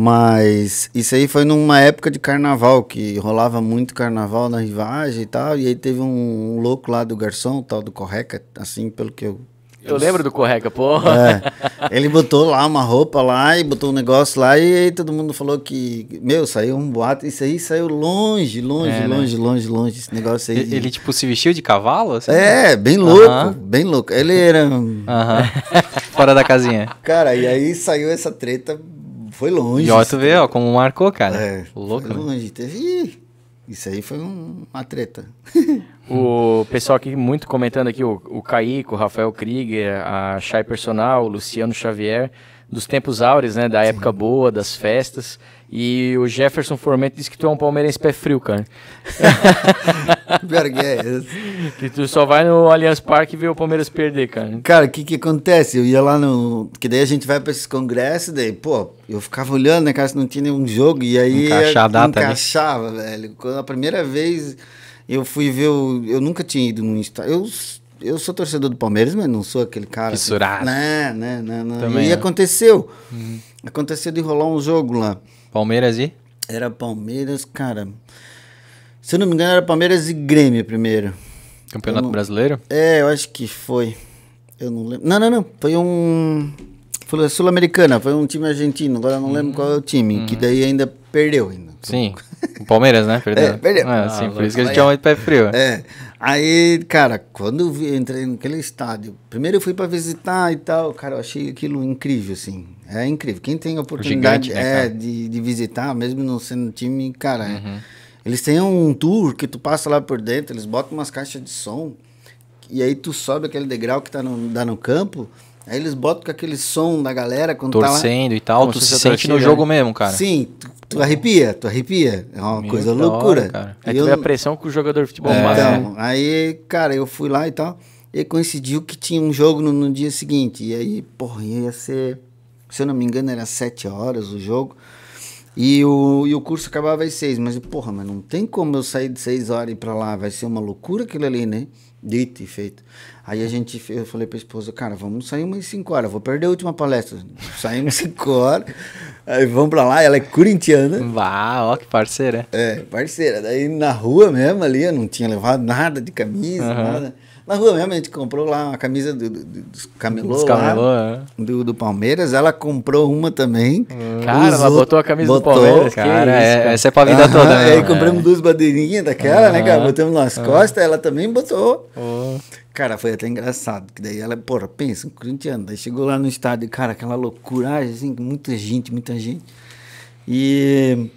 Mas isso aí foi numa época de carnaval, que rolava muito carnaval na rivagem e tal. E aí teve um, louco lá do garçom, tal do Correca, assim, pelo que eu. Eu, lembro do Correca, pô. É, ele botou lá uma roupa lá e botou um negócio lá. E aí todo mundo falou que, meu, saiu um boato. Isso aí saiu longe, longe, é, né? longe, né? longe, longe. Esse negócio aí. Ele, ele tipo, se vestiu de cavalo? Assim, é, né? bem louco, uh -huh. bem louco. Ele era. Uh -huh. Fora da casinha. Cara, e aí saiu essa treta foi longe. E ó, tu vê, ó, como marcou, cara. É, Louco, foi né? longe. Né? Teve... Isso aí foi um, uma treta. o pessoal aqui muito comentando aqui, o, Caíco o Rafael Krieger, a Chay Personal, o Luciano Xavier, dos tempos áureos, né? Da Sim. época boa, das festas. E o Jefferson Formento disse que tu é um palmeirense pé frio, cara. É que tu só vai no Allianz Parque e vê o Palmeiras perder, cara. Cara, o que que acontece? Eu ia lá no... Que daí a gente vai pra esses congressos, daí, pô, eu ficava olhando, né, cara, se não tinha nenhum jogo, e aí... Encaixar a data, né? Encaixava, né? velho. Quando a primeira vez eu fui ver o... Eu nunca tinha ido no estádio. Eu eu sou torcedor do Palmeiras, mas não sou aquele cara. Fissurado. Né, né, né. né. E é. aconteceu. Uhum. Aconteceu de rolar um jogo lá. Palmeiras e? Era Palmeiras, cara. Se eu não me engano, era Palmeiras e Grêmio primeiro. Campeonato não... Brasileiro? É, eu acho que foi. Eu não lembro. Não, não, não. Foi um. Foi Sul-Americana, foi um time argentino. Agora eu não lembro qual é o time, hum. que uhum. daí ainda perdeu. Ainda. Sim. O Palmeiras, né? Perdeu. É, perdeu. Ah, ah, sim, ah, por isso que a gente é muito pé frio. É. Aí, cara, quando eu entrei naquele estádio, primeiro eu fui para visitar e tal, cara, eu achei aquilo incrível, assim. É incrível. Quem tem a oportunidade gigante, né, é, de, de, visitar, mesmo não sendo time, cara. É uhum. É, eles têm um tour que tu passa lá por dentro, eles botam umas caixas de som. E aí tu sobe aquele degrau que tá no, dá no campo. Aí eles botam com aquele som da galera quando Torcendo tá lá, e tal, tu se, se sente no jogo mesmo, cara. Sim, tu, tu arrepia, tu arrepia. É uma Meu coisa loucura. Hora, cara. É eu... a pressão que o jogador de futebol é, faz. Né? Então, né? aí, cara, eu fui lá e tal. E coincidiu que tinha um jogo no, no dia seguinte. E aí, porra, ia ser. Se eu não me engano, era sete horas o jogo. E o, e o curso acabava às seis, mas porra, mas não tem como eu sair de seis horas e ir pra lá, vai ser uma loucura aquilo ali, né? Dito e feito. Aí a gente, eu falei pra esposa, cara, vamos sair umas cinco horas, vou perder a última palestra. Saímos cinco horas, aí vamos pra lá, ela é corintiana. Vá, ó, que parceira. É, parceira. Daí na rua mesmo ali, eu não tinha levado nada de camisa, uhum. nada na rua mesmo, a gente comprou lá uma camisa do, do, do dos camelô, dos camelô lá, é. do, do Palmeiras. Ela comprou uma também. Hum. Cara, ela botou a camisa botou, do Palmeiras. Cara, é, isso, cara, essa é pra vida uh -huh, toda. Né? Aí compramos é. duas bandeirinhas daquela, uh -huh. né, cara? Botamos nas uh -huh. costas, ela também botou. Cara, foi até engraçado, que daí ela, porra, pensa, um corintiano, daí chegou lá no estádio, cara, aquela loucura, assim, muita gente, muita gente. E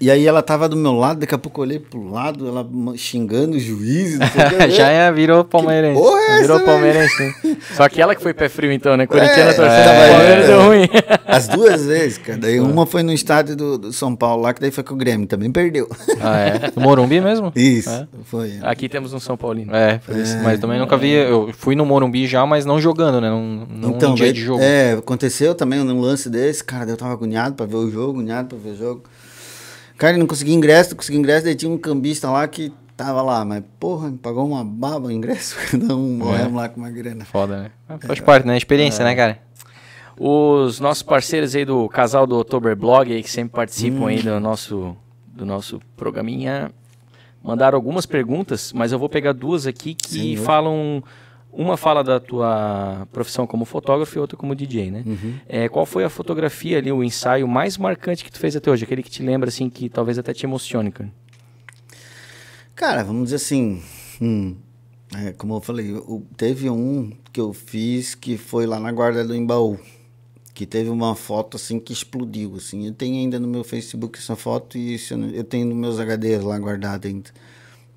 e aí ela tava do meu lado, daqui a pouco eu olhei pro lado, ela xingando o juiz. Não sei Já é, virou palmeirense. Que porra é virou palmeirense. Né? Só que ela que foi pé frio então, né? Corintiana é, torcendo é, Palmeiras, deu ruim. As duas vezes, cara. Daí é. uma foi no estádio do, do, São Paulo lá, que daí foi com o Grêmio, também perdeu. Ah, é? No Morumbi mesmo? Isso, é. foi. É. Aqui temos um São Paulino. É, é, mas também nunca vi, eu fui no Morumbi já, mas não jogando, né? Não, não então, um dia de jogo. É, aconteceu também um lance desse, cara, eu tava agoniado pra ver o jogo, agoniado pra ver o jogo. Cara, não consegui ingresso, não consegui ingresso, daí tinha um cambista lá que tava lá, mas porra, me pagou uma baba o ingresso, Não, um é. morremos lá com uma grana. Foda, né? É, Faz parte, né? Experiência, é. né, cara? Os nossos parceiros aí do casal do October Blog aí, que sempre participam hum. aí do hum. nosso, do nosso programinha, mandaram algumas perguntas, mas eu vou pegar duas aqui que Senhor. falam uma fala da tua profissão como fotógrafo e outra como DJ, né? Uhum. É, qual foi a fotografia ali, o ensaio mais marcante que tu fez até hoje? Aquele que te lembra, assim, que talvez até te emocione, cara? Cara, vamos dizer assim... Hum, é, como eu falei, eu, teve um que eu fiz que foi lá na Guarda do Embaú. Que teve uma foto, assim, que explodiu, assim. Eu tenho ainda no meu Facebook essa foto e isso, eu tenho nos meus HDs lá guardado ainda.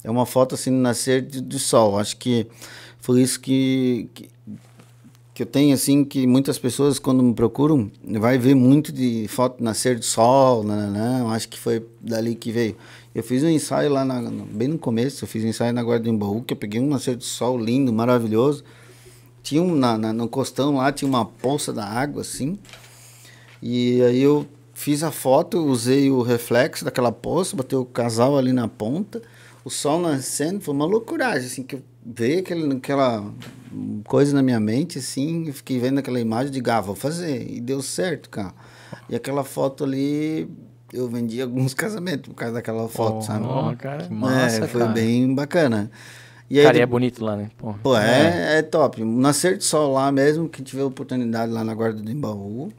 É uma foto, assim, do nascer de, do sol. Acho que foi isso que, que, que eu tenho, assim, que muitas pessoas, quando me procuram, vai ver muito de foto nascer do sol, não acho que foi dali que veio. Eu fiz um ensaio lá, na, bem no começo, eu fiz um ensaio na Guarda do Embaú, que eu peguei um nascer do sol lindo, maravilhoso. Tinha um, na, na, no costão lá, tinha uma poça da água, assim, e aí eu fiz a foto, usei o reflexo daquela poça, bateu o casal ali na ponta, o sol nascendo, foi uma loucuragem, assim, que eu veio aquele, aquela coisa na minha mente, assim, eu fiquei vendo aquela imagem de ah, vou fazer. E deu certo, cara. E aquela foto ali, eu vendi alguns casamentos por causa daquela foto, oh, sabe? Oh, cara. Que é, massa, é, foi cara. bem bacana. E aí, cara, e é bonito lá, né? Porra. Pô, é, é. é top. Nascer de sol lá mesmo, que tiver oportunidade lá na Guarda do Embaú,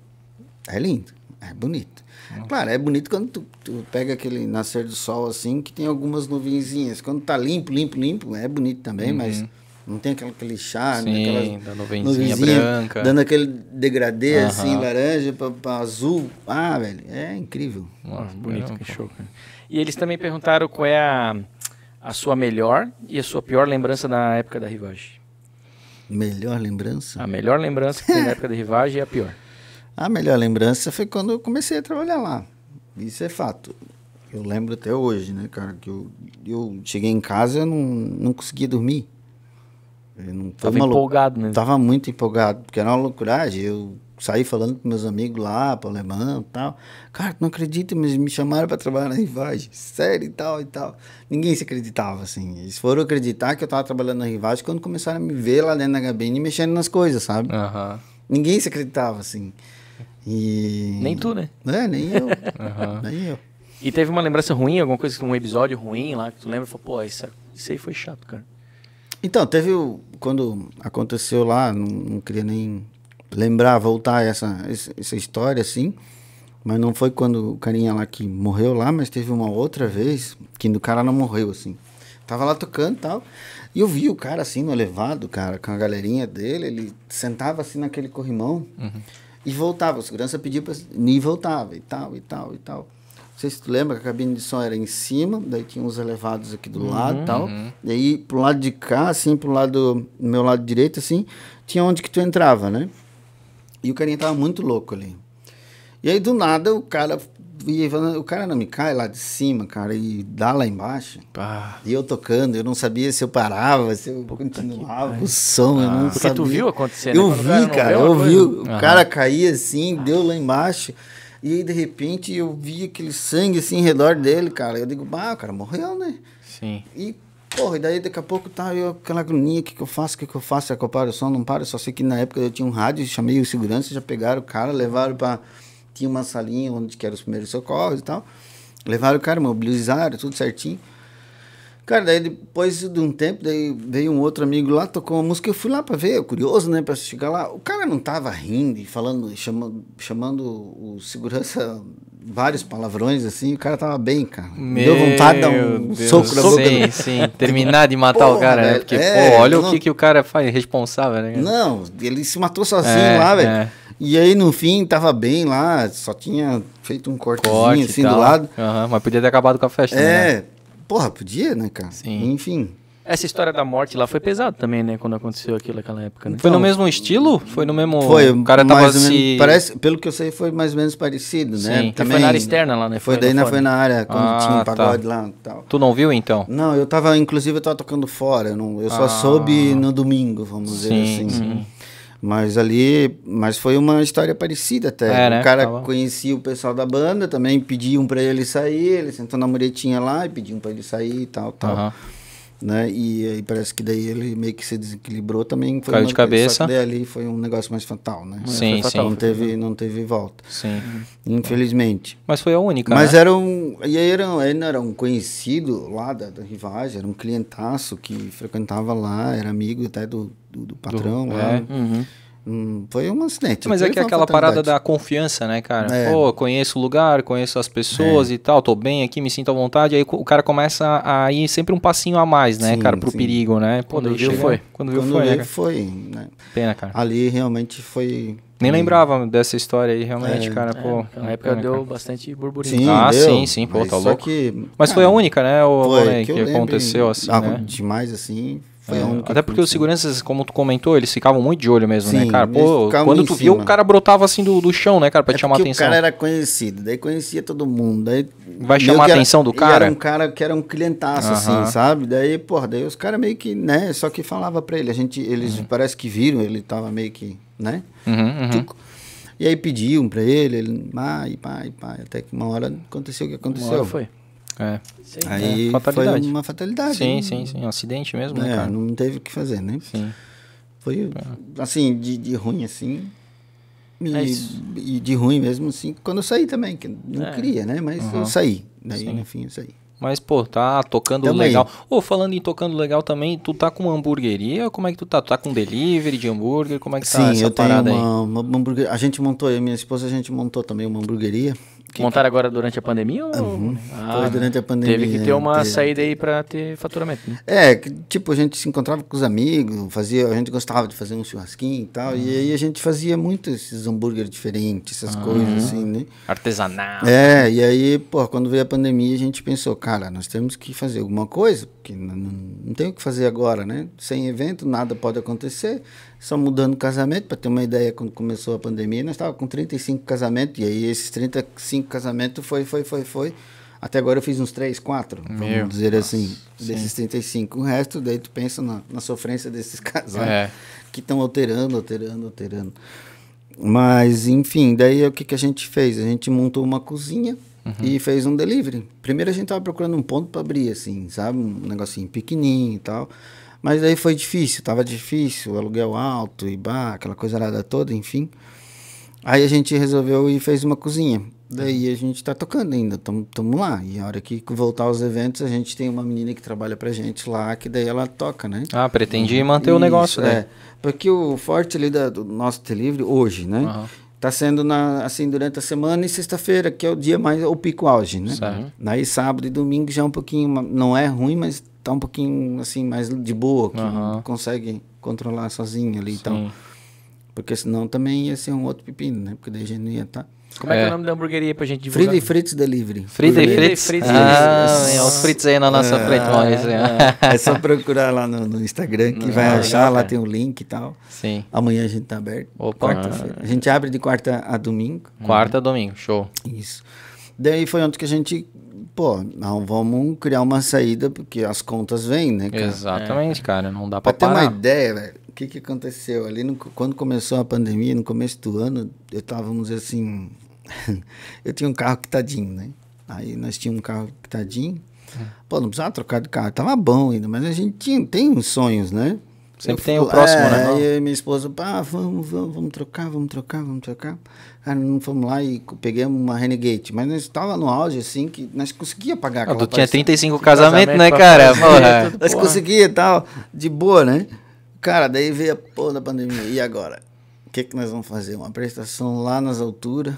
é lindo, é bonito. Claro, é bonito quando tu, tu, pega aquele nascer do sol assim, que tem algumas nuvenzinhas. Quando tá limpo, limpo, limpo, é bonito também, uhum. mas não tem aquela, aquele charme, né, Sim, aquelas da nuvenzinha, branca. Dando aquele degradê uhum. assim, laranja pra, pra, azul. Ah, velho, é incrível. Nossa, bonito, que show. Cara. E eles também perguntaram qual é a, a sua melhor e a sua pior lembrança na época da Rivage. Melhor lembrança? A melhor lembrança que tem na época da Rivage é a pior. A melhor lembrança foi quando eu comecei a trabalhar lá. Isso é fato. Eu lembro até hoje, né, cara, que eu, eu cheguei em casa e não, não conseguia dormir. Eu não tava empolgado mesmo. Né? Tava muito empolgado, porque era uma loucuragem. Eu saí falando com meus amigos lá, pro alemão e tal. Cara, não acredito, mas me chamaram para trabalhar na Rivagem, sério e tal e tal. Ninguém se acreditava, assim. Eles foram acreditar que eu tava trabalhando na Rivagem quando começaram a me ver lá dentro da cabine mexendo nas coisas, sabe? Uhum. Ninguém se acreditava, assim. E... Nem tu, né? É, nem eu. uhum. Nem eu. E teve uma lembrança ruim, alguma coisa, um episódio ruim lá que tu lembra? Falou, pô, isso, isso aí foi chato, cara. Então, teve o, quando aconteceu lá, não, não queria nem lembrar, voltar essa, essa história assim. Mas não foi quando o carinha lá que morreu lá, mas teve uma outra vez que o cara não morreu, assim. Tava lá tocando e tal. E eu vi o cara assim no elevado, cara, com a galerinha dele. Ele sentava assim naquele corrimão. Uhum. E voltava, o segurança pediu para e voltava, e tal, e tal, e tal. Não sei se tu lembra que a cabine de som era em cima, daí tinha uns elevados aqui do uhum, lado e tal. Uhum. E aí, pro lado de cá, assim, pro lado, do meu lado direito, assim, tinha onde que tu entrava, né? E o carinha tava muito louco ali. E aí, do nada, o cara e o cara não me cai lá de cima, cara, e dá lá embaixo. Pá. E eu tocando, eu não sabia se eu parava, se eu Puta continuava que... o som, ah. eu não ah. Porque sabia. tu viu acontecer, né? Eu né? vi, cara, é eu vi. O uhum. cara caía assim, deu lá embaixo. E aí, de repente, eu vi aquele sangue assim em redor dele, cara. Eu digo, bah, o cara morreu, né? Sim. E, porra, e daí daqui a pouco tá eu, aquela agonia, o que, que eu faço, o que, que eu faço? é que eu paro o som? Não paro. Só sei que na época eu tinha um rádio, chamei o segurança, já pegaram o cara, levaram pra tinha uma salinha onde que eram os primeiros socorros e tal. Levaram o cara, mobilizaram, tudo certinho. Cara, daí depois de um tempo, daí veio um outro amigo lá, tocou uma música, eu fui lá pra ver, curioso, né, pra chegar lá. O cara não tava rindo e falando, chamando, chamando o segurança vários palavrões, assim, o cara tava bem, cara. Meu Deu vontade de dar um Deus soco na boca. Né? Sim, sim, terminar de matar Porra, o cara, né? velho, né, porque, é, pô, olha não... o que, que o cara faz, responsável, né? Cara? Não, ele se matou sozinho é, lá, velho. É. E aí, no fim, tava bem lá, só tinha feito um cortezinho Corte, assim do lado. Uhum, mas podia ter acabado com a festa. É, né? Porra, podia, né, cara? Sim. Enfim. Essa história da morte lá foi pesado também, né? Quando aconteceu aquilo naquela época, né? Então, foi no mesmo estilo? Foi no mesmo. Foi, o cara tava mais se... Parece, pelo que eu sei, foi mais ou menos parecido, Sim, né? Sim, também foi na área externa lá, né? Foi, foi daí na, foi na área, quando ah, tinha um tá. pagode tá. lá e tal. Tu não viu então? Não, eu tava, inclusive, eu tava tocando fora. Eu, não, eu só ah. soube no domingo, vamos sim, dizer assim. Sim. Mas ali, mas foi uma história parecida até. É, né? O cara conhecia o pessoal da banda também, pediam para ele sair, ele sentou na muretinha lá e pediam para ele sair e tal, tal. Uhum né? E, aí parece que daí ele meio que se desequilibrou também. Foi Caiu uma, de cabeça. daí ali foi um negócio mais fatal, né? Sim, fatal, sim. Não teve, não teve volta. Sim. Infelizmente. Mas foi a única, né? Mas né? era um... E aí era, ele era um conhecido lá da, da Rivagem, era um clientaço que frequentava lá, era amigo até do, do, do patrão do, lá. É. Uhum. Hum, foi um acidente. Mas é que é aquela parada da confiança, né, cara? É. Pô, conheço o lugar, conheço as pessoas é. e tal, tô bem aqui, me sinto à vontade. Aí o cara começa a ir sempre um passinho a mais, né, sim, cara, pro sim. perigo, né? Pô, quando, quando viu, foi. Quando viu, quando foi. Né, viu, né, foi né? Pena, cara. Ali realmente foi. Nem lembrava dessa história aí, realmente, é. cara. É, pô, na época pena, deu cara. bastante burburinho. Sim, ah, deu, sim, sim, pô, tá louco. Que, mas cara, foi a única, né, o, foi, né, que, que aconteceu assim. Né? Demais assim, foi é, até porque os seguranças, como tu comentou, eles ficavam muito de olho mesmo, né, Sim, né, cara? Pô, quando tu via, o cara brotava assim do, do chão, né, cara, pra é te chamar a atenção. o cara era conhecido, daí conhecia todo mundo, daí... Vai chamar a atenção era, do cara? Era um cara que era um clientaço, uhum. assim, sabe? Daí, porra, daí os caras meio que, né, só que falava pra ele, a gente, eles uhum. parece que viram, ele tava meio que, né? Uhum, uhum. Tipo, e aí pediam pra ele, ele, pai, pai, pai, até que uma hora aconteceu o que aconteceu. Uma hora foi. É. Sim, Aí é. foi uma fatalidade. Sim, né? sim, sim. Um acidente mesmo, né, é, né, cara? Não teve o que fazer, né? Sim. Foi, é. assim, de, de ruim, assim. E, é e, de ruim mesmo, assim, quando eu saí também. Que não é. queria, né? Mas uhum. eu saí. Daí, sim. no fim, eu saí. Mas, pô, tá tocando também. legal. Ô, oh, falando em tocando legal também, tu tá com uma hamburgueria? Como é que tu tá? Tu tá com delivery de hambúrguer? Como é que tá Sim, tá essa eu tenho uma, aí? Uma hamburgueria. A gente montou, minha esposa, a gente montou também uma hamburgueria. Que Montaram agora durante a pandemia? Ou... Uhum. Ah, foi durante a pandemia. Teve que ter uma teve... saída aí para ter faturamento. Né? É, que, tipo, a gente se encontrava com os amigos, fazia, a gente gostava de fazer um churrasquinho e tal, uhum. e aí a gente fazia muito esses hambúrgueres diferentes, essas uhum. coisas assim, né? Artesanal. É, e aí, pô, quando veio a pandemia, a gente pensou, cara, nós temos que fazer alguma coisa, porque não, não tem o que fazer agora, né? Sem evento, nada pode acontecer só mudando casamento, para ter uma ideia, quando começou a pandemia, nós estávamos com 35 casamentos, e aí esses 35 casamentos foi, foi, foi, foi. Até agora eu fiz uns 3, 4, Meu, vamos dizer nossa, assim, sim. desses 35. O resto, daí tu pensa na, na sofrência desses casais é. que estão alterando, alterando, alterando. Mas, enfim, daí o que, que a gente fez? A gente montou uma cozinha uhum. e fez um delivery. Primeiro a gente estava procurando um ponto para abrir, assim, sabe? Um negocinho pequenininho e tal. Mas aí foi difícil, tava difícil, aluguel alto e bar, aquela coisa nada toda, enfim. Aí a gente resolveu e fez uma cozinha. Daí a gente tá tocando ainda, estamos lá. E a hora que voltar aos eventos, a gente tem uma menina que trabalha pra gente lá, que daí ela toca, né? Ah, pretende manter Isso, o negócio, né? É, porque o forte ali da, do nosso delivery, hoje, né? Uhum. Tá sendo na, assim durante a semana e sexta-feira, que é o dia mais, o pico auge, né? Certo. Daí sábado e domingo já é um pouquinho, não é ruim, mas tá um pouquinho assim, mais de boa, que uhum. consegue controlar sozinho ali então Porque senão também ia ser um outro pepino, né? Porque daí a gente não ia Tá. Como é. é, que é o nome da hamburgueria pra gente divulgar? Frida e Fritz Delivery. Frida e Fritz? ah, é, os Fritz aí na nossa é, frente. É, é, só procurar lá no, no Instagram que vai ah, achar, lá tem o um link e tal. Sim. Amanhã a gente tá aberto. Opa. A gente abre de quarta a domingo. Quarta a domingo, show. Isso. Daí foi ontem que a gente pô, não vamos criar uma saída porque as contas vêm, né? Cara? Exatamente, é. cara, não dá para parar. Pra ter uma ideia, velho, o que, que aconteceu ali no, quando começou a pandemia, no começo do ano, eu tava, vamos dizer assim, eu tinha um carro quitadinho, tá né? Aí nós tínhamos um carro quitadinho. Tá hum. Pô, não precisava trocar de carro, tava bom ainda, mas a gente tinha, tem uns sonhos, né? Sempre eu tem o próximo, né? é, né? E minha esposa, pá, vamos, vamos, vamos trocar, vamos trocar, vamos trocar. Cara, não fomos lá e peguei uma Renegade. Mas nós estava no auge, assim, que nós conseguia pagar. Ah, tu tinha 35 casamentos, casamento, né, cara? Fazer, tudo, é, nós conseguia e tal, de boa, né? Cara, daí veio a porra da pandemia. E agora? O que, é que nós vamos fazer? Uma prestação lá nas alturas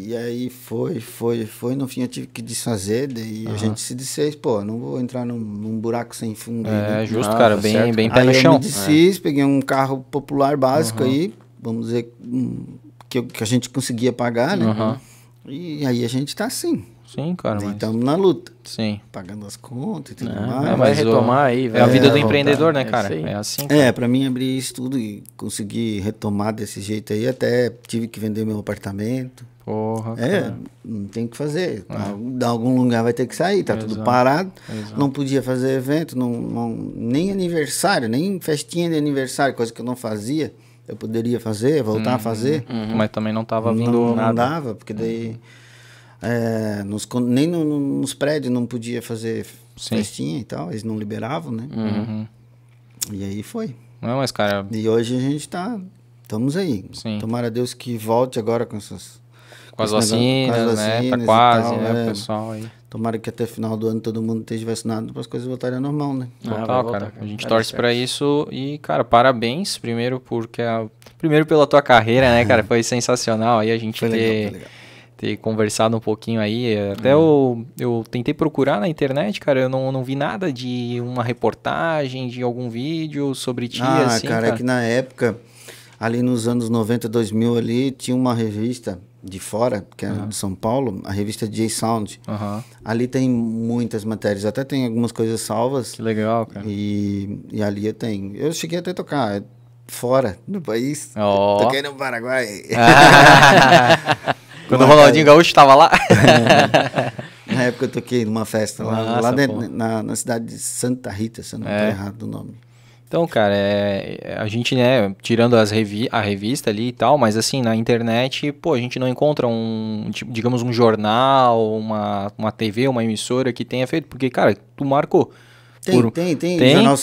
e aí foi, foi, foi. No fim eu tive que desfazer. Daí uhum. a gente se desfez, pô, não vou entrar num, num buraco sem fundo. É, aí, justo, tá cara, bem, bem pé aí no chão. Eu me desfiz, é. peguei um carro popular básico uhum. aí, vamos dizer, hum, que, que a gente conseguia pagar, né? Uhum. E aí a gente tá assim. Sim, cara. Mas... Estamos na luta. Sim. Pagando as contas e tudo é, mais. Vai retomar aí. Vai. É a vida né, é, do empreendedor, voltar. né, cara? É, assim. É, cara. É, para mim abrir isso tudo e conseguir retomar desse jeito aí, até tive que vender meu apartamento. Porra. É, cara. não tem que fazer. Ah. De algum lugar vai ter que sair, tá Exato. tudo parado. Exato. Não podia fazer evento, não, não, nem aniversário, nem festinha de aniversário, coisa que eu não fazia. Eu poderia fazer, voltar a uhum, fazer. Uhum. mas também não tava vindo não, nada. Não dava, porque daí. Uhum. É, nos, nem no, no, nos prédios não podia fazer Sim. festinha e tal, eles não liberavam, né? Uhum. E aí foi. Não, mas cara. E hoje a gente tá. Estamos aí. Sim. Tomara a Deus que volte agora com essas. Com, as vacinas, com as vacinas né? Tá quase, tal, né? É. pessoal aí. Tomara que até o final do ano todo mundo esteja vacinado para as coisas voltarem ao normal, né? Ah, Total, voltar, cara. A gente torce para isso e, cara, parabéns primeiro porque a... primeiro pela tua carreira, né, cara? Foi sensacional aí a gente foi ter legal, ter conversado um pouquinho aí. É, até uhum. eu, eu tentei procurar na internet, cara, eu não, não vi nada de uma reportagem, de algum vídeo sobre ti, ah, assim, cara, é cara, é que na época, ali nos anos 90, 2000 ali, tinha uma revista de fora, que era uhum. de São Paulo, a revista J Sound. Uhum. Ali tem muitas matérias, até tem algumas coisas salvas. Que legal, cara. E, e ali eu tenho. Eu cheguei até a tocar é, fora do país. Oh. Toquei no Paraguai. Ah. Quando o Ronaldinho Gaúcho estava lá? Na época eu toquei numa festa lá, Nossa, lá dentro, na, na, cidade de Santa Rita, se eu não estou é. errado o nome. Então, cara, é, é, a gente, né, tirando as revi a revista ali e tal, mas assim, na internet, pô, a gente não encontra um, digamos, um jornal, uma, uma TV, uma emissora que tenha feito, porque, cara, tu marcou. Tem, por... tem, tem, tem. Jornal,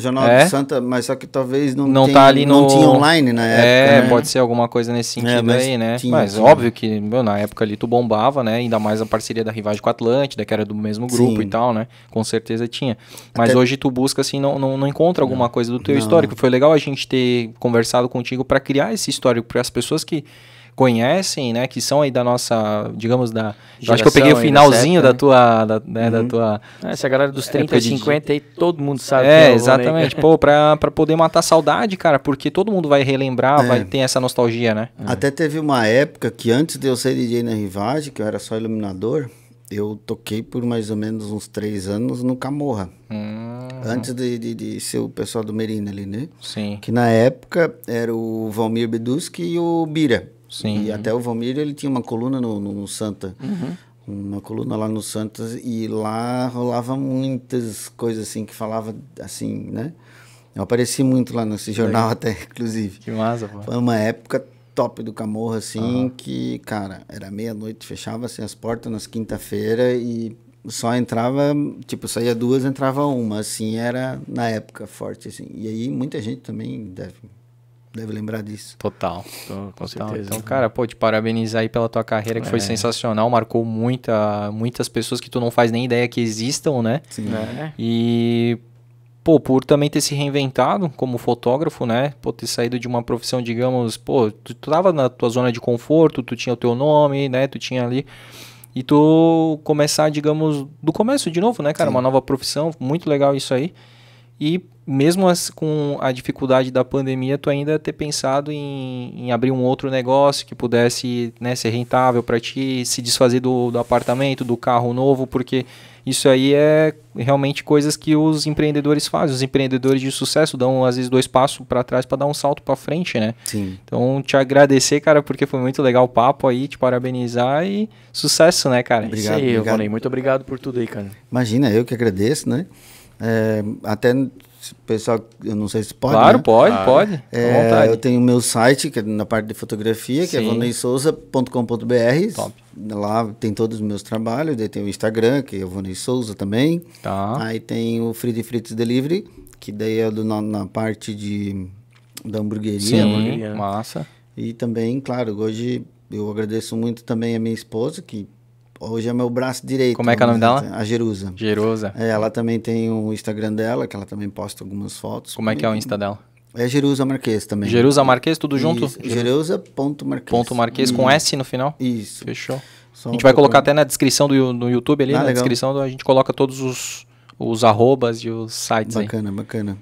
Jornal é. de Santa, mas só que talvez não, não tem, tá ali no... não tinha online na é, época. É, né? pode ser alguma coisa nesse é, sentido é, aí, né? Tinha, mas tinha. óbvio que meu, na época ali tu bombava, né? Ainda mais a parceria da Rivagem com a Atlântida, que era do mesmo grupo Sim. e tal, né? Com certeza tinha. Mas Até... hoje tu busca assim, não, não, não encontra alguma coisa do teu não. histórico. Foi legal a gente ter conversado contigo para criar esse histórico, para as pessoas que conhecem, né? Que são aí da nossa, digamos, da. Geração, acho que eu peguei o finalzinho da, né? tua. Da, né, uhum. da tua é, Essa galera dos 30 e 50 aí, todo mundo é, sabe. É, exatamente. Pô, pra, pra poder matar a saudade, cara, porque todo mundo vai relembrar, é. vai ter essa nostalgia, né? É. Até teve uma época que antes de eu ser DJ na Rivagem, que eu era só iluminador, eu toquei por mais ou menos uns três anos no Camorra. Hum. Antes de, de, de, ser o pessoal do Merino ali, né? Sim. Que na época era o Valmir Beduski e o Bira. Sim. E até o Valmir, ele tinha uma coluna no, no, no Santa. Uhum. Uma coluna lá no Santos e lá rolava muitas coisas assim que falava assim, né? Eu apareci muito lá nesse jornal até, inclusive. Que massa, pô. Foi uma época top do Camorra, assim, uhum. que, cara, era meia-noite, fechava assim, as portas nas quinta-feira e só entrava, tipo, saía duas, entrava uma, assim, era na época forte, assim. E aí muita gente também deve deve lembrar disso. Total. Então, com Total. Então, certeza. Então, cara, pô, te parabenizar aí pela tua carreira, que é. foi sensacional, marcou muita, muitas pessoas que tu não faz nem ideia que existam, né? Sim. É. E, pô, por também ter se reinventado como fotógrafo, né? Pô, ter saído de uma profissão, digamos, pô, tu, tu tava na tua zona de conforto, tu tinha o teu nome, né? Tu tinha ali e tu começar, digamos, do começo de novo, né, cara? Sim. Uma nova profissão, muito legal isso aí. E mesmo as, com a dificuldade da pandemia, tu ainda ter pensado em, em abrir um outro negócio que pudesse né, ser rentável para ti, se desfazer do, do, apartamento, do carro novo, porque isso aí é realmente coisas que os empreendedores fazem. Os empreendedores de sucesso dão às vezes dois passos para trás para dar um salto para frente, né? Sim. Então te agradecer, cara, porque foi muito legal o papo aí, te parabenizar e sucesso, né, cara? Obrigado, isso aí, obrigado. muito obrigado por tudo aí, cara. Imagina, eu que agradeço, né? É, até pessoal, eu não sei se pode. Claro, né? pode, pode. É, eu tenho meu site, que é na parte de fotografia, que é Sim. é vaneissouza.com.br. Lá tem todos os meus trabalhos, daí tem o Instagram, que é Vonei Souza também. Tá. Aí tem o free de Fritos Delivery, que daí é do, na, na parte de da hamburgueria. Sim, né? hamburgueria. massa. E também, claro, hoje eu agradeço muito também a minha esposa, que hoje é meu braço direito. Como é que é o nome dela? Assim, a Jerusa. Jerusa. É, ela também tem o um Instagram dela, que ela também posta algumas fotos. Como é que é o Insta dela? É Jerusa Marquês também. Jerusa Marquês, tudo junto? Jerusa.marquês. Ponto Marquês com S no final? Isso. Fechou. Só a gente vai colocar até na descrição do no YouTube ali, ah, na legal. descrição a gente coloca todos os, os arrobas e os sites bacana, aí. Bacana, bacana.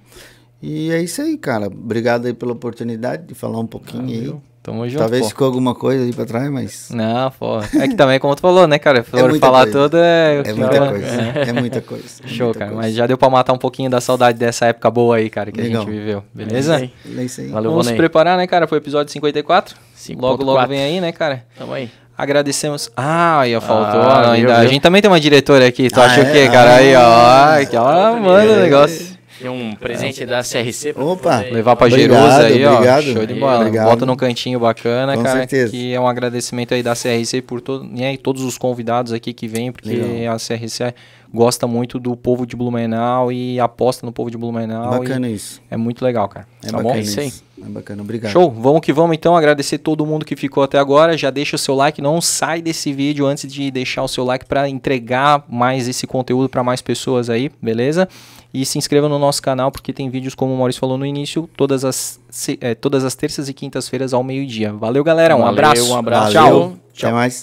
E é isso aí, cara. Obrigado aí pela oportunidade de falar um pouquinho ah, aí. Meu. Tamo então junto. Talvez pô. ficou alguma coisa aí pra trás, mas. Não, pô. É que também, como tu falou, né, cara? Se é falar coisa. tudo é. É muita, coisa, né? é muita coisa. É Show, muita cara. Coisa. Mas já deu pra matar um pouquinho da saudade dessa época boa aí, cara, que Legal. a gente viveu. É Beleza? É isso aí. É isso aí. Valeu, Vamos se preparar, né, cara? Foi o episódio 54. 5. Logo, logo vem aí, né, cara? Tamo aí. Agradecemos. Ah, aí, ó, faltou. Ah, A gente também tem uma diretora aqui. Tu ah, acha é? o quê, é? cara? Aí, ó. Ah, que ela manda o negócio um presente da CRC. Opa! Levar pra Jerusa aí, ó. Obrigado. Show de bola. Obrigado. Bota num cantinho bacana, Com cara. Certeza. Que é um agradecimento aí da CRC por todo né, todos os convidados aqui que vêm, porque Legal. a CRC gosta muito do povo de Blumenau e aposta no povo de Blumenau. Bacana isso. É muito legal, cara. É tá bom? isso aí. É bacana, obrigado. Show, vamos que vamos então. Agradecer todo mundo que ficou até agora. Já deixa o seu like, não sai desse vídeo antes de deixar o seu like para entregar mais esse conteúdo para mais pessoas aí, beleza? E se inscreva no nosso canal, porque tem vídeos, como o Maurício falou no início, todas as, se, é, todas as terças e quintas-feiras ao meio-dia. Valeu, galera. Um Valeu, abraço. Um abraço. Valeu, tchau. Tchau. Até mais.